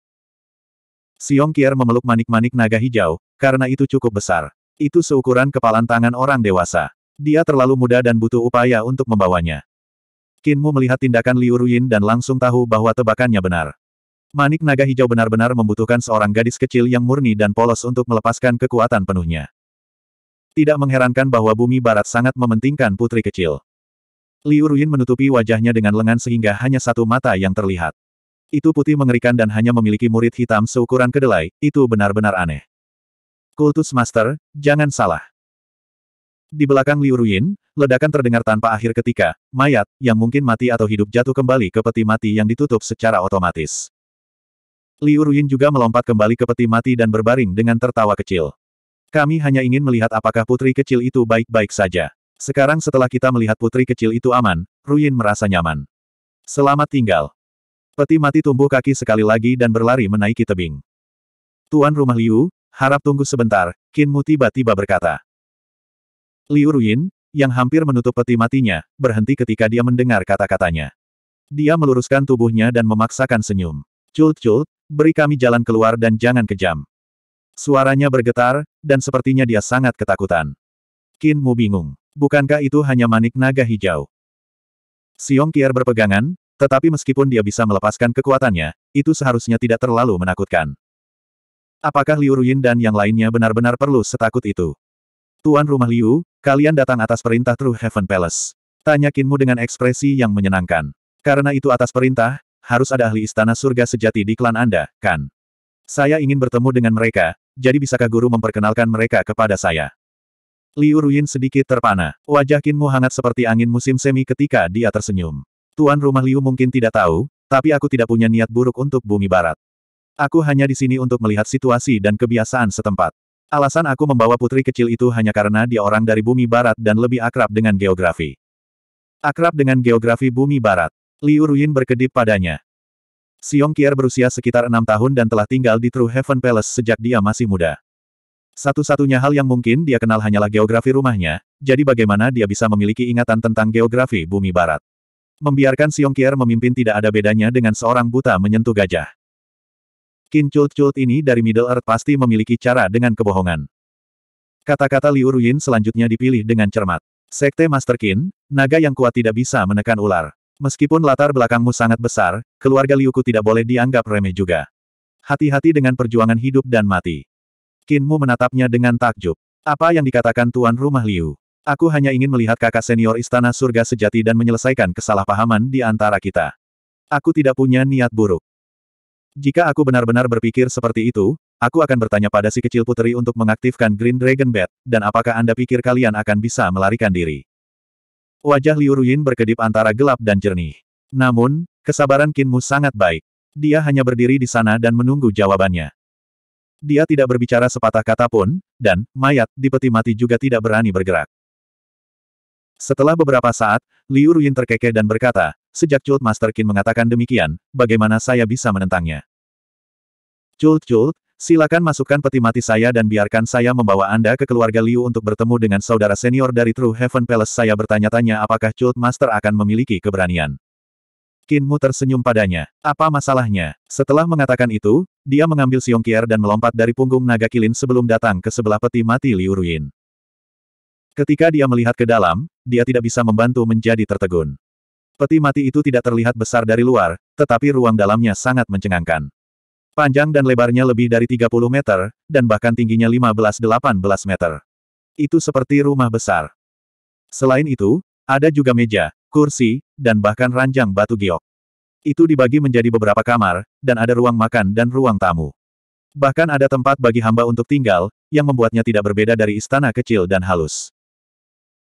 Siong Kier memeluk manik-manik naga hijau, karena itu cukup besar. Itu seukuran kepalan tangan orang dewasa. Dia terlalu muda dan butuh upaya untuk membawanya. Kinmu melihat tindakan Liu Ruyin dan langsung tahu bahwa tebakannya benar. Manik naga hijau benar-benar membutuhkan seorang gadis kecil yang murni dan polos untuk melepaskan kekuatan penuhnya. Tidak mengherankan bahwa bumi barat sangat mementingkan putri kecil. Liu Ruyin menutupi wajahnya dengan lengan sehingga hanya satu mata yang terlihat. Itu putih mengerikan dan hanya memiliki murid hitam seukuran kedelai, itu benar-benar aneh. Kultus Master, jangan salah. Di belakang Liu Ruin, ledakan terdengar tanpa akhir ketika, mayat, yang mungkin mati atau hidup jatuh kembali ke peti mati yang ditutup secara otomatis. Liu Ruin juga melompat kembali ke peti mati dan berbaring dengan tertawa kecil. Kami hanya ingin melihat apakah putri kecil itu baik-baik saja. Sekarang setelah kita melihat putri kecil itu aman, Ruin merasa nyaman. Selamat tinggal. Peti mati tumbuh kaki sekali lagi dan berlari menaiki tebing. Tuan rumah Liu, Harap tunggu sebentar, Kinmu tiba-tiba berkata. Liu Ruin, yang hampir menutup peti matinya, berhenti ketika dia mendengar kata-katanya. Dia meluruskan tubuhnya dan memaksakan senyum. Cult-cult, beri kami jalan keluar dan jangan kejam. Suaranya bergetar, dan sepertinya dia sangat ketakutan. Kinmu bingung. Bukankah itu hanya manik naga hijau? Siong Kier berpegangan, tetapi meskipun dia bisa melepaskan kekuatannya, itu seharusnya tidak terlalu menakutkan. Apakah Liu Ruyin dan yang lainnya benar-benar perlu setakut itu? Tuan rumah Liu, kalian datang atas perintah True Heaven Palace. Tanya Kinmu dengan ekspresi yang menyenangkan. Karena itu atas perintah, harus ada ahli istana surga sejati di klan Anda, kan? Saya ingin bertemu dengan mereka, jadi bisakah guru memperkenalkan mereka kepada saya? Liu Ruyin sedikit terpana. Wajah Kinmu hangat seperti angin musim semi ketika dia tersenyum. Tuan rumah Liu mungkin tidak tahu, tapi aku tidak punya niat buruk untuk bumi barat. Aku hanya di sini untuk melihat situasi dan kebiasaan setempat. Alasan aku membawa putri kecil itu hanya karena dia orang dari bumi barat dan lebih akrab dengan geografi. Akrab dengan geografi bumi barat. Liu Ruyin berkedip padanya. Siong Kier berusia sekitar enam tahun dan telah tinggal di True Heaven Palace sejak dia masih muda. Satu-satunya hal yang mungkin dia kenal hanyalah geografi rumahnya, jadi bagaimana dia bisa memiliki ingatan tentang geografi bumi barat. Membiarkan Siong Kier memimpin tidak ada bedanya dengan seorang buta menyentuh gajah. Qin Chult Chult ini dari Middle Earth pasti memiliki cara dengan kebohongan. Kata-kata Liu Ruyin selanjutnya dipilih dengan cermat. Sekte Master Qin, naga yang kuat tidak bisa menekan ular. Meskipun latar belakangmu sangat besar, keluarga Liuku tidak boleh dianggap remeh juga. Hati-hati dengan perjuangan hidup dan mati. Kinmu menatapnya dengan takjub. Apa yang dikatakan tuan rumah Liu? Aku hanya ingin melihat kakak senior istana surga sejati dan menyelesaikan kesalahpahaman di antara kita. Aku tidak punya niat buruk. Jika aku benar-benar berpikir seperti itu, aku akan bertanya pada si kecil putri untuk mengaktifkan Green Dragon Bat, dan apakah Anda pikir kalian akan bisa melarikan diri? Wajah Liu Ruin berkedip antara gelap dan jernih. Namun, kesabaran Kinmu sangat baik. Dia hanya berdiri di sana dan menunggu jawabannya. Dia tidak berbicara sepatah kata pun, dan, mayat, di peti mati juga tidak berani bergerak. Setelah beberapa saat, Liu Ruin terkekeh dan berkata, Sejak Chult Master Qin mengatakan demikian, bagaimana saya bisa menentangnya? Chult Chult, silakan masukkan peti mati saya dan biarkan saya membawa Anda ke keluarga Liu untuk bertemu dengan saudara senior dari True Heaven Palace. Saya bertanya-tanya apakah Chult Master akan memiliki keberanian. Kinmu tersenyum padanya. Apa masalahnya? Setelah mengatakan itu, dia mengambil Siong Kier dan melompat dari punggung naga kilin sebelum datang ke sebelah peti mati Liu Ruin. Ketika dia melihat ke dalam, dia tidak bisa membantu menjadi tertegun. Peti mati itu tidak terlihat besar dari luar, tetapi ruang dalamnya sangat mencengangkan. Panjang dan lebarnya lebih dari 30 meter, dan bahkan tingginya 15-18 meter. Itu seperti rumah besar. Selain itu, ada juga meja, kursi, dan bahkan ranjang batu giok. Itu dibagi menjadi beberapa kamar, dan ada ruang makan dan ruang tamu. Bahkan ada tempat bagi hamba untuk tinggal, yang membuatnya tidak berbeda dari istana kecil dan halus.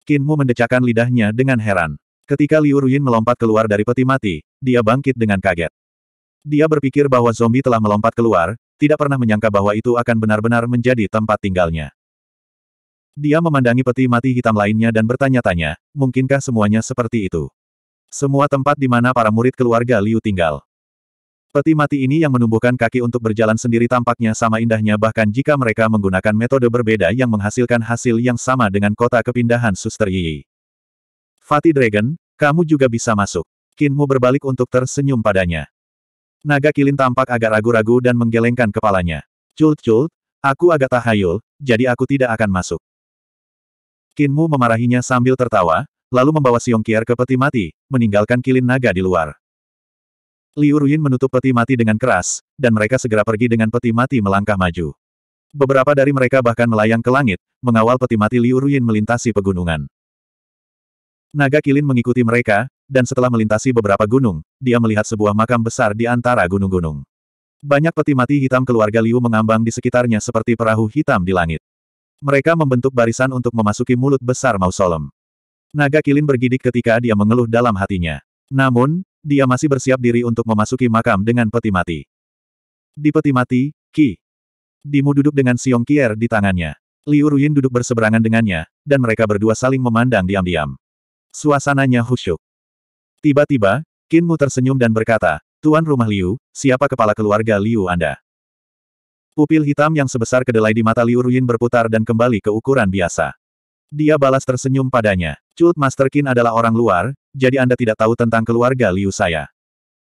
Kinmu mendecakkan lidahnya dengan heran. Ketika Liu Ruyin melompat keluar dari peti mati, dia bangkit dengan kaget. Dia berpikir bahwa zombie telah melompat keluar, tidak pernah menyangka bahwa itu akan benar-benar menjadi tempat tinggalnya. Dia memandangi peti mati hitam lainnya dan bertanya-tanya, mungkinkah semuanya seperti itu? Semua tempat di mana para murid keluarga Liu tinggal. Peti mati ini yang menumbuhkan kaki untuk berjalan sendiri tampaknya sama indahnya bahkan jika mereka menggunakan metode berbeda yang menghasilkan hasil yang sama dengan kota kepindahan Suster Yi. Fatih Dragon, kamu juga bisa masuk. Kinmu berbalik untuk tersenyum padanya. Naga Kilin tampak agak ragu-ragu dan menggelengkan kepalanya. Cult-cult, aku agak tahayul, jadi aku tidak akan masuk. Kinmu memarahinya sambil tertawa, lalu membawa Siong Kier ke peti mati, meninggalkan Kilin Naga di luar. Liu Ruin menutup peti mati dengan keras, dan mereka segera pergi dengan peti mati melangkah maju. Beberapa dari mereka bahkan melayang ke langit, mengawal peti mati Liu Ruin melintasi pegunungan. Naga Kilin mengikuti mereka, dan setelah melintasi beberapa gunung, dia melihat sebuah makam besar di antara gunung-gunung. Banyak peti mati hitam keluarga Liu mengambang di sekitarnya seperti perahu hitam di langit. Mereka membentuk barisan untuk memasuki mulut besar mausolem. Naga Kilin bergidik ketika dia mengeluh dalam hatinya. Namun, dia masih bersiap diri untuk memasuki makam dengan peti mati. Di peti mati, Ki. Dimu duduk dengan Siong Kier di tangannya. Liu Ruyin duduk berseberangan dengannya, dan mereka berdua saling memandang diam-diam. Suasananya khusyuk. Tiba-tiba, Kinmu tersenyum dan berkata, Tuan Rumah Liu, siapa kepala keluarga Liu Anda? Pupil hitam yang sebesar kedelai di mata Liu Ruin berputar dan kembali ke ukuran biasa. Dia balas tersenyum padanya. Cult Master Kin adalah orang luar, jadi Anda tidak tahu tentang keluarga Liu saya.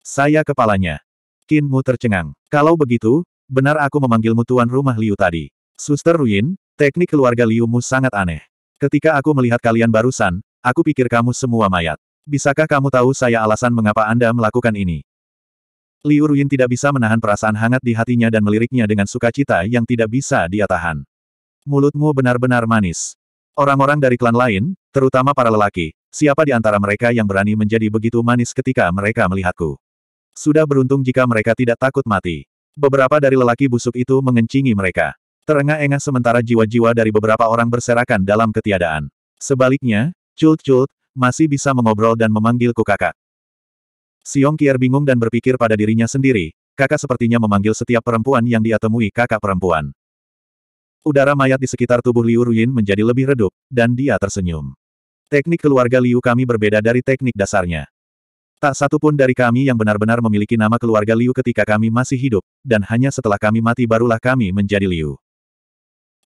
Saya kepalanya. Mu tercengang. Kalau begitu, benar aku memanggilmu Tuan Rumah Liu tadi. Suster Ruin, teknik keluarga Liumu sangat aneh. Ketika aku melihat kalian barusan, Aku pikir kamu semua mayat. Bisakah kamu tahu saya alasan mengapa Anda melakukan ini? Liu Ruin tidak bisa menahan perasaan hangat di hatinya dan meliriknya dengan sukacita yang tidak bisa dia tahan. Mulutmu benar-benar manis. Orang-orang dari klan lain, terutama para lelaki, siapa di antara mereka yang berani menjadi begitu manis ketika mereka melihatku? Sudah beruntung jika mereka tidak takut mati. Beberapa dari lelaki busuk itu mengencingi mereka. Terengah-engah sementara jiwa-jiwa dari beberapa orang berserakan dalam ketiadaan. Sebaliknya, Cut-cut, masih bisa mengobrol dan memanggilku kakak. Siong Kier bingung dan berpikir pada dirinya sendiri, kakak sepertinya memanggil setiap perempuan yang dia temui kakak perempuan. Udara mayat di sekitar tubuh Liu Ruin menjadi lebih redup, dan dia tersenyum. Teknik keluarga Liu kami berbeda dari teknik dasarnya. Tak satu pun dari kami yang benar-benar memiliki nama keluarga Liu ketika kami masih hidup, dan hanya setelah kami mati barulah kami menjadi Liu.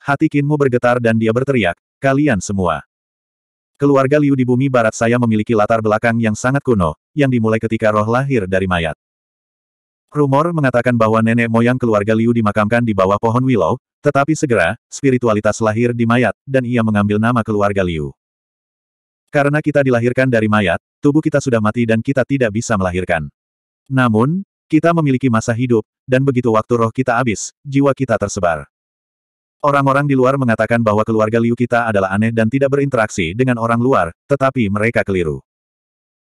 Hati Kinmu bergetar dan dia berteriak, kalian semua. Keluarga Liu di bumi barat saya memiliki latar belakang yang sangat kuno, yang dimulai ketika roh lahir dari mayat. Rumor mengatakan bahwa nenek moyang keluarga Liu dimakamkan di bawah pohon willow, tetapi segera, spiritualitas lahir di mayat, dan ia mengambil nama keluarga Liu. Karena kita dilahirkan dari mayat, tubuh kita sudah mati dan kita tidak bisa melahirkan. Namun, kita memiliki masa hidup, dan begitu waktu roh kita habis, jiwa kita tersebar. Orang-orang di luar mengatakan bahwa keluarga Liu kita adalah aneh dan tidak berinteraksi dengan orang luar, tetapi mereka keliru.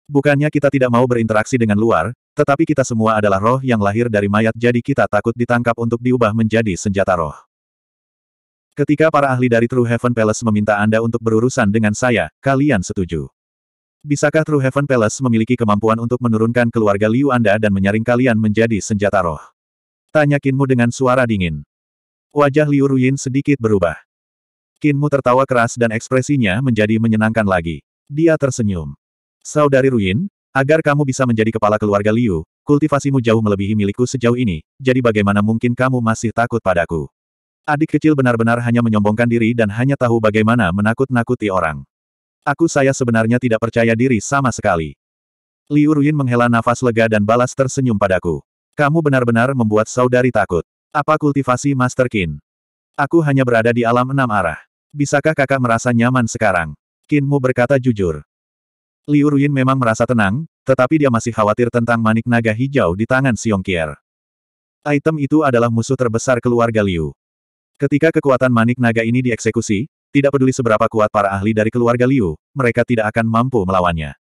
Bukannya kita tidak mau berinteraksi dengan luar, tetapi kita semua adalah roh yang lahir dari mayat jadi kita takut ditangkap untuk diubah menjadi senjata roh. Ketika para ahli dari True Heaven Palace meminta Anda untuk berurusan dengan saya, kalian setuju. Bisakah True Heaven Palace memiliki kemampuan untuk menurunkan keluarga Liu Anda dan menyaring kalian menjadi senjata roh? Tanyakinmu dengan suara dingin. Wajah Liu Ruyin sedikit berubah. Kinmu tertawa keras dan ekspresinya menjadi menyenangkan lagi. Dia tersenyum. Saudari Ruyin, agar kamu bisa menjadi kepala keluarga Liu, kultivasimu jauh melebihi milikku sejauh ini, jadi bagaimana mungkin kamu masih takut padaku? Adik kecil benar-benar hanya menyombongkan diri dan hanya tahu bagaimana menakut-nakuti orang. Aku saya sebenarnya tidak percaya diri sama sekali. Liu Ruyin menghela nafas lega dan balas tersenyum padaku. Kamu benar-benar membuat saudari takut. Apa kultivasi Master Qin? Aku hanya berada di alam enam arah. Bisakah kakak merasa nyaman sekarang? Kinmu berkata jujur. Liu Ruin memang merasa tenang, tetapi dia masih khawatir tentang manik naga hijau di tangan Xiong Kier. Item itu adalah musuh terbesar keluarga Liu. Ketika kekuatan manik naga ini dieksekusi, tidak peduli seberapa kuat para ahli dari keluarga Liu, mereka tidak akan mampu melawannya.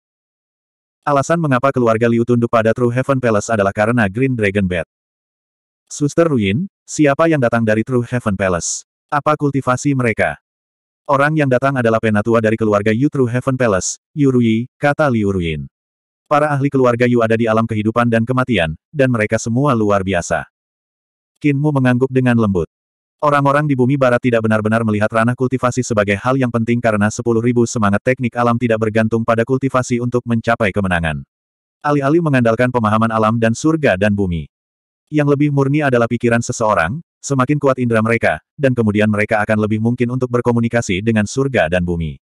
Alasan mengapa keluarga Liu tunduk pada True Heaven Palace adalah karena Green Dragon Bat. Suster Ruin, siapa yang datang dari True Heaven Palace? Apa kultivasi mereka? Orang yang datang adalah penatua dari keluarga Yu True Heaven Palace, Yu Rui, kata Liu Ruin. Para ahli keluarga Yu ada di alam kehidupan dan kematian, dan mereka semua luar biasa. Mu mengangguk dengan lembut. Orang-orang di bumi barat tidak benar-benar melihat ranah kultivasi sebagai hal yang penting karena 10.000 semangat teknik alam tidak bergantung pada kultivasi untuk mencapai kemenangan. Alih-alih mengandalkan pemahaman alam dan surga dan bumi, yang lebih murni adalah pikiran seseorang, semakin kuat indera mereka, dan kemudian mereka akan lebih mungkin untuk berkomunikasi dengan surga dan bumi.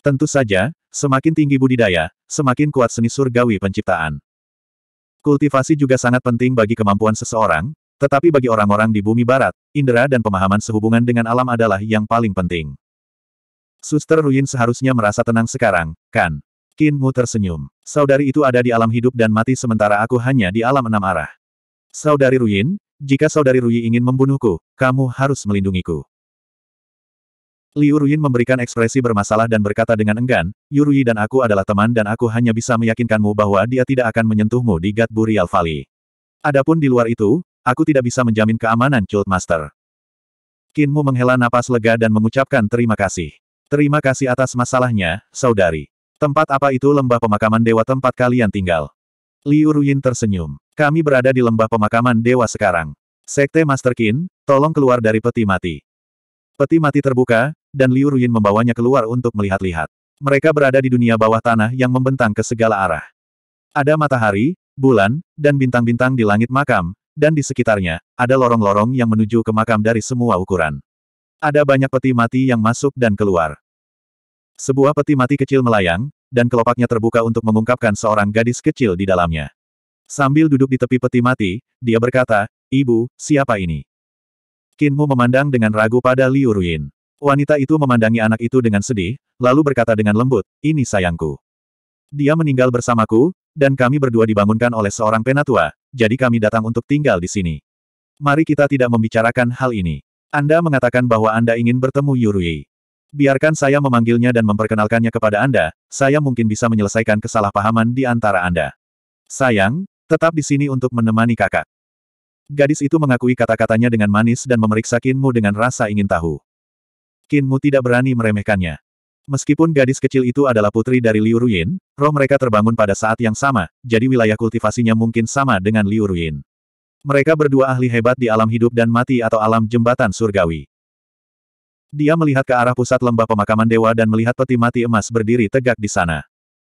Tentu saja, semakin tinggi budidaya, semakin kuat seni surgawi penciptaan. Kultivasi juga sangat penting bagi kemampuan seseorang, tetapi bagi orang-orang di bumi barat, indera dan pemahaman sehubungan dengan alam adalah yang paling penting. Suster Ruin seharusnya merasa tenang sekarang, kan? Kinmu tersenyum. Saudari itu ada di alam hidup dan mati sementara aku hanya di alam enam arah. Saudari Ruyin, jika Saudari Ruyi ingin membunuhku, kamu harus melindungiku. Liu Ruyin memberikan ekspresi bermasalah dan berkata dengan enggan, Yu Ruyi dan aku adalah teman dan aku hanya bisa meyakinkanmu bahwa dia tidak akan menyentuhmu di Buri Burial Valley. Adapun di luar itu, aku tidak bisa menjamin keamanan Cult Master. Kinmu menghela napas lega dan mengucapkan terima kasih. Terima kasih atas masalahnya, saudari. Tempat apa itu lembah pemakaman dewa tempat kalian tinggal? Liu Ruyin tersenyum. Kami berada di lembah pemakaman dewa sekarang. Sekte Master Qin, tolong keluar dari peti mati. Peti mati terbuka, dan Liu Ruyin membawanya keluar untuk melihat-lihat. Mereka berada di dunia bawah tanah yang membentang ke segala arah. Ada matahari, bulan, dan bintang-bintang di langit makam, dan di sekitarnya, ada lorong-lorong yang menuju ke makam dari semua ukuran. Ada banyak peti mati yang masuk dan keluar. Sebuah peti mati kecil melayang, dan kelopaknya terbuka untuk mengungkapkan seorang gadis kecil di dalamnya. Sambil duduk di tepi peti mati, dia berkata, Ibu, siapa ini? Kinmu memandang dengan ragu pada Liu Ruin. Wanita itu memandangi anak itu dengan sedih, lalu berkata dengan lembut, ini sayangku. Dia meninggal bersamaku, dan kami berdua dibangunkan oleh seorang penatua, jadi kami datang untuk tinggal di sini. Mari kita tidak membicarakan hal ini. Anda mengatakan bahwa Anda ingin bertemu Yurui. Biarkan saya memanggilnya dan memperkenalkannya kepada Anda, saya mungkin bisa menyelesaikan kesalahpahaman di antara Anda. Sayang, Tetap di sini untuk menemani kakak. Gadis itu mengakui kata-katanya dengan manis dan memeriksa Kinmu dengan rasa ingin tahu. Kinmu tidak berani meremehkannya. Meskipun gadis kecil itu adalah putri dari Liu Ruin, roh mereka terbangun pada saat yang sama, jadi wilayah kultivasinya mungkin sama dengan Liu Ruin. Mereka berdua ahli hebat di alam hidup dan mati atau alam jembatan surgawi. Dia melihat ke arah pusat lembah pemakaman dewa dan melihat peti mati emas berdiri tegak di sana.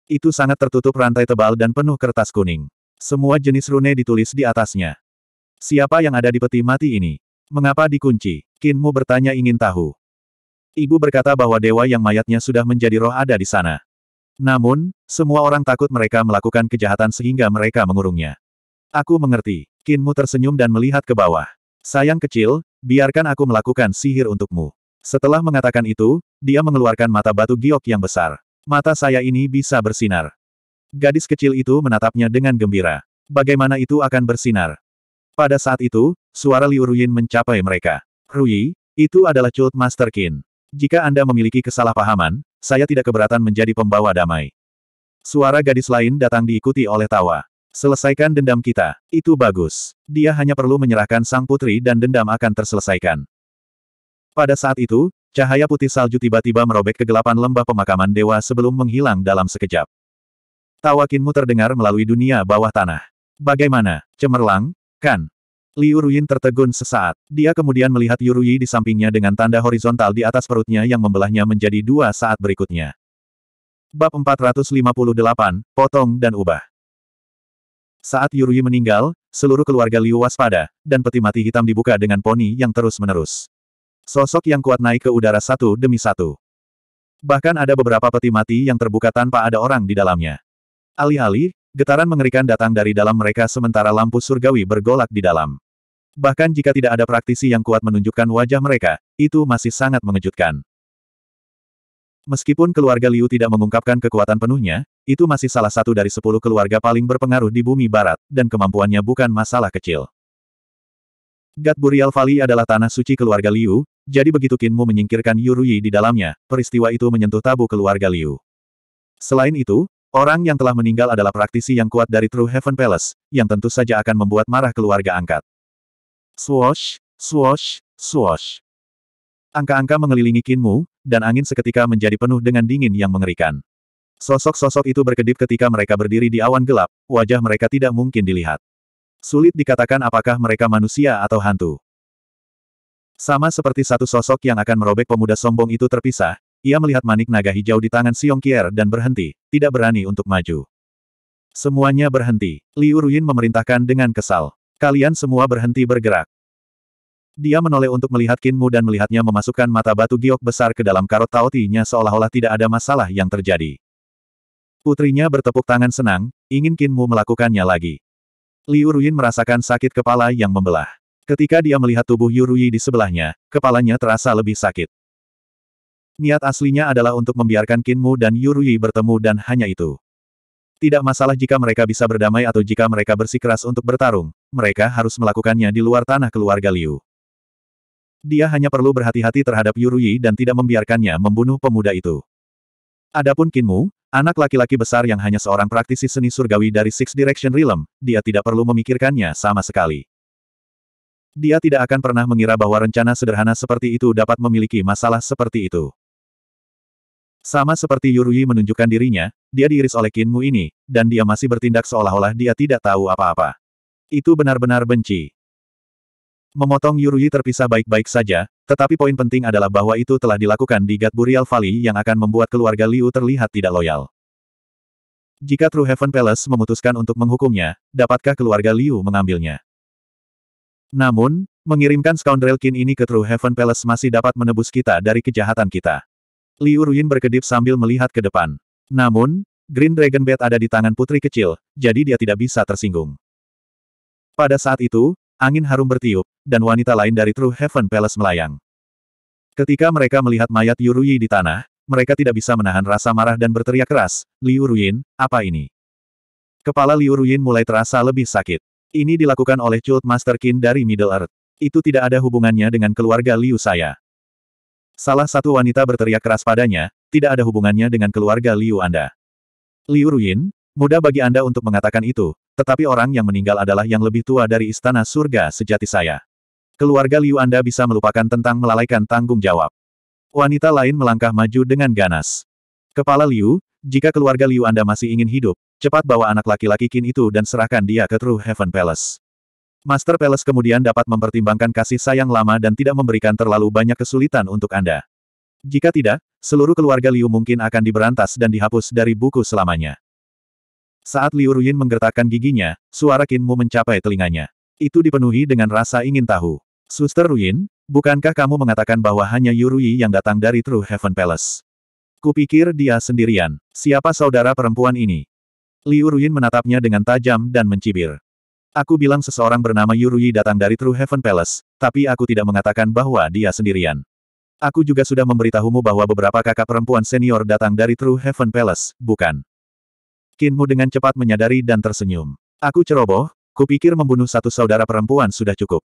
Itu sangat tertutup rantai tebal dan penuh kertas kuning. Semua jenis rune ditulis di atasnya. Siapa yang ada di peti mati ini? Mengapa dikunci? Kinmu bertanya ingin tahu. Ibu berkata bahwa dewa yang mayatnya sudah menjadi roh ada di sana. Namun, semua orang takut mereka melakukan kejahatan sehingga mereka mengurungnya. Aku mengerti. Kinmu tersenyum dan melihat ke bawah. Sayang kecil, biarkan aku melakukan sihir untukmu. Setelah mengatakan itu, dia mengeluarkan mata batu giok yang besar. Mata saya ini bisa bersinar. Gadis kecil itu menatapnya dengan gembira. Bagaimana itu akan bersinar? Pada saat itu, suara Liu Ruyin mencapai mereka. Rui, itu adalah Cult Master Qin. Jika Anda memiliki kesalahpahaman, saya tidak keberatan menjadi pembawa damai. Suara gadis lain datang diikuti oleh tawa. Selesaikan dendam kita. Itu bagus. Dia hanya perlu menyerahkan sang putri dan dendam akan terselesaikan. Pada saat itu, cahaya putih salju tiba-tiba merobek kegelapan lembah pemakaman dewa sebelum menghilang dalam sekejap. Tawa Kinmu terdengar melalui dunia bawah tanah. Bagaimana? Cemerlang, kan? Liu Ruyin tertegun sesaat. Dia kemudian melihat Yu Ruyi di sampingnya dengan tanda horizontal di atas perutnya yang membelahnya menjadi dua saat berikutnya. Bab 458, Potong dan Ubah Saat Yu Ruyi meninggal, seluruh keluarga Liu waspada, dan peti mati hitam dibuka dengan poni yang terus-menerus. Sosok yang kuat naik ke udara satu demi satu. Bahkan ada beberapa peti mati yang terbuka tanpa ada orang di dalamnya. Alih-alih, getaran mengerikan datang dari dalam mereka sementara lampu surgawi bergolak di dalam. Bahkan jika tidak ada praktisi yang kuat menunjukkan wajah mereka, itu masih sangat mengejutkan. Meskipun keluarga Liu tidak mengungkapkan kekuatan penuhnya, itu masih salah satu dari sepuluh keluarga paling berpengaruh di bumi barat, dan kemampuannya bukan masalah kecil. Gat Burial Valley adalah tanah suci keluarga Liu, jadi begitu Kinmu menyingkirkan Yurui di dalamnya, peristiwa itu menyentuh tabu keluarga Liu. Selain itu, Orang yang telah meninggal adalah praktisi yang kuat dari True Heaven Palace, yang tentu saja akan membuat marah keluarga angkat. Swoosh, swoosh, swoosh. Angka-angka mengelilingi kinmu, dan angin seketika menjadi penuh dengan dingin yang mengerikan. Sosok-sosok itu berkedip ketika mereka berdiri di awan gelap, wajah mereka tidak mungkin dilihat. Sulit dikatakan apakah mereka manusia atau hantu. Sama seperti satu sosok yang akan merobek pemuda sombong itu terpisah, ia melihat manik naga hijau di tangan Siong Kier dan berhenti, tidak berani untuk maju. Semuanya berhenti. Liu Ruyin memerintahkan dengan kesal. Kalian semua berhenti bergerak. Dia menoleh untuk melihat Kinmu dan melihatnya memasukkan mata batu giok besar ke dalam karot taotinya seolah-olah tidak ada masalah yang terjadi. Putrinya bertepuk tangan senang, ingin Kinmu melakukannya lagi. Liu Ruyin merasakan sakit kepala yang membelah. Ketika dia melihat tubuh Yurui di sebelahnya, kepalanya terasa lebih sakit. Niat aslinya adalah untuk membiarkan Kinmu dan Yurui bertemu dan hanya itu. Tidak masalah jika mereka bisa berdamai atau jika mereka bersikeras untuk bertarung, mereka harus melakukannya di luar tanah keluarga Liu. Dia hanya perlu berhati-hati terhadap Yurui dan tidak membiarkannya membunuh pemuda itu. Adapun Kinmu, anak laki-laki besar yang hanya seorang praktisi seni surgawi dari Six Direction Realm, dia tidak perlu memikirkannya sama sekali. Dia tidak akan pernah mengira bahwa rencana sederhana seperti itu dapat memiliki masalah seperti itu. Sama seperti Yurui menunjukkan dirinya, dia diiris oleh Kinmu ini, dan dia masih bertindak seolah-olah dia tidak tahu apa-apa. Itu benar-benar benci. Memotong Yurui terpisah baik-baik saja, tetapi poin penting adalah bahwa itu telah dilakukan di Gat Burial Valley yang akan membuat keluarga Liu terlihat tidak loyal. Jika True Heaven Palace memutuskan untuk menghukumnya, dapatkah keluarga Liu mengambilnya? Namun, mengirimkan Scoundrel Kin ini ke True Heaven Palace masih dapat menebus kita dari kejahatan kita. Liu Ruin berkedip sambil melihat ke depan. Namun, Green Dragon Bat ada di tangan putri kecil, jadi dia tidak bisa tersinggung. Pada saat itu, angin harum bertiup, dan wanita lain dari True Heaven Palace melayang. Ketika mereka melihat mayat Ruyi di tanah, mereka tidak bisa menahan rasa marah dan berteriak keras, Liu Ruin, apa ini? Kepala Liu Ruin mulai terasa lebih sakit. Ini dilakukan oleh Cult Master Qin dari Middle Earth. Itu tidak ada hubungannya dengan keluarga Liu saya. Salah satu wanita berteriak keras padanya, tidak ada hubungannya dengan keluarga Liu Anda. Liu Ruin, mudah bagi Anda untuk mengatakan itu, tetapi orang yang meninggal adalah yang lebih tua dari istana surga sejati saya. Keluarga Liu Anda bisa melupakan tentang melalaikan tanggung jawab. Wanita lain melangkah maju dengan ganas. Kepala Liu, jika keluarga Liu Anda masih ingin hidup, cepat bawa anak laki-laki Kin itu dan serahkan dia ke True Heaven Palace. Master Palace kemudian dapat mempertimbangkan kasih sayang lama dan tidak memberikan terlalu banyak kesulitan untuk Anda. Jika tidak, seluruh keluarga Liu mungkin akan diberantas dan dihapus dari buku selamanya. Saat Liu Ruyin menggertakkan giginya, suara Kinmu mencapai telinganya. Itu dipenuhi dengan rasa ingin tahu. Suster Ruyin, bukankah kamu mengatakan bahwa hanya Yu Yurui yang datang dari True Heaven Palace? Kupikir dia sendirian. Siapa saudara perempuan ini? Liu Ruyin menatapnya dengan tajam dan mencibir. Aku bilang seseorang bernama Yurui datang dari True Heaven Palace, tapi aku tidak mengatakan bahwa dia sendirian. Aku juga sudah memberitahumu bahwa beberapa kakak perempuan senior datang dari True Heaven Palace, bukan? Kinmu dengan cepat menyadari dan tersenyum. Aku ceroboh, kupikir membunuh satu saudara perempuan sudah cukup.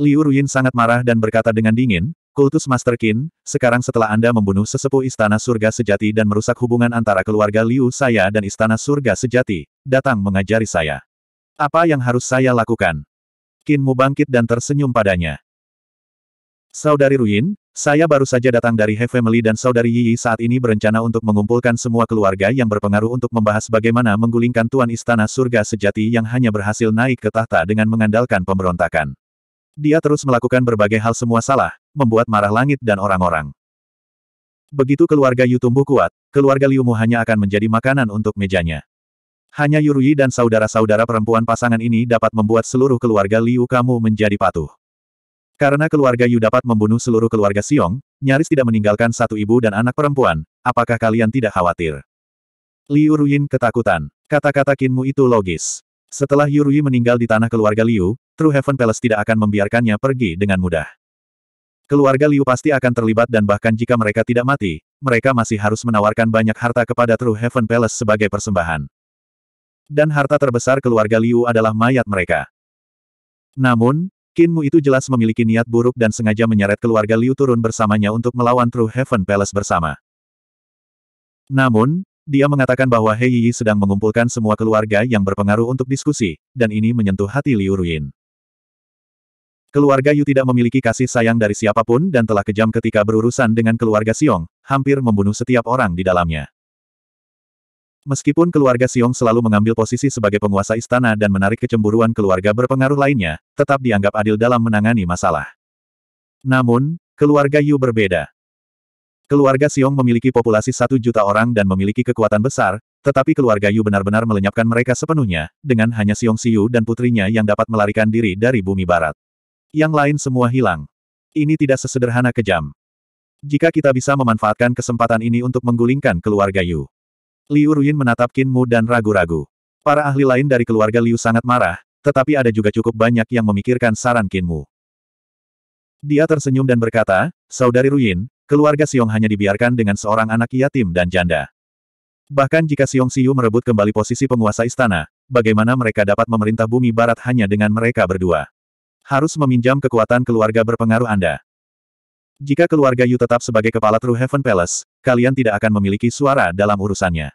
Liu Ruyin sangat marah dan berkata dengan dingin, Kultus Master Qin, sekarang setelah Anda membunuh sesepuh Istana Surga Sejati dan merusak hubungan antara keluarga Liu saya dan Istana Surga Sejati, datang mengajari saya. Apa yang harus saya lakukan? Qin Mu bangkit dan tersenyum padanya. Saudari Ruin, saya baru saja datang dari He Family dan Saudari Yi saat ini berencana untuk mengumpulkan semua keluarga yang berpengaruh untuk membahas bagaimana menggulingkan Tuan Istana Surga Sejati yang hanya berhasil naik ke tahta dengan mengandalkan pemberontakan. Dia terus melakukan berbagai hal semua salah, membuat marah langit dan orang-orang. Begitu keluarga Yu tumbuh kuat, keluarga Liumu hanya akan menjadi makanan untuk mejanya. Hanya Yurui dan saudara-saudara perempuan pasangan ini dapat membuat seluruh keluarga Liu kamu menjadi patuh. Karena keluarga Yu dapat membunuh seluruh keluarga Xiong, nyaris tidak meninggalkan satu ibu dan anak perempuan, apakah kalian tidak khawatir? Liu Ruyin ketakutan. Kata-kata Kinmu itu logis. Setelah Yurui meninggal di tanah keluarga Liu, True Heaven Palace tidak akan membiarkannya pergi dengan mudah. Keluarga Liu pasti akan terlibat dan bahkan jika mereka tidak mati, mereka masih harus menawarkan banyak harta kepada True Heaven Palace sebagai persembahan. Dan harta terbesar keluarga Liu adalah mayat mereka. Namun, Kinmu itu jelas memiliki niat buruk dan sengaja menyeret keluarga Liu turun bersamanya untuk melawan True Heaven Palace bersama. Namun, dia mengatakan bahwa Hei Yi sedang mengumpulkan semua keluarga yang berpengaruh untuk diskusi, dan ini menyentuh hati Liu Ruin. Keluarga Yu tidak memiliki kasih sayang dari siapapun dan telah kejam ketika berurusan dengan keluarga Siong, hampir membunuh setiap orang di dalamnya. Meskipun keluarga Siong selalu mengambil posisi sebagai penguasa istana dan menarik kecemburuan keluarga berpengaruh lainnya, tetap dianggap adil dalam menangani masalah. Namun, keluarga Yu berbeda. Keluarga Xiong memiliki populasi satu juta orang dan memiliki kekuatan besar, tetapi keluarga Yu benar-benar melenyapkan mereka sepenuhnya, dengan hanya Xiong Siu dan putrinya yang dapat melarikan diri dari bumi barat. Yang lain semua hilang. Ini tidak sesederhana kejam. Jika kita bisa memanfaatkan kesempatan ini untuk menggulingkan keluarga Yu. Liu Ruin menatap Qin Mu dan ragu-ragu. Para ahli lain dari keluarga Liu sangat marah, tetapi ada juga cukup banyak yang memikirkan saran Qin Mu. Dia tersenyum dan berkata, Saudari Ruin, Keluarga Siong hanya dibiarkan dengan seorang anak yatim dan janda. Bahkan jika Siong Siu merebut kembali posisi penguasa istana, bagaimana mereka dapat memerintah bumi barat hanya dengan mereka berdua? Harus meminjam kekuatan keluarga berpengaruh Anda. Jika keluarga Yu tetap sebagai kepala True Heaven Palace, kalian tidak akan memiliki suara dalam urusannya.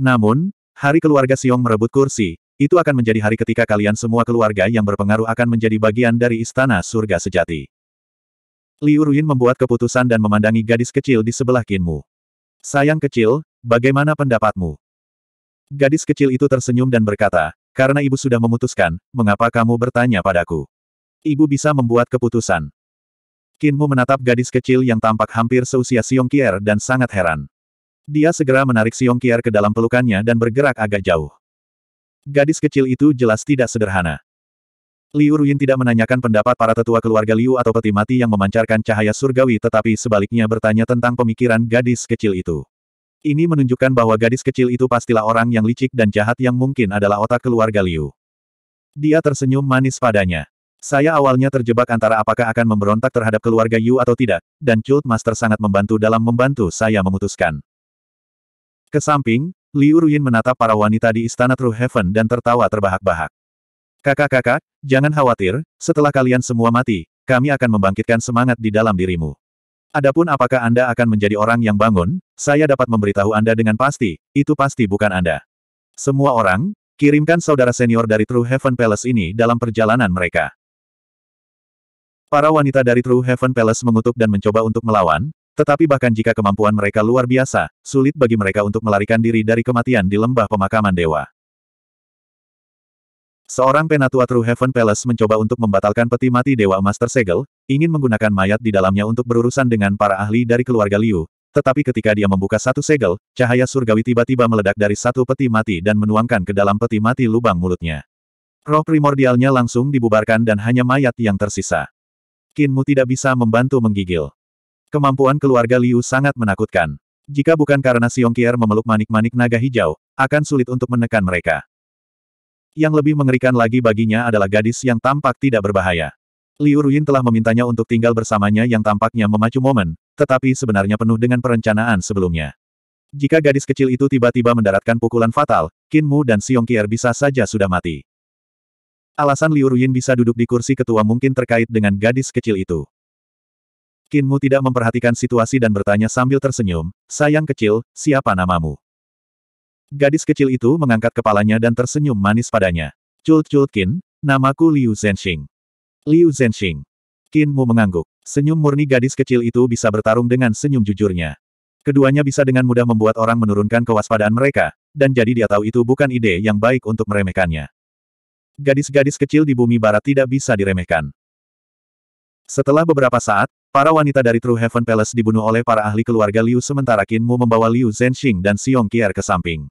Namun, hari keluarga Siong merebut kursi, itu akan menjadi hari ketika kalian semua keluarga yang berpengaruh akan menjadi bagian dari istana surga sejati. Liu Ruin membuat keputusan dan memandangi gadis kecil di sebelah Kinmu. Sayang kecil, bagaimana pendapatmu? Gadis kecil itu tersenyum dan berkata, karena ibu sudah memutuskan, mengapa kamu bertanya padaku? Ibu bisa membuat keputusan. Kinmu menatap gadis kecil yang tampak hampir seusia Siong Kier dan sangat heran. Dia segera menarik Siong Kier ke dalam pelukannya dan bergerak agak jauh. Gadis kecil itu jelas tidak sederhana. Liu Ruin tidak menanyakan pendapat para tetua keluarga Liu atau peti mati yang memancarkan cahaya surgawi tetapi sebaliknya bertanya tentang pemikiran gadis kecil itu. Ini menunjukkan bahwa gadis kecil itu pastilah orang yang licik dan jahat yang mungkin adalah otak keluarga Liu. Dia tersenyum manis padanya. Saya awalnya terjebak antara apakah akan memberontak terhadap keluarga Yu atau tidak, dan Chult Master sangat membantu dalam membantu saya memutuskan. Kesamping, Liu Ruin menatap para wanita di istana True Heaven dan tertawa terbahak-bahak. Kakak-kakak, jangan khawatir, setelah kalian semua mati, kami akan membangkitkan semangat di dalam dirimu. Adapun apakah Anda akan menjadi orang yang bangun, saya dapat memberitahu Anda dengan pasti, itu pasti bukan Anda. Semua orang, kirimkan saudara senior dari True Heaven Palace ini dalam perjalanan mereka. Para wanita dari True Heaven Palace mengutuk dan mencoba untuk melawan, tetapi bahkan jika kemampuan mereka luar biasa, sulit bagi mereka untuk melarikan diri dari kematian di lembah pemakaman dewa. Seorang penatua True Heaven Palace mencoba untuk membatalkan peti mati Dewa Master Segel, ingin menggunakan mayat di dalamnya untuk berurusan dengan para ahli dari keluarga Liu, tetapi ketika dia membuka satu segel, cahaya surgawi tiba-tiba meledak dari satu peti mati dan menuangkan ke dalam peti mati lubang mulutnya. Roh primordialnya langsung dibubarkan dan hanya mayat yang tersisa. Kinmu tidak bisa membantu menggigil. Kemampuan keluarga Liu sangat menakutkan. Jika bukan karena Siong Kier memeluk manik-manik naga hijau, akan sulit untuk menekan mereka. Yang lebih mengerikan lagi baginya adalah gadis yang tampak tidak berbahaya. Liu Ruin telah memintanya untuk tinggal bersamanya yang tampaknya memacu momen, tetapi sebenarnya penuh dengan perencanaan sebelumnya. Jika gadis kecil itu tiba-tiba mendaratkan pukulan fatal, Qin Mu dan Xiong Qier bisa saja sudah mati. Alasan Liu Ruin bisa duduk di kursi ketua mungkin terkait dengan gadis kecil itu. Qin Mu tidak memperhatikan situasi dan bertanya sambil tersenyum, sayang kecil, siapa namamu? Gadis kecil itu mengangkat kepalanya dan tersenyum manis padanya. Chul-chul-kin, namaku Liu Zhenxing. Liu Zhenxing. Qin Mu mengangguk. Senyum murni gadis kecil itu bisa bertarung dengan senyum jujurnya. Keduanya bisa dengan mudah membuat orang menurunkan kewaspadaan mereka, dan jadi dia tahu itu bukan ide yang baik untuk meremehkannya. Gadis-gadis kecil di bumi barat tidak bisa diremehkan. Setelah beberapa saat, para wanita dari True Heaven Palace dibunuh oleh para ahli keluarga Liu sementara Qin Mu membawa Liu Zhenxing dan Xiong Qier ke samping.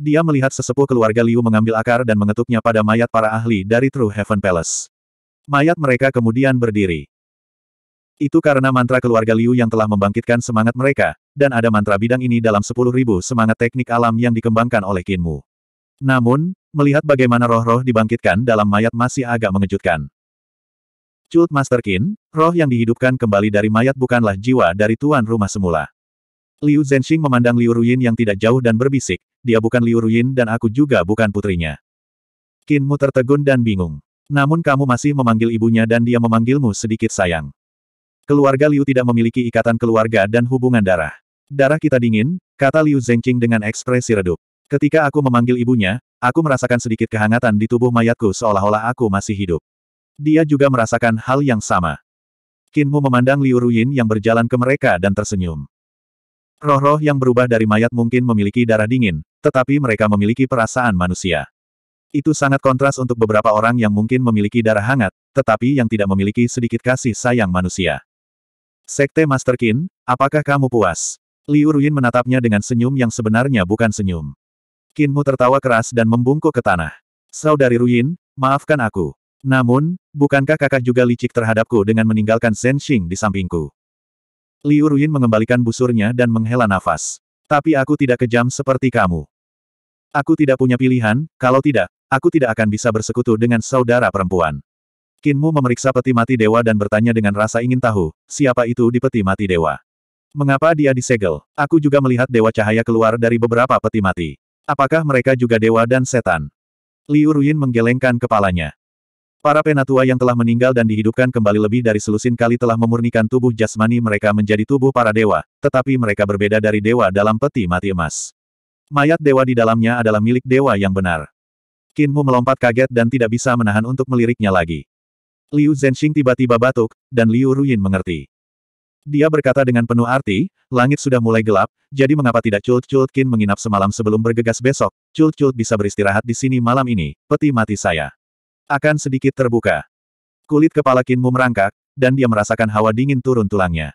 Dia melihat sesepuh keluarga Liu mengambil akar dan mengetuknya pada mayat para ahli dari True Heaven Palace. Mayat mereka kemudian berdiri. Itu karena mantra keluarga Liu yang telah membangkitkan semangat mereka, dan ada mantra bidang ini dalam 10.000 semangat teknik alam yang dikembangkan oleh Kinmu. Namun, melihat bagaimana roh-roh dibangkitkan dalam mayat masih agak mengejutkan. Cult Master Qin, roh yang dihidupkan kembali dari mayat bukanlah jiwa dari tuan rumah semula. Liu Zhenxing memandang Liu Ruyin yang tidak jauh dan berbisik, dia bukan Liu Ruyin dan aku juga bukan putrinya. Kinmu tertegun dan bingung. Namun kamu masih memanggil ibunya dan dia memanggilmu sedikit sayang. Keluarga Liu tidak memiliki ikatan keluarga dan hubungan darah. Darah kita dingin, kata Liu Zhengqing dengan ekspresi redup. Ketika aku memanggil ibunya, aku merasakan sedikit kehangatan di tubuh mayatku seolah-olah aku masih hidup. Dia juga merasakan hal yang sama. Kinmu memandang Liu Ruyin yang berjalan ke mereka dan tersenyum. Roh-roh yang berubah dari mayat mungkin memiliki darah dingin, tetapi mereka memiliki perasaan manusia. Itu sangat kontras untuk beberapa orang yang mungkin memiliki darah hangat, tetapi yang tidak memiliki sedikit kasih sayang manusia. Sekte Master Qin, apakah kamu puas? Liu Ruin menatapnya dengan senyum yang sebenarnya bukan senyum. Qinmu tertawa keras dan membungkuk ke tanah. Saudari Ruin, maafkan aku. Namun, bukankah kakak juga licik terhadapku dengan meninggalkan Zhen Xing di sampingku? Liu Ruin mengembalikan busurnya dan menghela nafas. Tapi aku tidak kejam seperti kamu. Aku tidak punya pilihan, kalau tidak, aku tidak akan bisa bersekutu dengan saudara perempuan. Kinmu memeriksa peti mati dewa dan bertanya dengan rasa ingin tahu, siapa itu di peti mati dewa. Mengapa dia disegel? Aku juga melihat dewa cahaya keluar dari beberapa peti mati. Apakah mereka juga dewa dan setan? Liu Ruin menggelengkan kepalanya. Para penatua yang telah meninggal dan dihidupkan kembali lebih dari selusin kali telah memurnikan tubuh jasmani mereka menjadi tubuh para dewa, tetapi mereka berbeda dari dewa dalam peti mati emas. Mayat dewa di dalamnya adalah milik dewa yang benar. Kinmu melompat kaget dan tidak bisa menahan untuk meliriknya lagi. Liu Zhenxing tiba-tiba batuk, dan Liu Ruyin mengerti. Dia berkata dengan penuh arti, langit sudah mulai gelap, jadi mengapa tidak Chult-Chult Kin menginap semalam sebelum bergegas besok, Chult-Chult bisa beristirahat di sini malam ini, peti mati saya akan sedikit terbuka. Kulit kepala Kinmu merangkak, dan dia merasakan hawa dingin turun tulangnya.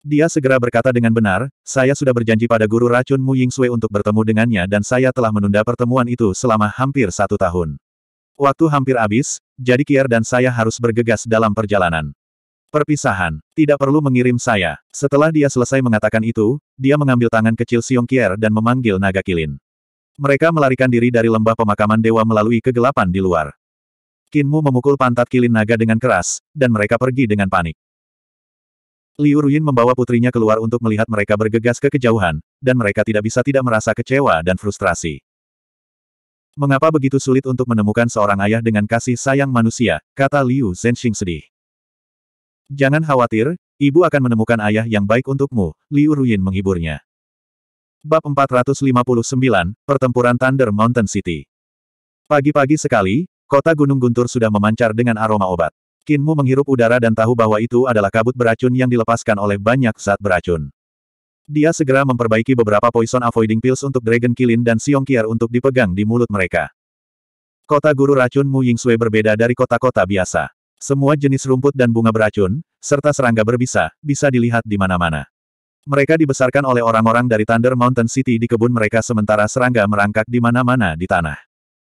Dia segera berkata dengan benar, saya sudah berjanji pada guru racun Mu Ying Sui untuk bertemu dengannya dan saya telah menunda pertemuan itu selama hampir satu tahun. Waktu hampir habis, jadi Kier dan saya harus bergegas dalam perjalanan. Perpisahan, tidak perlu mengirim saya. Setelah dia selesai mengatakan itu, dia mengambil tangan kecil Siong Kier dan memanggil naga kilin. Mereka melarikan diri dari lembah pemakaman dewa melalui kegelapan di luar. Kinmu memukul pantat kilin naga dengan keras, dan mereka pergi dengan panik. Liu Ruyin membawa putrinya keluar untuk melihat mereka bergegas ke kejauhan, dan mereka tidak bisa tidak merasa kecewa dan frustrasi. Mengapa begitu sulit untuk menemukan seorang ayah dengan kasih sayang manusia, kata Liu Zhenxing sedih. Jangan khawatir, ibu akan menemukan ayah yang baik untukmu, Liu Ruyin menghiburnya. Bab 459, Pertempuran Thunder Mountain City Pagi-pagi sekali, Kota Gunung Guntur sudah memancar dengan aroma obat. Kinmu menghirup udara dan tahu bahwa itu adalah kabut beracun yang dilepaskan oleh banyak zat beracun. Dia segera memperbaiki beberapa poison avoiding pills untuk Dragon Kilin dan Siong Kier untuk dipegang di mulut mereka. Kota guru racun Mu Ying Sui berbeda dari kota-kota biasa. Semua jenis rumput dan bunga beracun, serta serangga berbisa, bisa dilihat di mana-mana. Mereka dibesarkan oleh orang-orang dari Thunder Mountain City di kebun mereka sementara serangga merangkak di mana-mana di tanah.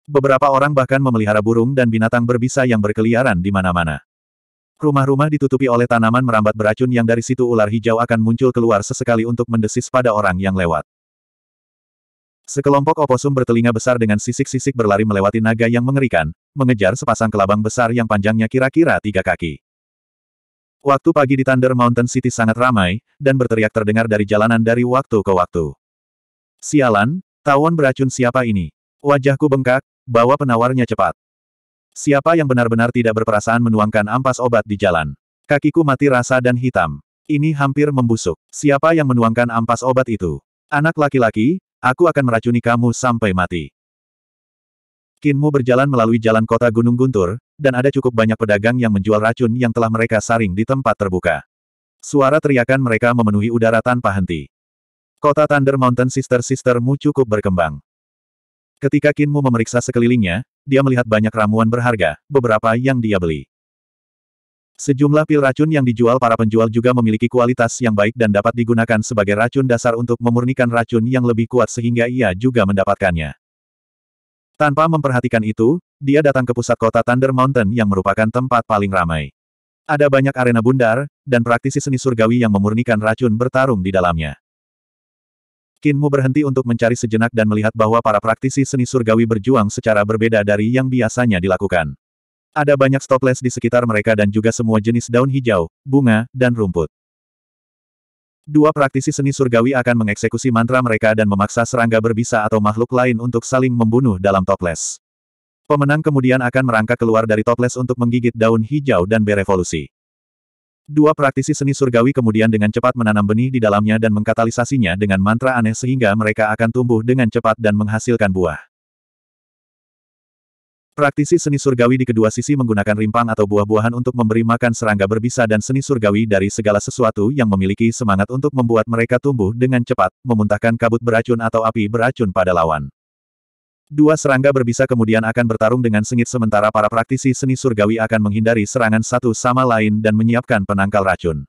Beberapa orang bahkan memelihara burung dan binatang berbisa yang berkeliaran di mana-mana. Rumah-rumah ditutupi oleh tanaman merambat beracun yang dari situ ular hijau akan muncul keluar sesekali untuk mendesis pada orang yang lewat. Sekelompok oposum bertelinga besar dengan sisik-sisik berlari melewati naga yang mengerikan, mengejar sepasang kelabang besar yang panjangnya kira-kira tiga kaki. Waktu pagi di Thunder Mountain City sangat ramai, dan berteriak terdengar dari jalanan dari waktu ke waktu. Sialan, tawon beracun siapa ini? Wajahku bengkak, Bawa penawarnya cepat. Siapa yang benar-benar tidak berperasaan menuangkan ampas obat di jalan? Kakiku mati rasa dan hitam. Ini hampir membusuk. Siapa yang menuangkan ampas obat itu? Anak laki-laki, aku akan meracuni kamu sampai mati. Kinmu berjalan melalui jalan kota Gunung Guntur, dan ada cukup banyak pedagang yang menjual racun yang telah mereka saring di tempat terbuka. Suara teriakan mereka memenuhi udara tanpa henti. Kota Thunder Mountain Sister-sistermu cukup berkembang. Ketika Kinmu memeriksa sekelilingnya, dia melihat banyak ramuan berharga, beberapa yang dia beli. Sejumlah pil racun yang dijual para penjual juga memiliki kualitas yang baik dan dapat digunakan sebagai racun dasar untuk memurnikan racun yang lebih kuat sehingga ia juga mendapatkannya. Tanpa memperhatikan itu, dia datang ke pusat kota Thunder Mountain yang merupakan tempat paling ramai. Ada banyak arena bundar, dan praktisi seni surgawi yang memurnikan racun bertarung di dalamnya. Qin berhenti untuk mencari sejenak dan melihat bahwa para praktisi seni surgawi berjuang secara berbeda dari yang biasanya dilakukan. Ada banyak toples di sekitar mereka dan juga semua jenis daun hijau, bunga, dan rumput. Dua praktisi seni surgawi akan mengeksekusi mantra mereka dan memaksa serangga berbisa atau makhluk lain untuk saling membunuh dalam toples. Pemenang kemudian akan merangkak keluar dari toples untuk menggigit daun hijau dan berevolusi. Dua praktisi seni surgawi kemudian dengan cepat menanam benih di dalamnya dan mengkatalisasinya dengan mantra aneh sehingga mereka akan tumbuh dengan cepat dan menghasilkan buah. Praktisi seni surgawi di kedua sisi menggunakan rimpang atau buah-buahan untuk memberi makan serangga berbisa dan seni surgawi dari segala sesuatu yang memiliki semangat untuk membuat mereka tumbuh dengan cepat, memuntahkan kabut beracun atau api beracun pada lawan. Dua serangga berbisa kemudian akan bertarung dengan sengit sementara para praktisi seni surgawi akan menghindari serangan satu sama lain dan menyiapkan penangkal racun.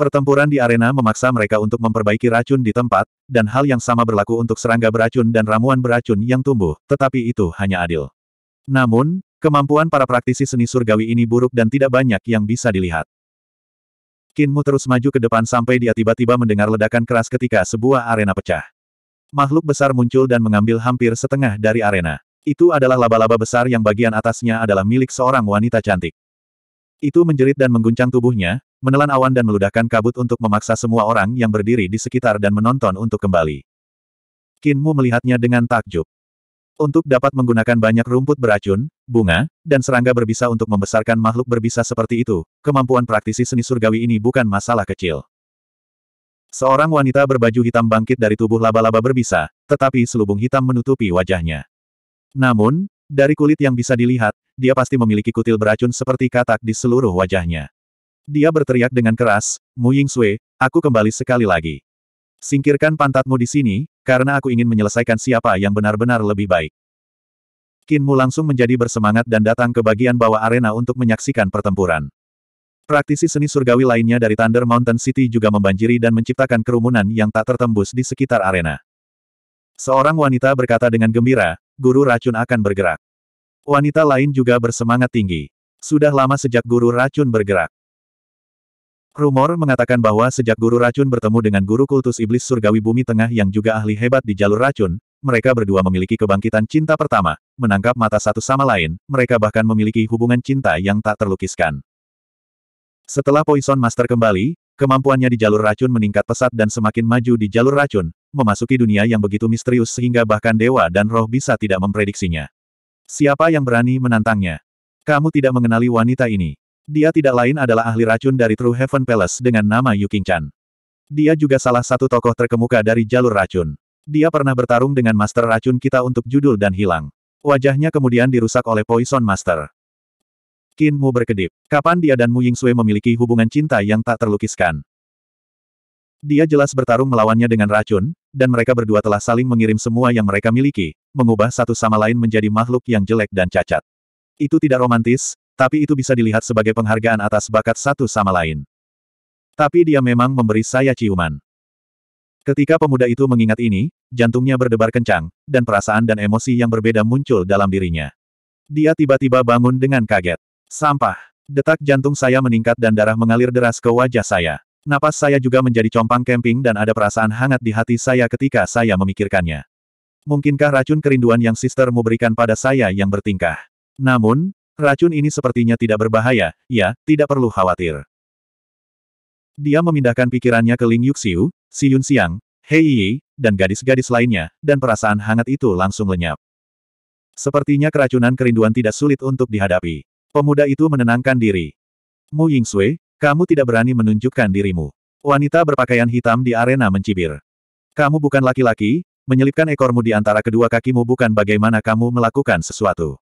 Pertempuran di arena memaksa mereka untuk memperbaiki racun di tempat, dan hal yang sama berlaku untuk serangga beracun dan ramuan beracun yang tumbuh, tetapi itu hanya adil. Namun, kemampuan para praktisi seni surgawi ini buruk dan tidak banyak yang bisa dilihat. Kinmu terus maju ke depan sampai dia tiba-tiba mendengar ledakan keras ketika sebuah arena pecah. Makhluk besar muncul dan mengambil hampir setengah dari arena. Itu adalah laba-laba besar yang bagian atasnya adalah milik seorang wanita cantik. Itu menjerit dan mengguncang tubuhnya, menelan awan dan meludahkan kabut untuk memaksa semua orang yang berdiri di sekitar dan menonton untuk kembali. Kinmu melihatnya dengan takjub. Untuk dapat menggunakan banyak rumput beracun, bunga, dan serangga berbisa untuk membesarkan makhluk berbisa seperti itu, kemampuan praktisi seni surgawi ini bukan masalah kecil. Seorang wanita berbaju hitam bangkit dari tubuh laba-laba berbisa, tetapi selubung hitam menutupi wajahnya. Namun, dari kulit yang bisa dilihat, dia pasti memiliki kutil beracun seperti katak di seluruh wajahnya. Dia berteriak dengan keras, Mu Ying Sui, aku kembali sekali lagi. Singkirkan pantatmu di sini, karena aku ingin menyelesaikan siapa yang benar-benar lebih baik. Kinmu langsung menjadi bersemangat dan datang ke bagian bawah arena untuk menyaksikan pertempuran. Praktisi seni surgawi lainnya dari Thunder Mountain City juga membanjiri dan menciptakan kerumunan yang tak tertembus di sekitar arena. Seorang wanita berkata dengan gembira, guru racun akan bergerak. Wanita lain juga bersemangat tinggi. Sudah lama sejak guru racun bergerak. Rumor mengatakan bahwa sejak guru racun bertemu dengan guru kultus iblis surgawi bumi tengah yang juga ahli hebat di jalur racun, mereka berdua memiliki kebangkitan cinta pertama, menangkap mata satu sama lain, mereka bahkan memiliki hubungan cinta yang tak terlukiskan. Setelah Poison Master kembali, kemampuannya di jalur racun meningkat pesat dan semakin maju di jalur racun, memasuki dunia yang begitu misterius sehingga bahkan dewa dan roh bisa tidak memprediksinya. Siapa yang berani menantangnya? Kamu tidak mengenali wanita ini. Dia tidak lain adalah ahli racun dari True Heaven Palace dengan nama Yuking Chan. Dia juga salah satu tokoh terkemuka dari jalur racun. Dia pernah bertarung dengan Master Racun kita untuk judul dan hilang. Wajahnya kemudian dirusak oleh Poison Master. Qin Mu berkedip. Kapan dia dan Mu Ying Yingxue memiliki hubungan cinta yang tak terlukiskan? Dia jelas bertarung melawannya dengan racun, dan mereka berdua telah saling mengirim semua yang mereka miliki, mengubah satu sama lain menjadi makhluk yang jelek dan cacat. Itu tidak romantis, tapi itu bisa dilihat sebagai penghargaan atas bakat satu sama lain. Tapi dia memang memberi saya ciuman. Ketika pemuda itu mengingat ini, jantungnya berdebar kencang, dan perasaan dan emosi yang berbeda muncul dalam dirinya. Dia tiba-tiba bangun dengan kaget. Sampah. Detak jantung saya meningkat dan darah mengalir deras ke wajah saya. Napas saya juga menjadi compang kemping dan ada perasaan hangat di hati saya ketika saya memikirkannya. Mungkinkah racun kerinduan yang sistermu berikan pada saya yang bertingkah? Namun, racun ini sepertinya tidak berbahaya, ya, tidak perlu khawatir. Dia memindahkan pikirannya ke Ling Yuxiu, Si Yun Siang, Hei Yi, dan gadis-gadis lainnya, dan perasaan hangat itu langsung lenyap. Sepertinya keracunan kerinduan tidak sulit untuk dihadapi. Pemuda itu menenangkan diri. Mu Yingxue, kamu tidak berani menunjukkan dirimu. Wanita berpakaian hitam di arena mencibir. Kamu bukan laki-laki, menyelipkan ekormu di antara kedua kakimu bukan bagaimana kamu melakukan sesuatu.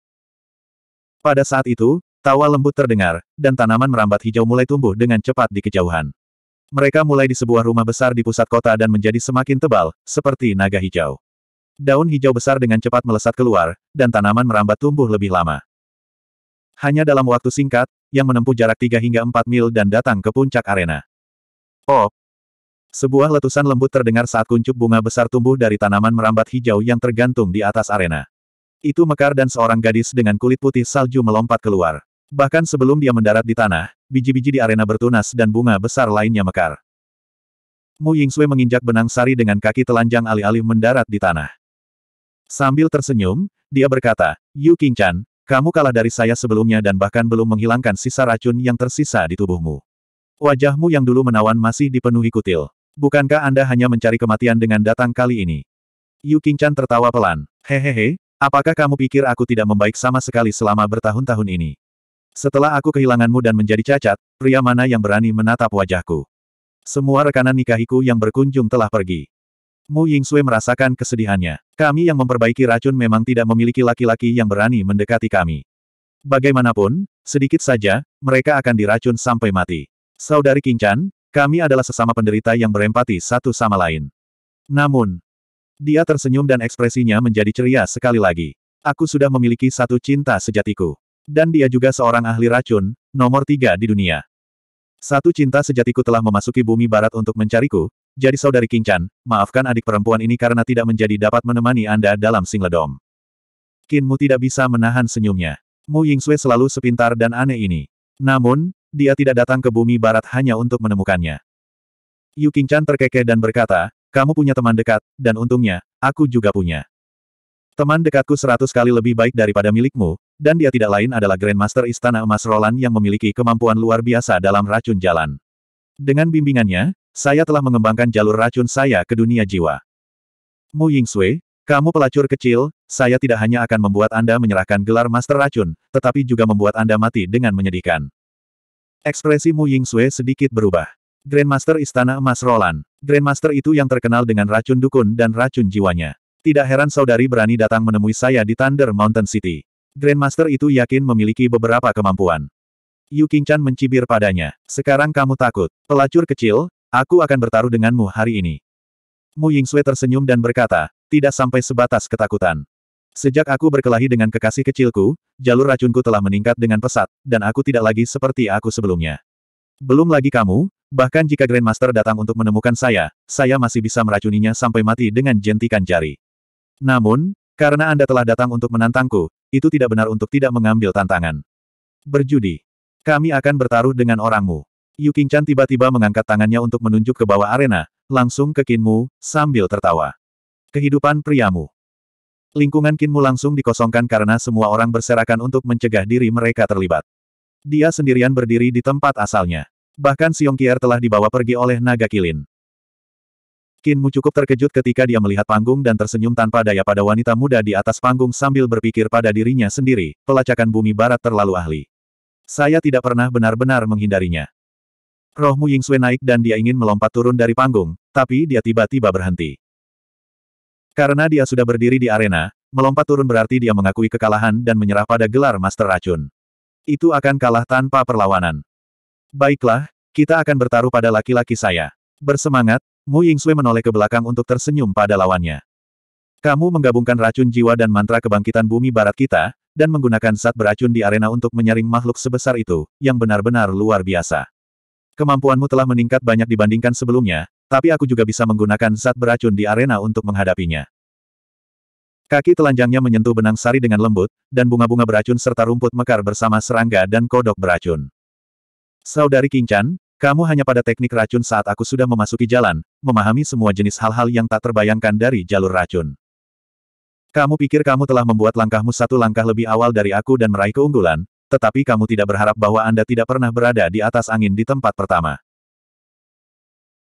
Pada saat itu, tawa lembut terdengar, dan tanaman merambat hijau mulai tumbuh dengan cepat di kejauhan. Mereka mulai di sebuah rumah besar di pusat kota dan menjadi semakin tebal, seperti naga hijau. Daun hijau besar dengan cepat melesat keluar, dan tanaman merambat tumbuh lebih lama hanya dalam waktu singkat, yang menempuh jarak 3 hingga 4 mil dan datang ke puncak arena. Pop! Oh. Sebuah letusan lembut terdengar saat kuncup bunga besar tumbuh dari tanaman merambat hijau yang tergantung di atas arena. Itu Mekar dan seorang gadis dengan kulit putih salju melompat keluar. Bahkan sebelum dia mendarat di tanah, biji-biji di arena bertunas dan bunga besar lainnya mekar. Mu Yingxue menginjak benang sari dengan kaki telanjang alih-alih mendarat di tanah. Sambil tersenyum, dia berkata, Yu Qingchan, kamu kalah dari saya sebelumnya dan bahkan belum menghilangkan sisa racun yang tersisa di tubuhmu. Wajahmu yang dulu menawan masih dipenuhi kutil. Bukankah Anda hanya mencari kematian dengan datang kali ini? Yu Qingchan tertawa pelan. Hehehe, apakah kamu pikir aku tidak membaik sama sekali selama bertahun-tahun ini? Setelah aku kehilanganmu dan menjadi cacat, pria mana yang berani menatap wajahku? Semua rekanan nikahiku yang berkunjung telah pergi. Mu Yingxue merasakan kesedihannya. Kami yang memperbaiki racun memang tidak memiliki laki-laki yang berani mendekati kami. Bagaimanapun, sedikit saja, mereka akan diracun sampai mati. Saudari Kincan, kami adalah sesama penderita yang berempati satu sama lain. Namun, dia tersenyum dan ekspresinya menjadi ceria sekali lagi. Aku sudah memiliki satu cinta sejatiku. Dan dia juga seorang ahli racun, nomor tiga di dunia. Satu cinta sejatiku telah memasuki bumi barat untuk mencariku, jadi saudari Kincan, maafkan adik perempuan ini karena tidak menjadi dapat menemani Anda dalam Singledom. Kinmu tidak bisa menahan senyumnya. Mu Yingxue selalu sepintar dan aneh ini. Namun, dia tidak datang ke bumi barat hanya untuk menemukannya. Yu Kincan terkekeh dan berkata, kamu punya teman dekat, dan untungnya, aku juga punya. Teman dekatku seratus kali lebih baik daripada milikmu, dan dia tidak lain adalah Grandmaster Istana Emas Roland yang memiliki kemampuan luar biasa dalam racun jalan. Dengan bimbingannya, saya telah mengembangkan jalur racun saya ke dunia jiwa. Mu Ying Yingxue, kamu pelacur kecil, saya tidak hanya akan membuat Anda menyerahkan gelar master racun, tetapi juga membuat Anda mati dengan menyedihkan. Ekspresi Mu Ying Yingxue sedikit berubah. Grandmaster Istana Emas Roland. Grandmaster itu yang terkenal dengan racun dukun dan racun jiwanya. Tidak heran saudari berani datang menemui saya di Thunder Mountain City. Grandmaster itu yakin memiliki beberapa kemampuan. Yu Qingchan mencibir padanya. Sekarang kamu takut. Pelacur kecil, Aku akan bertaruh denganmu hari ini. Mu Yingxue tersenyum dan berkata, tidak sampai sebatas ketakutan. Sejak aku berkelahi dengan kekasih kecilku, jalur racunku telah meningkat dengan pesat, dan aku tidak lagi seperti aku sebelumnya. Belum lagi kamu, bahkan jika Grandmaster datang untuk menemukan saya, saya masih bisa meracuninya sampai mati dengan jentikan jari. Namun, karena Anda telah datang untuk menantangku, itu tidak benar untuk tidak mengambil tantangan. Berjudi. Kami akan bertaruh dengan orangmu. Yu Chan tiba-tiba mengangkat tangannya untuk menunjuk ke bawah arena, langsung ke Kinmu, sambil tertawa. Kehidupan priamu. Lingkungan Kinmu langsung dikosongkan karena semua orang berserakan untuk mencegah diri mereka terlibat. Dia sendirian berdiri di tempat asalnya. Bahkan Siung Kier telah dibawa pergi oleh naga kilin. Kinmu cukup terkejut ketika dia melihat panggung dan tersenyum tanpa daya pada wanita muda di atas panggung sambil berpikir pada dirinya sendiri, pelacakan bumi barat terlalu ahli. Saya tidak pernah benar-benar menghindarinya. Roh Rohmu Yingxue naik dan dia ingin melompat turun dari panggung, tapi dia tiba-tiba berhenti. Karena dia sudah berdiri di arena, melompat turun berarti dia mengakui kekalahan dan menyerah pada gelar Master Racun. Itu akan kalah tanpa perlawanan. Baiklah, kita akan bertaruh pada laki-laki saya. Bersemangat, Mu Yingxue menoleh ke belakang untuk tersenyum pada lawannya. Kamu menggabungkan racun jiwa dan mantra kebangkitan bumi barat kita, dan menggunakan zat beracun di arena untuk menyaring makhluk sebesar itu, yang benar-benar luar biasa. Kemampuanmu telah meningkat banyak dibandingkan sebelumnya, tapi aku juga bisa menggunakan zat beracun di arena untuk menghadapinya. Kaki telanjangnya menyentuh benang sari dengan lembut, dan bunga-bunga beracun serta rumput mekar bersama serangga dan kodok beracun. Saudari Chan, kamu hanya pada teknik racun saat aku sudah memasuki jalan, memahami semua jenis hal-hal yang tak terbayangkan dari jalur racun. Kamu pikir kamu telah membuat langkahmu satu langkah lebih awal dari aku dan meraih keunggulan, tetapi kamu tidak berharap bahwa Anda tidak pernah berada di atas angin di tempat pertama.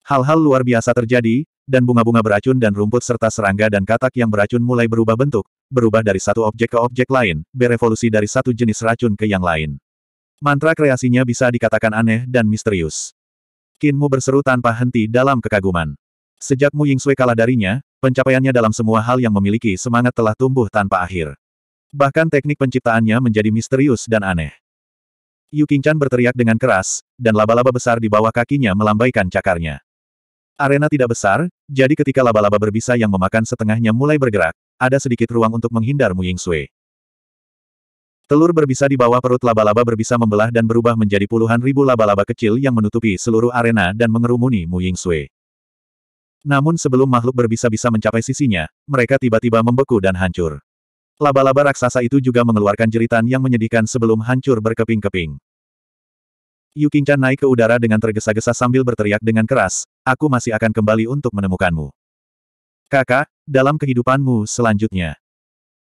Hal-hal luar biasa terjadi, dan bunga-bunga beracun dan rumput serta serangga dan katak yang beracun mulai berubah bentuk, berubah dari satu objek ke objek lain, berevolusi dari satu jenis racun ke yang lain. Mantra kreasinya bisa dikatakan aneh dan misterius. Kinmu berseru tanpa henti dalam kekaguman. Sejak Mu Yingxue kalah darinya, pencapaiannya dalam semua hal yang memiliki semangat telah tumbuh tanpa akhir. Bahkan teknik penciptaannya menjadi misterius dan aneh. Yu Qingchan berteriak dengan keras, dan laba-laba besar di bawah kakinya melambaikan cakarnya. Arena tidak besar, jadi ketika laba-laba berbisa yang memakan setengahnya mulai bergerak, ada sedikit ruang untuk menghindar Mu Ying Sui. Telur berbisa di bawah perut laba-laba berbisa membelah dan berubah menjadi puluhan ribu laba-laba kecil yang menutupi seluruh arena dan mengerumuni Mu Ying Sui. Namun sebelum makhluk berbisa bisa mencapai sisinya, mereka tiba-tiba membeku dan hancur. Laba-laba raksasa itu juga mengeluarkan jeritan yang menyedihkan sebelum hancur berkeping-keping. Yu Qingchan naik ke udara dengan tergesa-gesa sambil berteriak dengan keras, aku masih akan kembali untuk menemukanmu. Kakak, dalam kehidupanmu selanjutnya.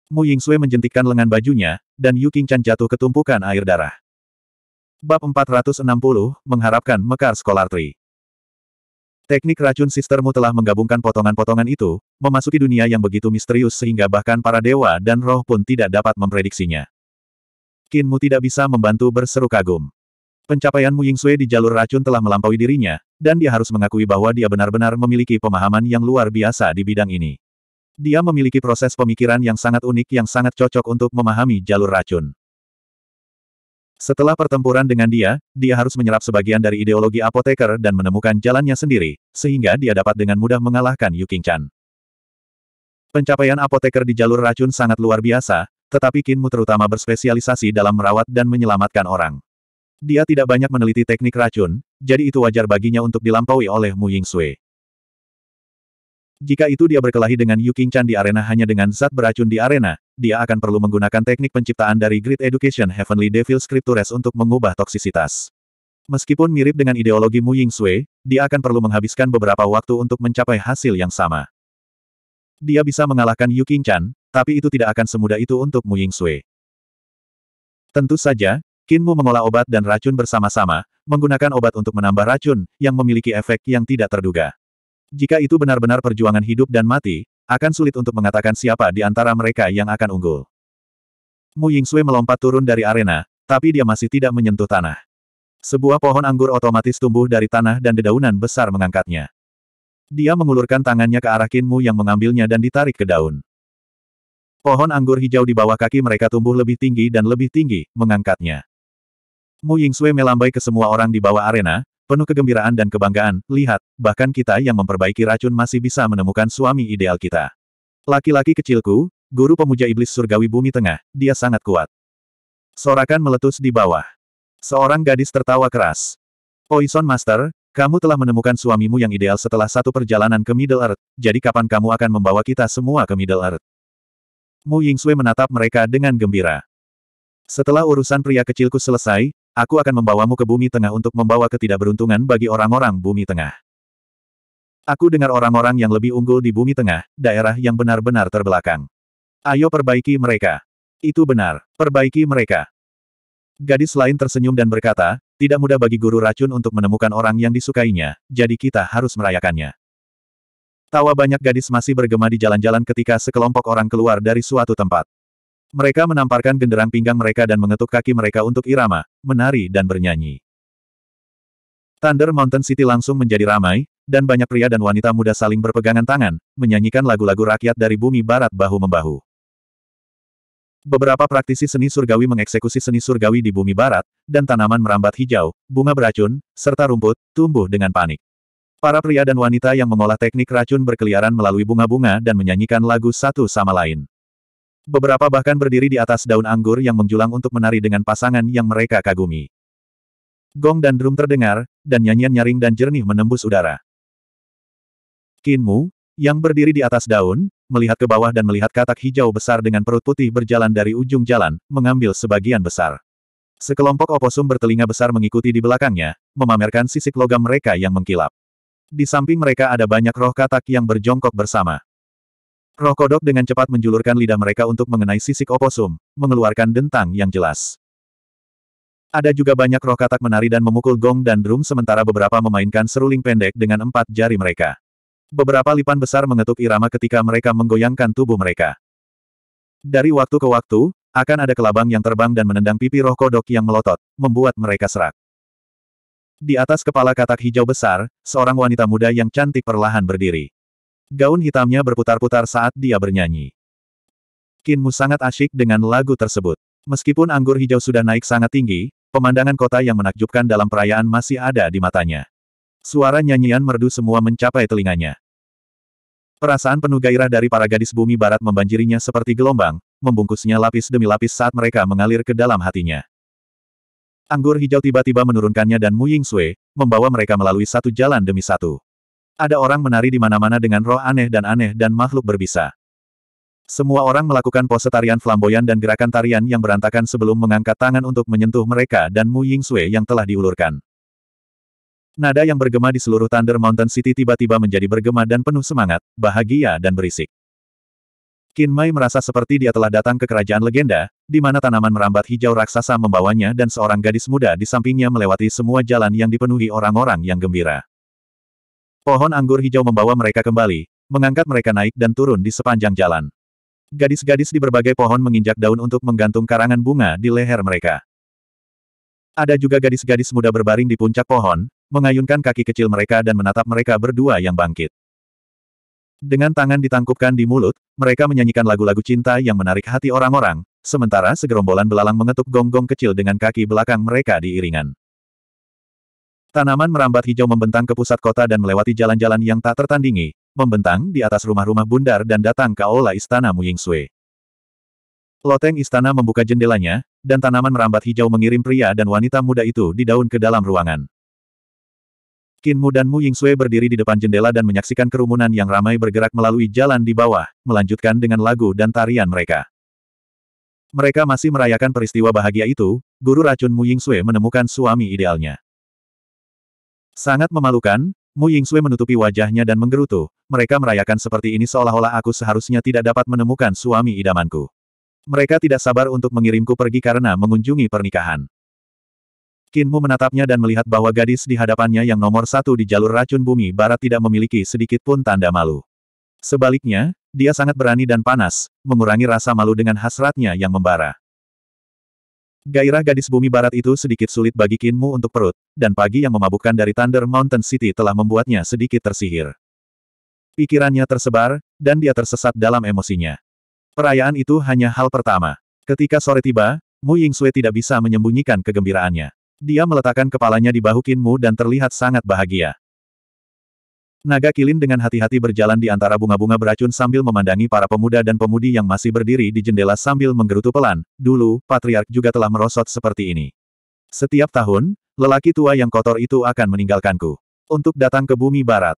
Mu Yingxue menjentikkan lengan bajunya, dan Yu Qingchan jatuh ke tumpukan air darah. Bab 460, Mengharapkan Mekar skolartri. Teknik racun sistermu telah menggabungkan potongan-potongan itu, memasuki dunia yang begitu misterius sehingga bahkan para dewa dan roh pun tidak dapat memprediksinya. Kinmu tidak bisa membantu berseru kagum. Pencapaianmu Ying Sui di jalur racun telah melampaui dirinya, dan dia harus mengakui bahwa dia benar-benar memiliki pemahaman yang luar biasa di bidang ini. Dia memiliki proses pemikiran yang sangat unik yang sangat cocok untuk memahami jalur racun. Setelah pertempuran dengan dia, dia harus menyerap sebagian dari ideologi apoteker dan menemukan jalannya sendiri, sehingga dia dapat dengan mudah mengalahkan Yu Chan. Pencapaian apoteker di jalur racun sangat luar biasa, tetapi Qin Mu terutama berspesialisasi dalam merawat dan menyelamatkan orang. Dia tidak banyak meneliti teknik racun, jadi itu wajar baginya untuk dilampaui oleh Mu Ying Yingxue. Jika itu dia berkelahi dengan Yu Chan di arena hanya dengan zat beracun di arena, dia akan perlu menggunakan teknik penciptaan dari Great Education Heavenly Devil Scriptures untuk mengubah toksisitas. Meskipun mirip dengan ideologi Mu Ying Sui, dia akan perlu menghabiskan beberapa waktu untuk mencapai hasil yang sama. Dia bisa mengalahkan Yu Chan, tapi itu tidak akan semudah itu untuk Mu Ying Sui. Tentu saja, Kinmu mengolah obat dan racun bersama-sama, menggunakan obat untuk menambah racun, yang memiliki efek yang tidak terduga. Jika itu benar-benar perjuangan hidup dan mati, akan sulit untuk mengatakan siapa di antara mereka yang akan unggul. Mu Yingxue melompat turun dari arena, tapi dia masih tidak menyentuh tanah. Sebuah pohon anggur otomatis tumbuh dari tanah dan dedaunan besar mengangkatnya. Dia mengulurkan tangannya ke arah Mu yang mengambilnya dan ditarik ke daun. Pohon anggur hijau di bawah kaki mereka tumbuh lebih tinggi dan lebih tinggi, mengangkatnya. Mu Yingxue melambai ke semua orang di bawah arena, Penuh kegembiraan dan kebanggaan, lihat, bahkan kita yang memperbaiki racun masih bisa menemukan suami ideal kita. Laki-laki kecilku, guru pemuja iblis surgawi bumi tengah, dia sangat kuat. Sorakan meletus di bawah. Seorang gadis tertawa keras. Poison Master, kamu telah menemukan suamimu yang ideal setelah satu perjalanan ke Middle Earth, jadi kapan kamu akan membawa kita semua ke Middle Earth? Mu Ying Sui menatap mereka dengan gembira. Setelah urusan pria kecilku selesai, aku akan membawamu ke bumi tengah untuk membawa ketidakberuntungan bagi orang-orang bumi tengah. Aku dengar orang-orang yang lebih unggul di bumi tengah, daerah yang benar-benar terbelakang. Ayo perbaiki mereka. Itu benar, perbaiki mereka. Gadis lain tersenyum dan berkata, tidak mudah bagi guru racun untuk menemukan orang yang disukainya, jadi kita harus merayakannya. Tawa banyak gadis masih bergema di jalan-jalan ketika sekelompok orang keluar dari suatu tempat. Mereka menamparkan genderang pinggang mereka dan mengetuk kaki mereka untuk irama, menari dan bernyanyi. Thunder Mountain City langsung menjadi ramai, dan banyak pria dan wanita muda saling berpegangan tangan, menyanyikan lagu-lagu rakyat dari bumi barat bahu-membahu. Beberapa praktisi seni surgawi mengeksekusi seni surgawi di bumi barat, dan tanaman merambat hijau, bunga beracun, serta rumput, tumbuh dengan panik. Para pria dan wanita yang mengolah teknik racun berkeliaran melalui bunga-bunga dan menyanyikan lagu satu sama lain. Beberapa bahkan berdiri di atas daun anggur yang menjulang untuk menari dengan pasangan yang mereka kagumi. Gong dan drum terdengar, dan nyanyian nyaring dan jernih menembus udara. Kinmu, yang berdiri di atas daun, melihat ke bawah dan melihat katak hijau besar dengan perut putih berjalan dari ujung jalan, mengambil sebagian besar. Sekelompok oposum bertelinga besar mengikuti di belakangnya, memamerkan sisik logam mereka yang mengkilap. Di samping mereka ada banyak roh katak yang berjongkok bersama. Roh kodok dengan cepat menjulurkan lidah mereka untuk mengenai sisik oposum, mengeluarkan dentang yang jelas. Ada juga banyak roh katak menari dan memukul gong dan drum sementara beberapa memainkan seruling pendek dengan empat jari mereka. Beberapa lipan besar mengetuk irama ketika mereka menggoyangkan tubuh mereka. Dari waktu ke waktu, akan ada kelabang yang terbang dan menendang pipi roh kodok yang melotot, membuat mereka serak. Di atas kepala katak hijau besar, seorang wanita muda yang cantik perlahan berdiri. Gaun hitamnya berputar-putar saat dia bernyanyi. Kinmu sangat asyik dengan lagu tersebut. Meskipun anggur hijau sudah naik sangat tinggi, pemandangan kota yang menakjubkan dalam perayaan masih ada di matanya. Suara nyanyian merdu semua mencapai telinganya. Perasaan penuh gairah dari para gadis bumi barat membanjirinya seperti gelombang, membungkusnya lapis demi lapis saat mereka mengalir ke dalam hatinya. Anggur hijau tiba-tiba menurunkannya dan Mu Ying Sui, membawa mereka melalui satu jalan demi satu. Ada orang menari di mana-mana dengan roh aneh dan aneh dan makhluk berbisa. Semua orang melakukan pose tarian flamboyan dan gerakan tarian yang berantakan sebelum mengangkat tangan untuk menyentuh mereka dan Mu Ying Sui yang telah diulurkan. Nada yang bergema di seluruh Thunder Mountain City tiba-tiba menjadi bergema dan penuh semangat, bahagia dan berisik. Qin Mai merasa seperti dia telah datang ke kerajaan legenda, di mana tanaman merambat hijau raksasa membawanya dan seorang gadis muda di sampingnya melewati semua jalan yang dipenuhi orang-orang yang gembira. Pohon anggur hijau membawa mereka kembali, mengangkat mereka naik dan turun di sepanjang jalan. Gadis-gadis di berbagai pohon menginjak daun untuk menggantung karangan bunga di leher mereka. Ada juga gadis-gadis muda berbaring di puncak pohon, mengayunkan kaki kecil mereka dan menatap mereka berdua yang bangkit. Dengan tangan ditangkupkan di mulut, mereka menyanyikan lagu-lagu cinta yang menarik hati orang-orang, sementara segerombolan belalang mengetuk gonggong -gong kecil dengan kaki belakang mereka diiringan. Tanaman merambat hijau membentang ke pusat kota dan melewati jalan-jalan yang tak tertandingi, membentang di atas rumah-rumah bundar dan datang ke aula istana Muying Sui. Loteng istana membuka jendelanya, dan tanaman merambat hijau mengirim pria dan wanita muda itu di daun ke dalam ruangan. Kinmu dan Mu Ying Yingxue berdiri di depan jendela dan menyaksikan kerumunan yang ramai bergerak melalui jalan di bawah, melanjutkan dengan lagu dan tarian mereka. Mereka masih merayakan peristiwa bahagia itu, guru racun Mu Ying Yingxue menemukan suami idealnya. Sangat memalukan, Mu Yingxue menutupi wajahnya dan menggerutu, mereka merayakan seperti ini seolah-olah aku seharusnya tidak dapat menemukan suami idamanku. Mereka tidak sabar untuk mengirimku pergi karena mengunjungi pernikahan. Kinmu menatapnya dan melihat bahwa gadis di hadapannya yang nomor satu di jalur racun bumi barat tidak memiliki sedikit pun tanda malu. Sebaliknya, dia sangat berani dan panas, mengurangi rasa malu dengan hasratnya yang membara. Gairah gadis bumi barat itu sedikit sulit bagi Kinmu untuk perut, dan pagi yang memabukkan dari Thunder Mountain City telah membuatnya sedikit tersihir. Pikirannya tersebar, dan dia tersesat dalam emosinya. Perayaan itu hanya hal pertama. Ketika sore tiba, Mu Ying Yingxue tidak bisa menyembunyikan kegembiraannya. Dia meletakkan kepalanya di bahu Kinmu dan terlihat sangat bahagia. Naga Kilin dengan hati-hati berjalan di antara bunga-bunga beracun sambil memandangi para pemuda dan pemudi yang masih berdiri di jendela sambil menggerutu pelan. Dulu, Patriark juga telah merosot seperti ini. Setiap tahun, lelaki tua yang kotor itu akan meninggalkanku. Untuk datang ke bumi barat.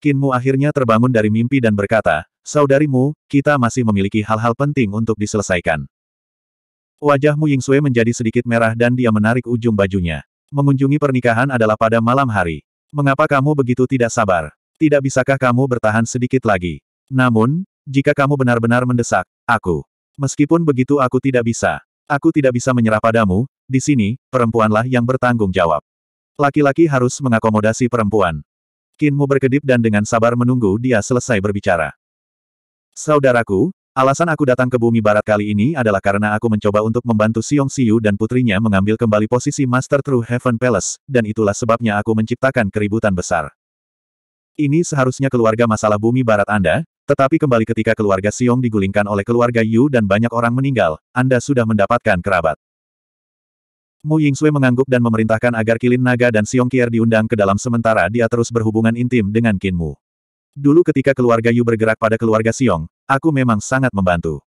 Kinmu akhirnya terbangun dari mimpi dan berkata, Saudarimu, kita masih memiliki hal-hal penting untuk diselesaikan. Wajahmu Ying Sui menjadi sedikit merah dan dia menarik ujung bajunya. Mengunjungi pernikahan adalah pada malam hari. Mengapa kamu begitu tidak sabar? Tidak bisakah kamu bertahan sedikit lagi? Namun, jika kamu benar-benar mendesak, aku. Meskipun begitu aku tidak bisa. Aku tidak bisa menyerah padamu, di sini, perempuanlah yang bertanggung jawab. Laki-laki harus mengakomodasi perempuan. Kinmu berkedip dan dengan sabar menunggu dia selesai berbicara. Saudaraku, Alasan aku datang ke bumi barat kali ini adalah karena aku mencoba untuk membantu Siong Siu dan putrinya mengambil kembali posisi Master True Heaven Palace, dan itulah sebabnya aku menciptakan keributan besar. Ini seharusnya keluarga masalah bumi barat Anda, tetapi kembali ketika keluarga Siong digulingkan oleh keluarga Yu dan banyak orang meninggal, Anda sudah mendapatkan kerabat. Mu Yingxue mengangguk dan memerintahkan agar Kilin Naga dan Siong Kier diundang ke dalam sementara dia terus berhubungan intim dengan Qin Mu. Dulu ketika keluarga Yu bergerak pada keluarga Siong, aku memang sangat membantu.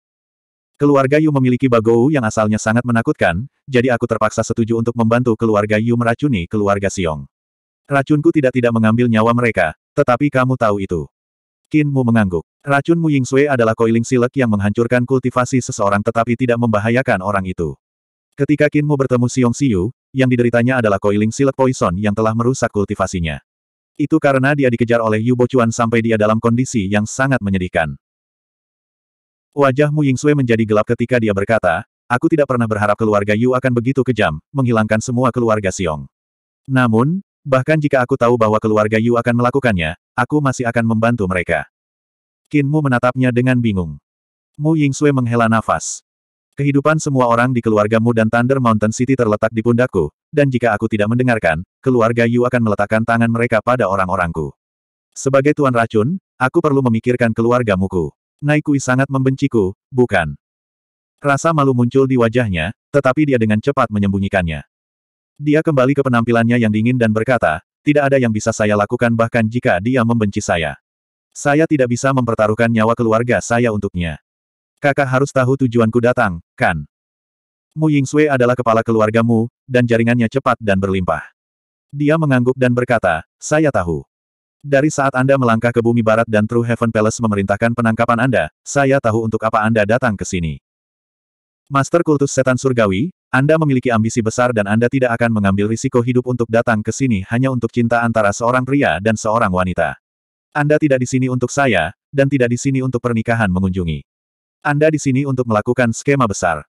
Keluarga Yu memiliki Bagou yang asalnya sangat menakutkan, jadi aku terpaksa setuju untuk membantu keluarga Yu meracuni keluarga Siong. Racunku tidak-tidak mengambil nyawa mereka, tetapi kamu tahu itu. Qin Mu mengangguk. Racun Mu Ying Sui adalah koiling silek yang menghancurkan kultivasi seseorang tetapi tidak membahayakan orang itu. Ketika Qin Mu bertemu Siong Siyu, yang dideritanya adalah koiling silek poison yang telah merusak kultivasinya. Itu karena dia dikejar oleh Yu Bocuan sampai dia dalam kondisi yang sangat menyedihkan. Wajah Mu Ying Yingxue menjadi gelap ketika dia berkata, Aku tidak pernah berharap keluarga Yu akan begitu kejam, menghilangkan semua keluarga Xiong. Namun, bahkan jika aku tahu bahwa keluarga Yu akan melakukannya, aku masih akan membantu mereka. Qin Mu menatapnya dengan bingung. Mu Ying Yingxue menghela nafas. Kehidupan semua orang di keluargamu dan Thunder Mountain City terletak di pundakku, dan jika aku tidak mendengarkan, keluarga Yu akan meletakkan tangan mereka pada orang-orangku. Sebagai tuan racun, aku perlu memikirkan muku. Naikui sangat membenciku, bukan? Rasa malu muncul di wajahnya, tetapi dia dengan cepat menyembunyikannya. Dia kembali ke penampilannya yang dingin dan berkata, tidak ada yang bisa saya lakukan bahkan jika dia membenci saya. Saya tidak bisa mempertaruhkan nyawa keluarga saya untuknya. Kakak harus tahu tujuanku datang, kan? Mu Yingxue adalah kepala keluargamu, dan jaringannya cepat dan berlimpah. Dia mengangguk dan berkata, saya tahu. Dari saat Anda melangkah ke bumi barat dan True Heaven Palace memerintahkan penangkapan Anda, saya tahu untuk apa Anda datang ke sini. Master Kultus Setan Surgawi, Anda memiliki ambisi besar dan Anda tidak akan mengambil risiko hidup untuk datang ke sini hanya untuk cinta antara seorang pria dan seorang wanita. Anda tidak di sini untuk saya, dan tidak di sini untuk pernikahan mengunjungi. Anda di sini untuk melakukan skema besar.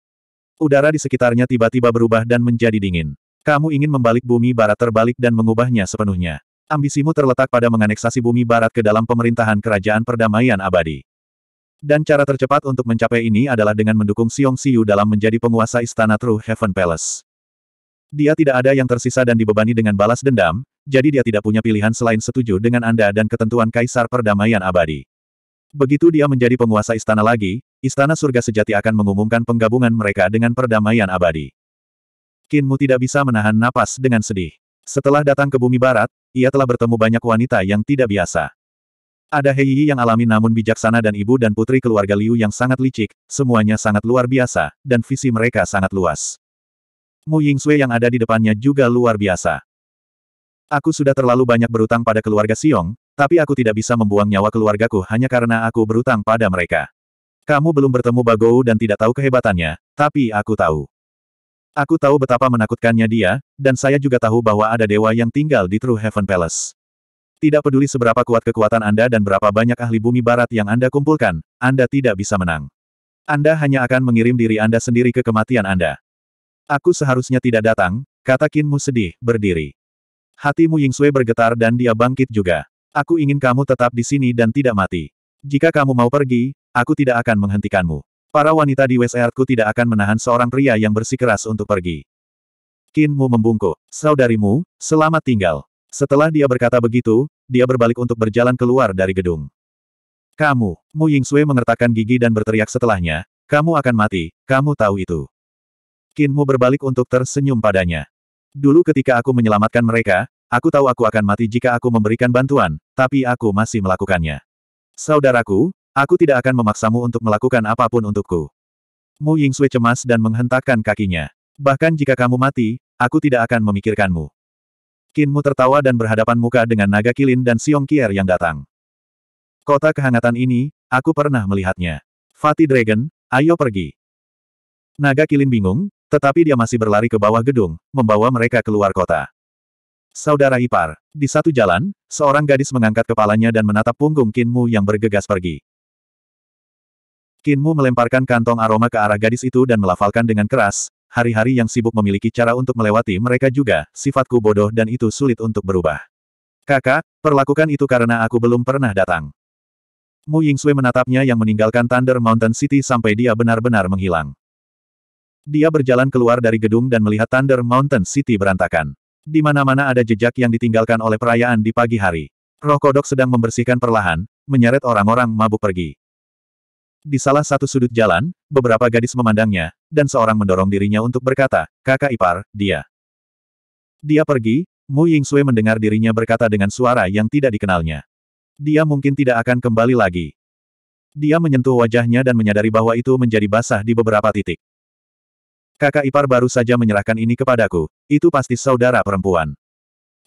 Udara di sekitarnya tiba-tiba berubah dan menjadi dingin. Kamu ingin membalik bumi barat terbalik dan mengubahnya sepenuhnya. Ambisimu terletak pada menganeksasi bumi barat ke dalam pemerintahan kerajaan perdamaian abadi. Dan cara tercepat untuk mencapai ini adalah dengan mendukung Siung Siu dalam menjadi penguasa istana True Heaven Palace. Dia tidak ada yang tersisa dan dibebani dengan balas dendam, jadi dia tidak punya pilihan selain setuju dengan Anda dan ketentuan Kaisar Perdamaian Abadi. Begitu dia menjadi penguasa istana lagi, Istana Surga Sejati akan mengumumkan penggabungan mereka dengan perdamaian abadi. Kinmu tidak bisa menahan napas dengan sedih. Setelah datang ke bumi barat, ia telah bertemu banyak wanita yang tidak biasa. Ada Hei Yi yang alami namun bijaksana dan ibu dan putri keluarga Liu yang sangat licik, semuanya sangat luar biasa, dan visi mereka sangat luas. Mu Ying Yingxue yang ada di depannya juga luar biasa. Aku sudah terlalu banyak berutang pada keluarga Siong, tapi aku tidak bisa membuang nyawa keluargaku hanya karena aku berutang pada mereka. Kamu belum bertemu Bagou dan tidak tahu kehebatannya, tapi aku tahu. Aku tahu betapa menakutkannya dia, dan saya juga tahu bahwa ada dewa yang tinggal di True Heaven Palace. Tidak peduli seberapa kuat kekuatan Anda dan berapa banyak ahli bumi barat yang Anda kumpulkan, Anda tidak bisa menang. Anda hanya akan mengirim diri Anda sendiri ke kematian Anda. Aku seharusnya tidak datang, kata Kinmu sedih, berdiri. Hatimu Sui bergetar dan dia bangkit juga. Aku ingin kamu tetap di sini dan tidak mati. Jika kamu mau pergi, Aku tidak akan menghentikanmu. Para wanita di WSR-ku tidak akan menahan seorang pria yang bersikeras untuk pergi. Kinmu membungkuk. Saudarimu, selamat tinggal. Setelah dia berkata begitu, dia berbalik untuk berjalan keluar dari gedung. Kamu, Mu Yingsui mengertakkan gigi dan berteriak setelahnya, kamu akan mati, kamu tahu itu. Kinmu berbalik untuk tersenyum padanya. Dulu ketika aku menyelamatkan mereka, aku tahu aku akan mati jika aku memberikan bantuan, tapi aku masih melakukannya. Saudaraku, Aku tidak akan memaksamu untuk melakukan apapun untukku. Mu Yingxue cemas dan menghentakkan kakinya. Bahkan jika kamu mati, aku tidak akan memikirkanmu. Kinmu tertawa dan berhadapan muka dengan naga kilin dan Siong Kier yang datang. Kota kehangatan ini, aku pernah melihatnya. Fatih Dragon, ayo pergi. Naga kilin bingung, tetapi dia masih berlari ke bawah gedung, membawa mereka keluar kota. Saudara ipar, di satu jalan, seorang gadis mengangkat kepalanya dan menatap punggung Kinmu yang bergegas pergi. Kinmu melemparkan kantong aroma ke arah gadis itu dan melafalkan dengan keras, hari-hari yang sibuk memiliki cara untuk melewati mereka juga, sifatku bodoh dan itu sulit untuk berubah. Kakak, perlakukan itu karena aku belum pernah datang. Mu Yingxue menatapnya yang meninggalkan Thunder Mountain City sampai dia benar-benar menghilang. Dia berjalan keluar dari gedung dan melihat Thunder Mountain City berantakan. Di mana-mana ada jejak yang ditinggalkan oleh perayaan di pagi hari. Roh kodok sedang membersihkan perlahan, menyeret orang-orang mabuk pergi. Di salah satu sudut jalan, beberapa gadis memandangnya, dan seorang mendorong dirinya untuk berkata, kakak ipar, dia. Dia pergi, Mu Ying Yingxue mendengar dirinya berkata dengan suara yang tidak dikenalnya. Dia mungkin tidak akan kembali lagi. Dia menyentuh wajahnya dan menyadari bahwa itu menjadi basah di beberapa titik. Kakak ipar baru saja menyerahkan ini kepadaku, itu pasti saudara perempuan.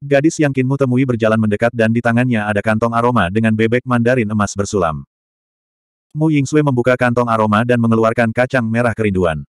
Gadis yang Kinmu temui berjalan mendekat dan di tangannya ada kantong aroma dengan bebek mandarin emas bersulam. Mu Sui membuka kantong aroma dan mengeluarkan kacang merah kerinduan.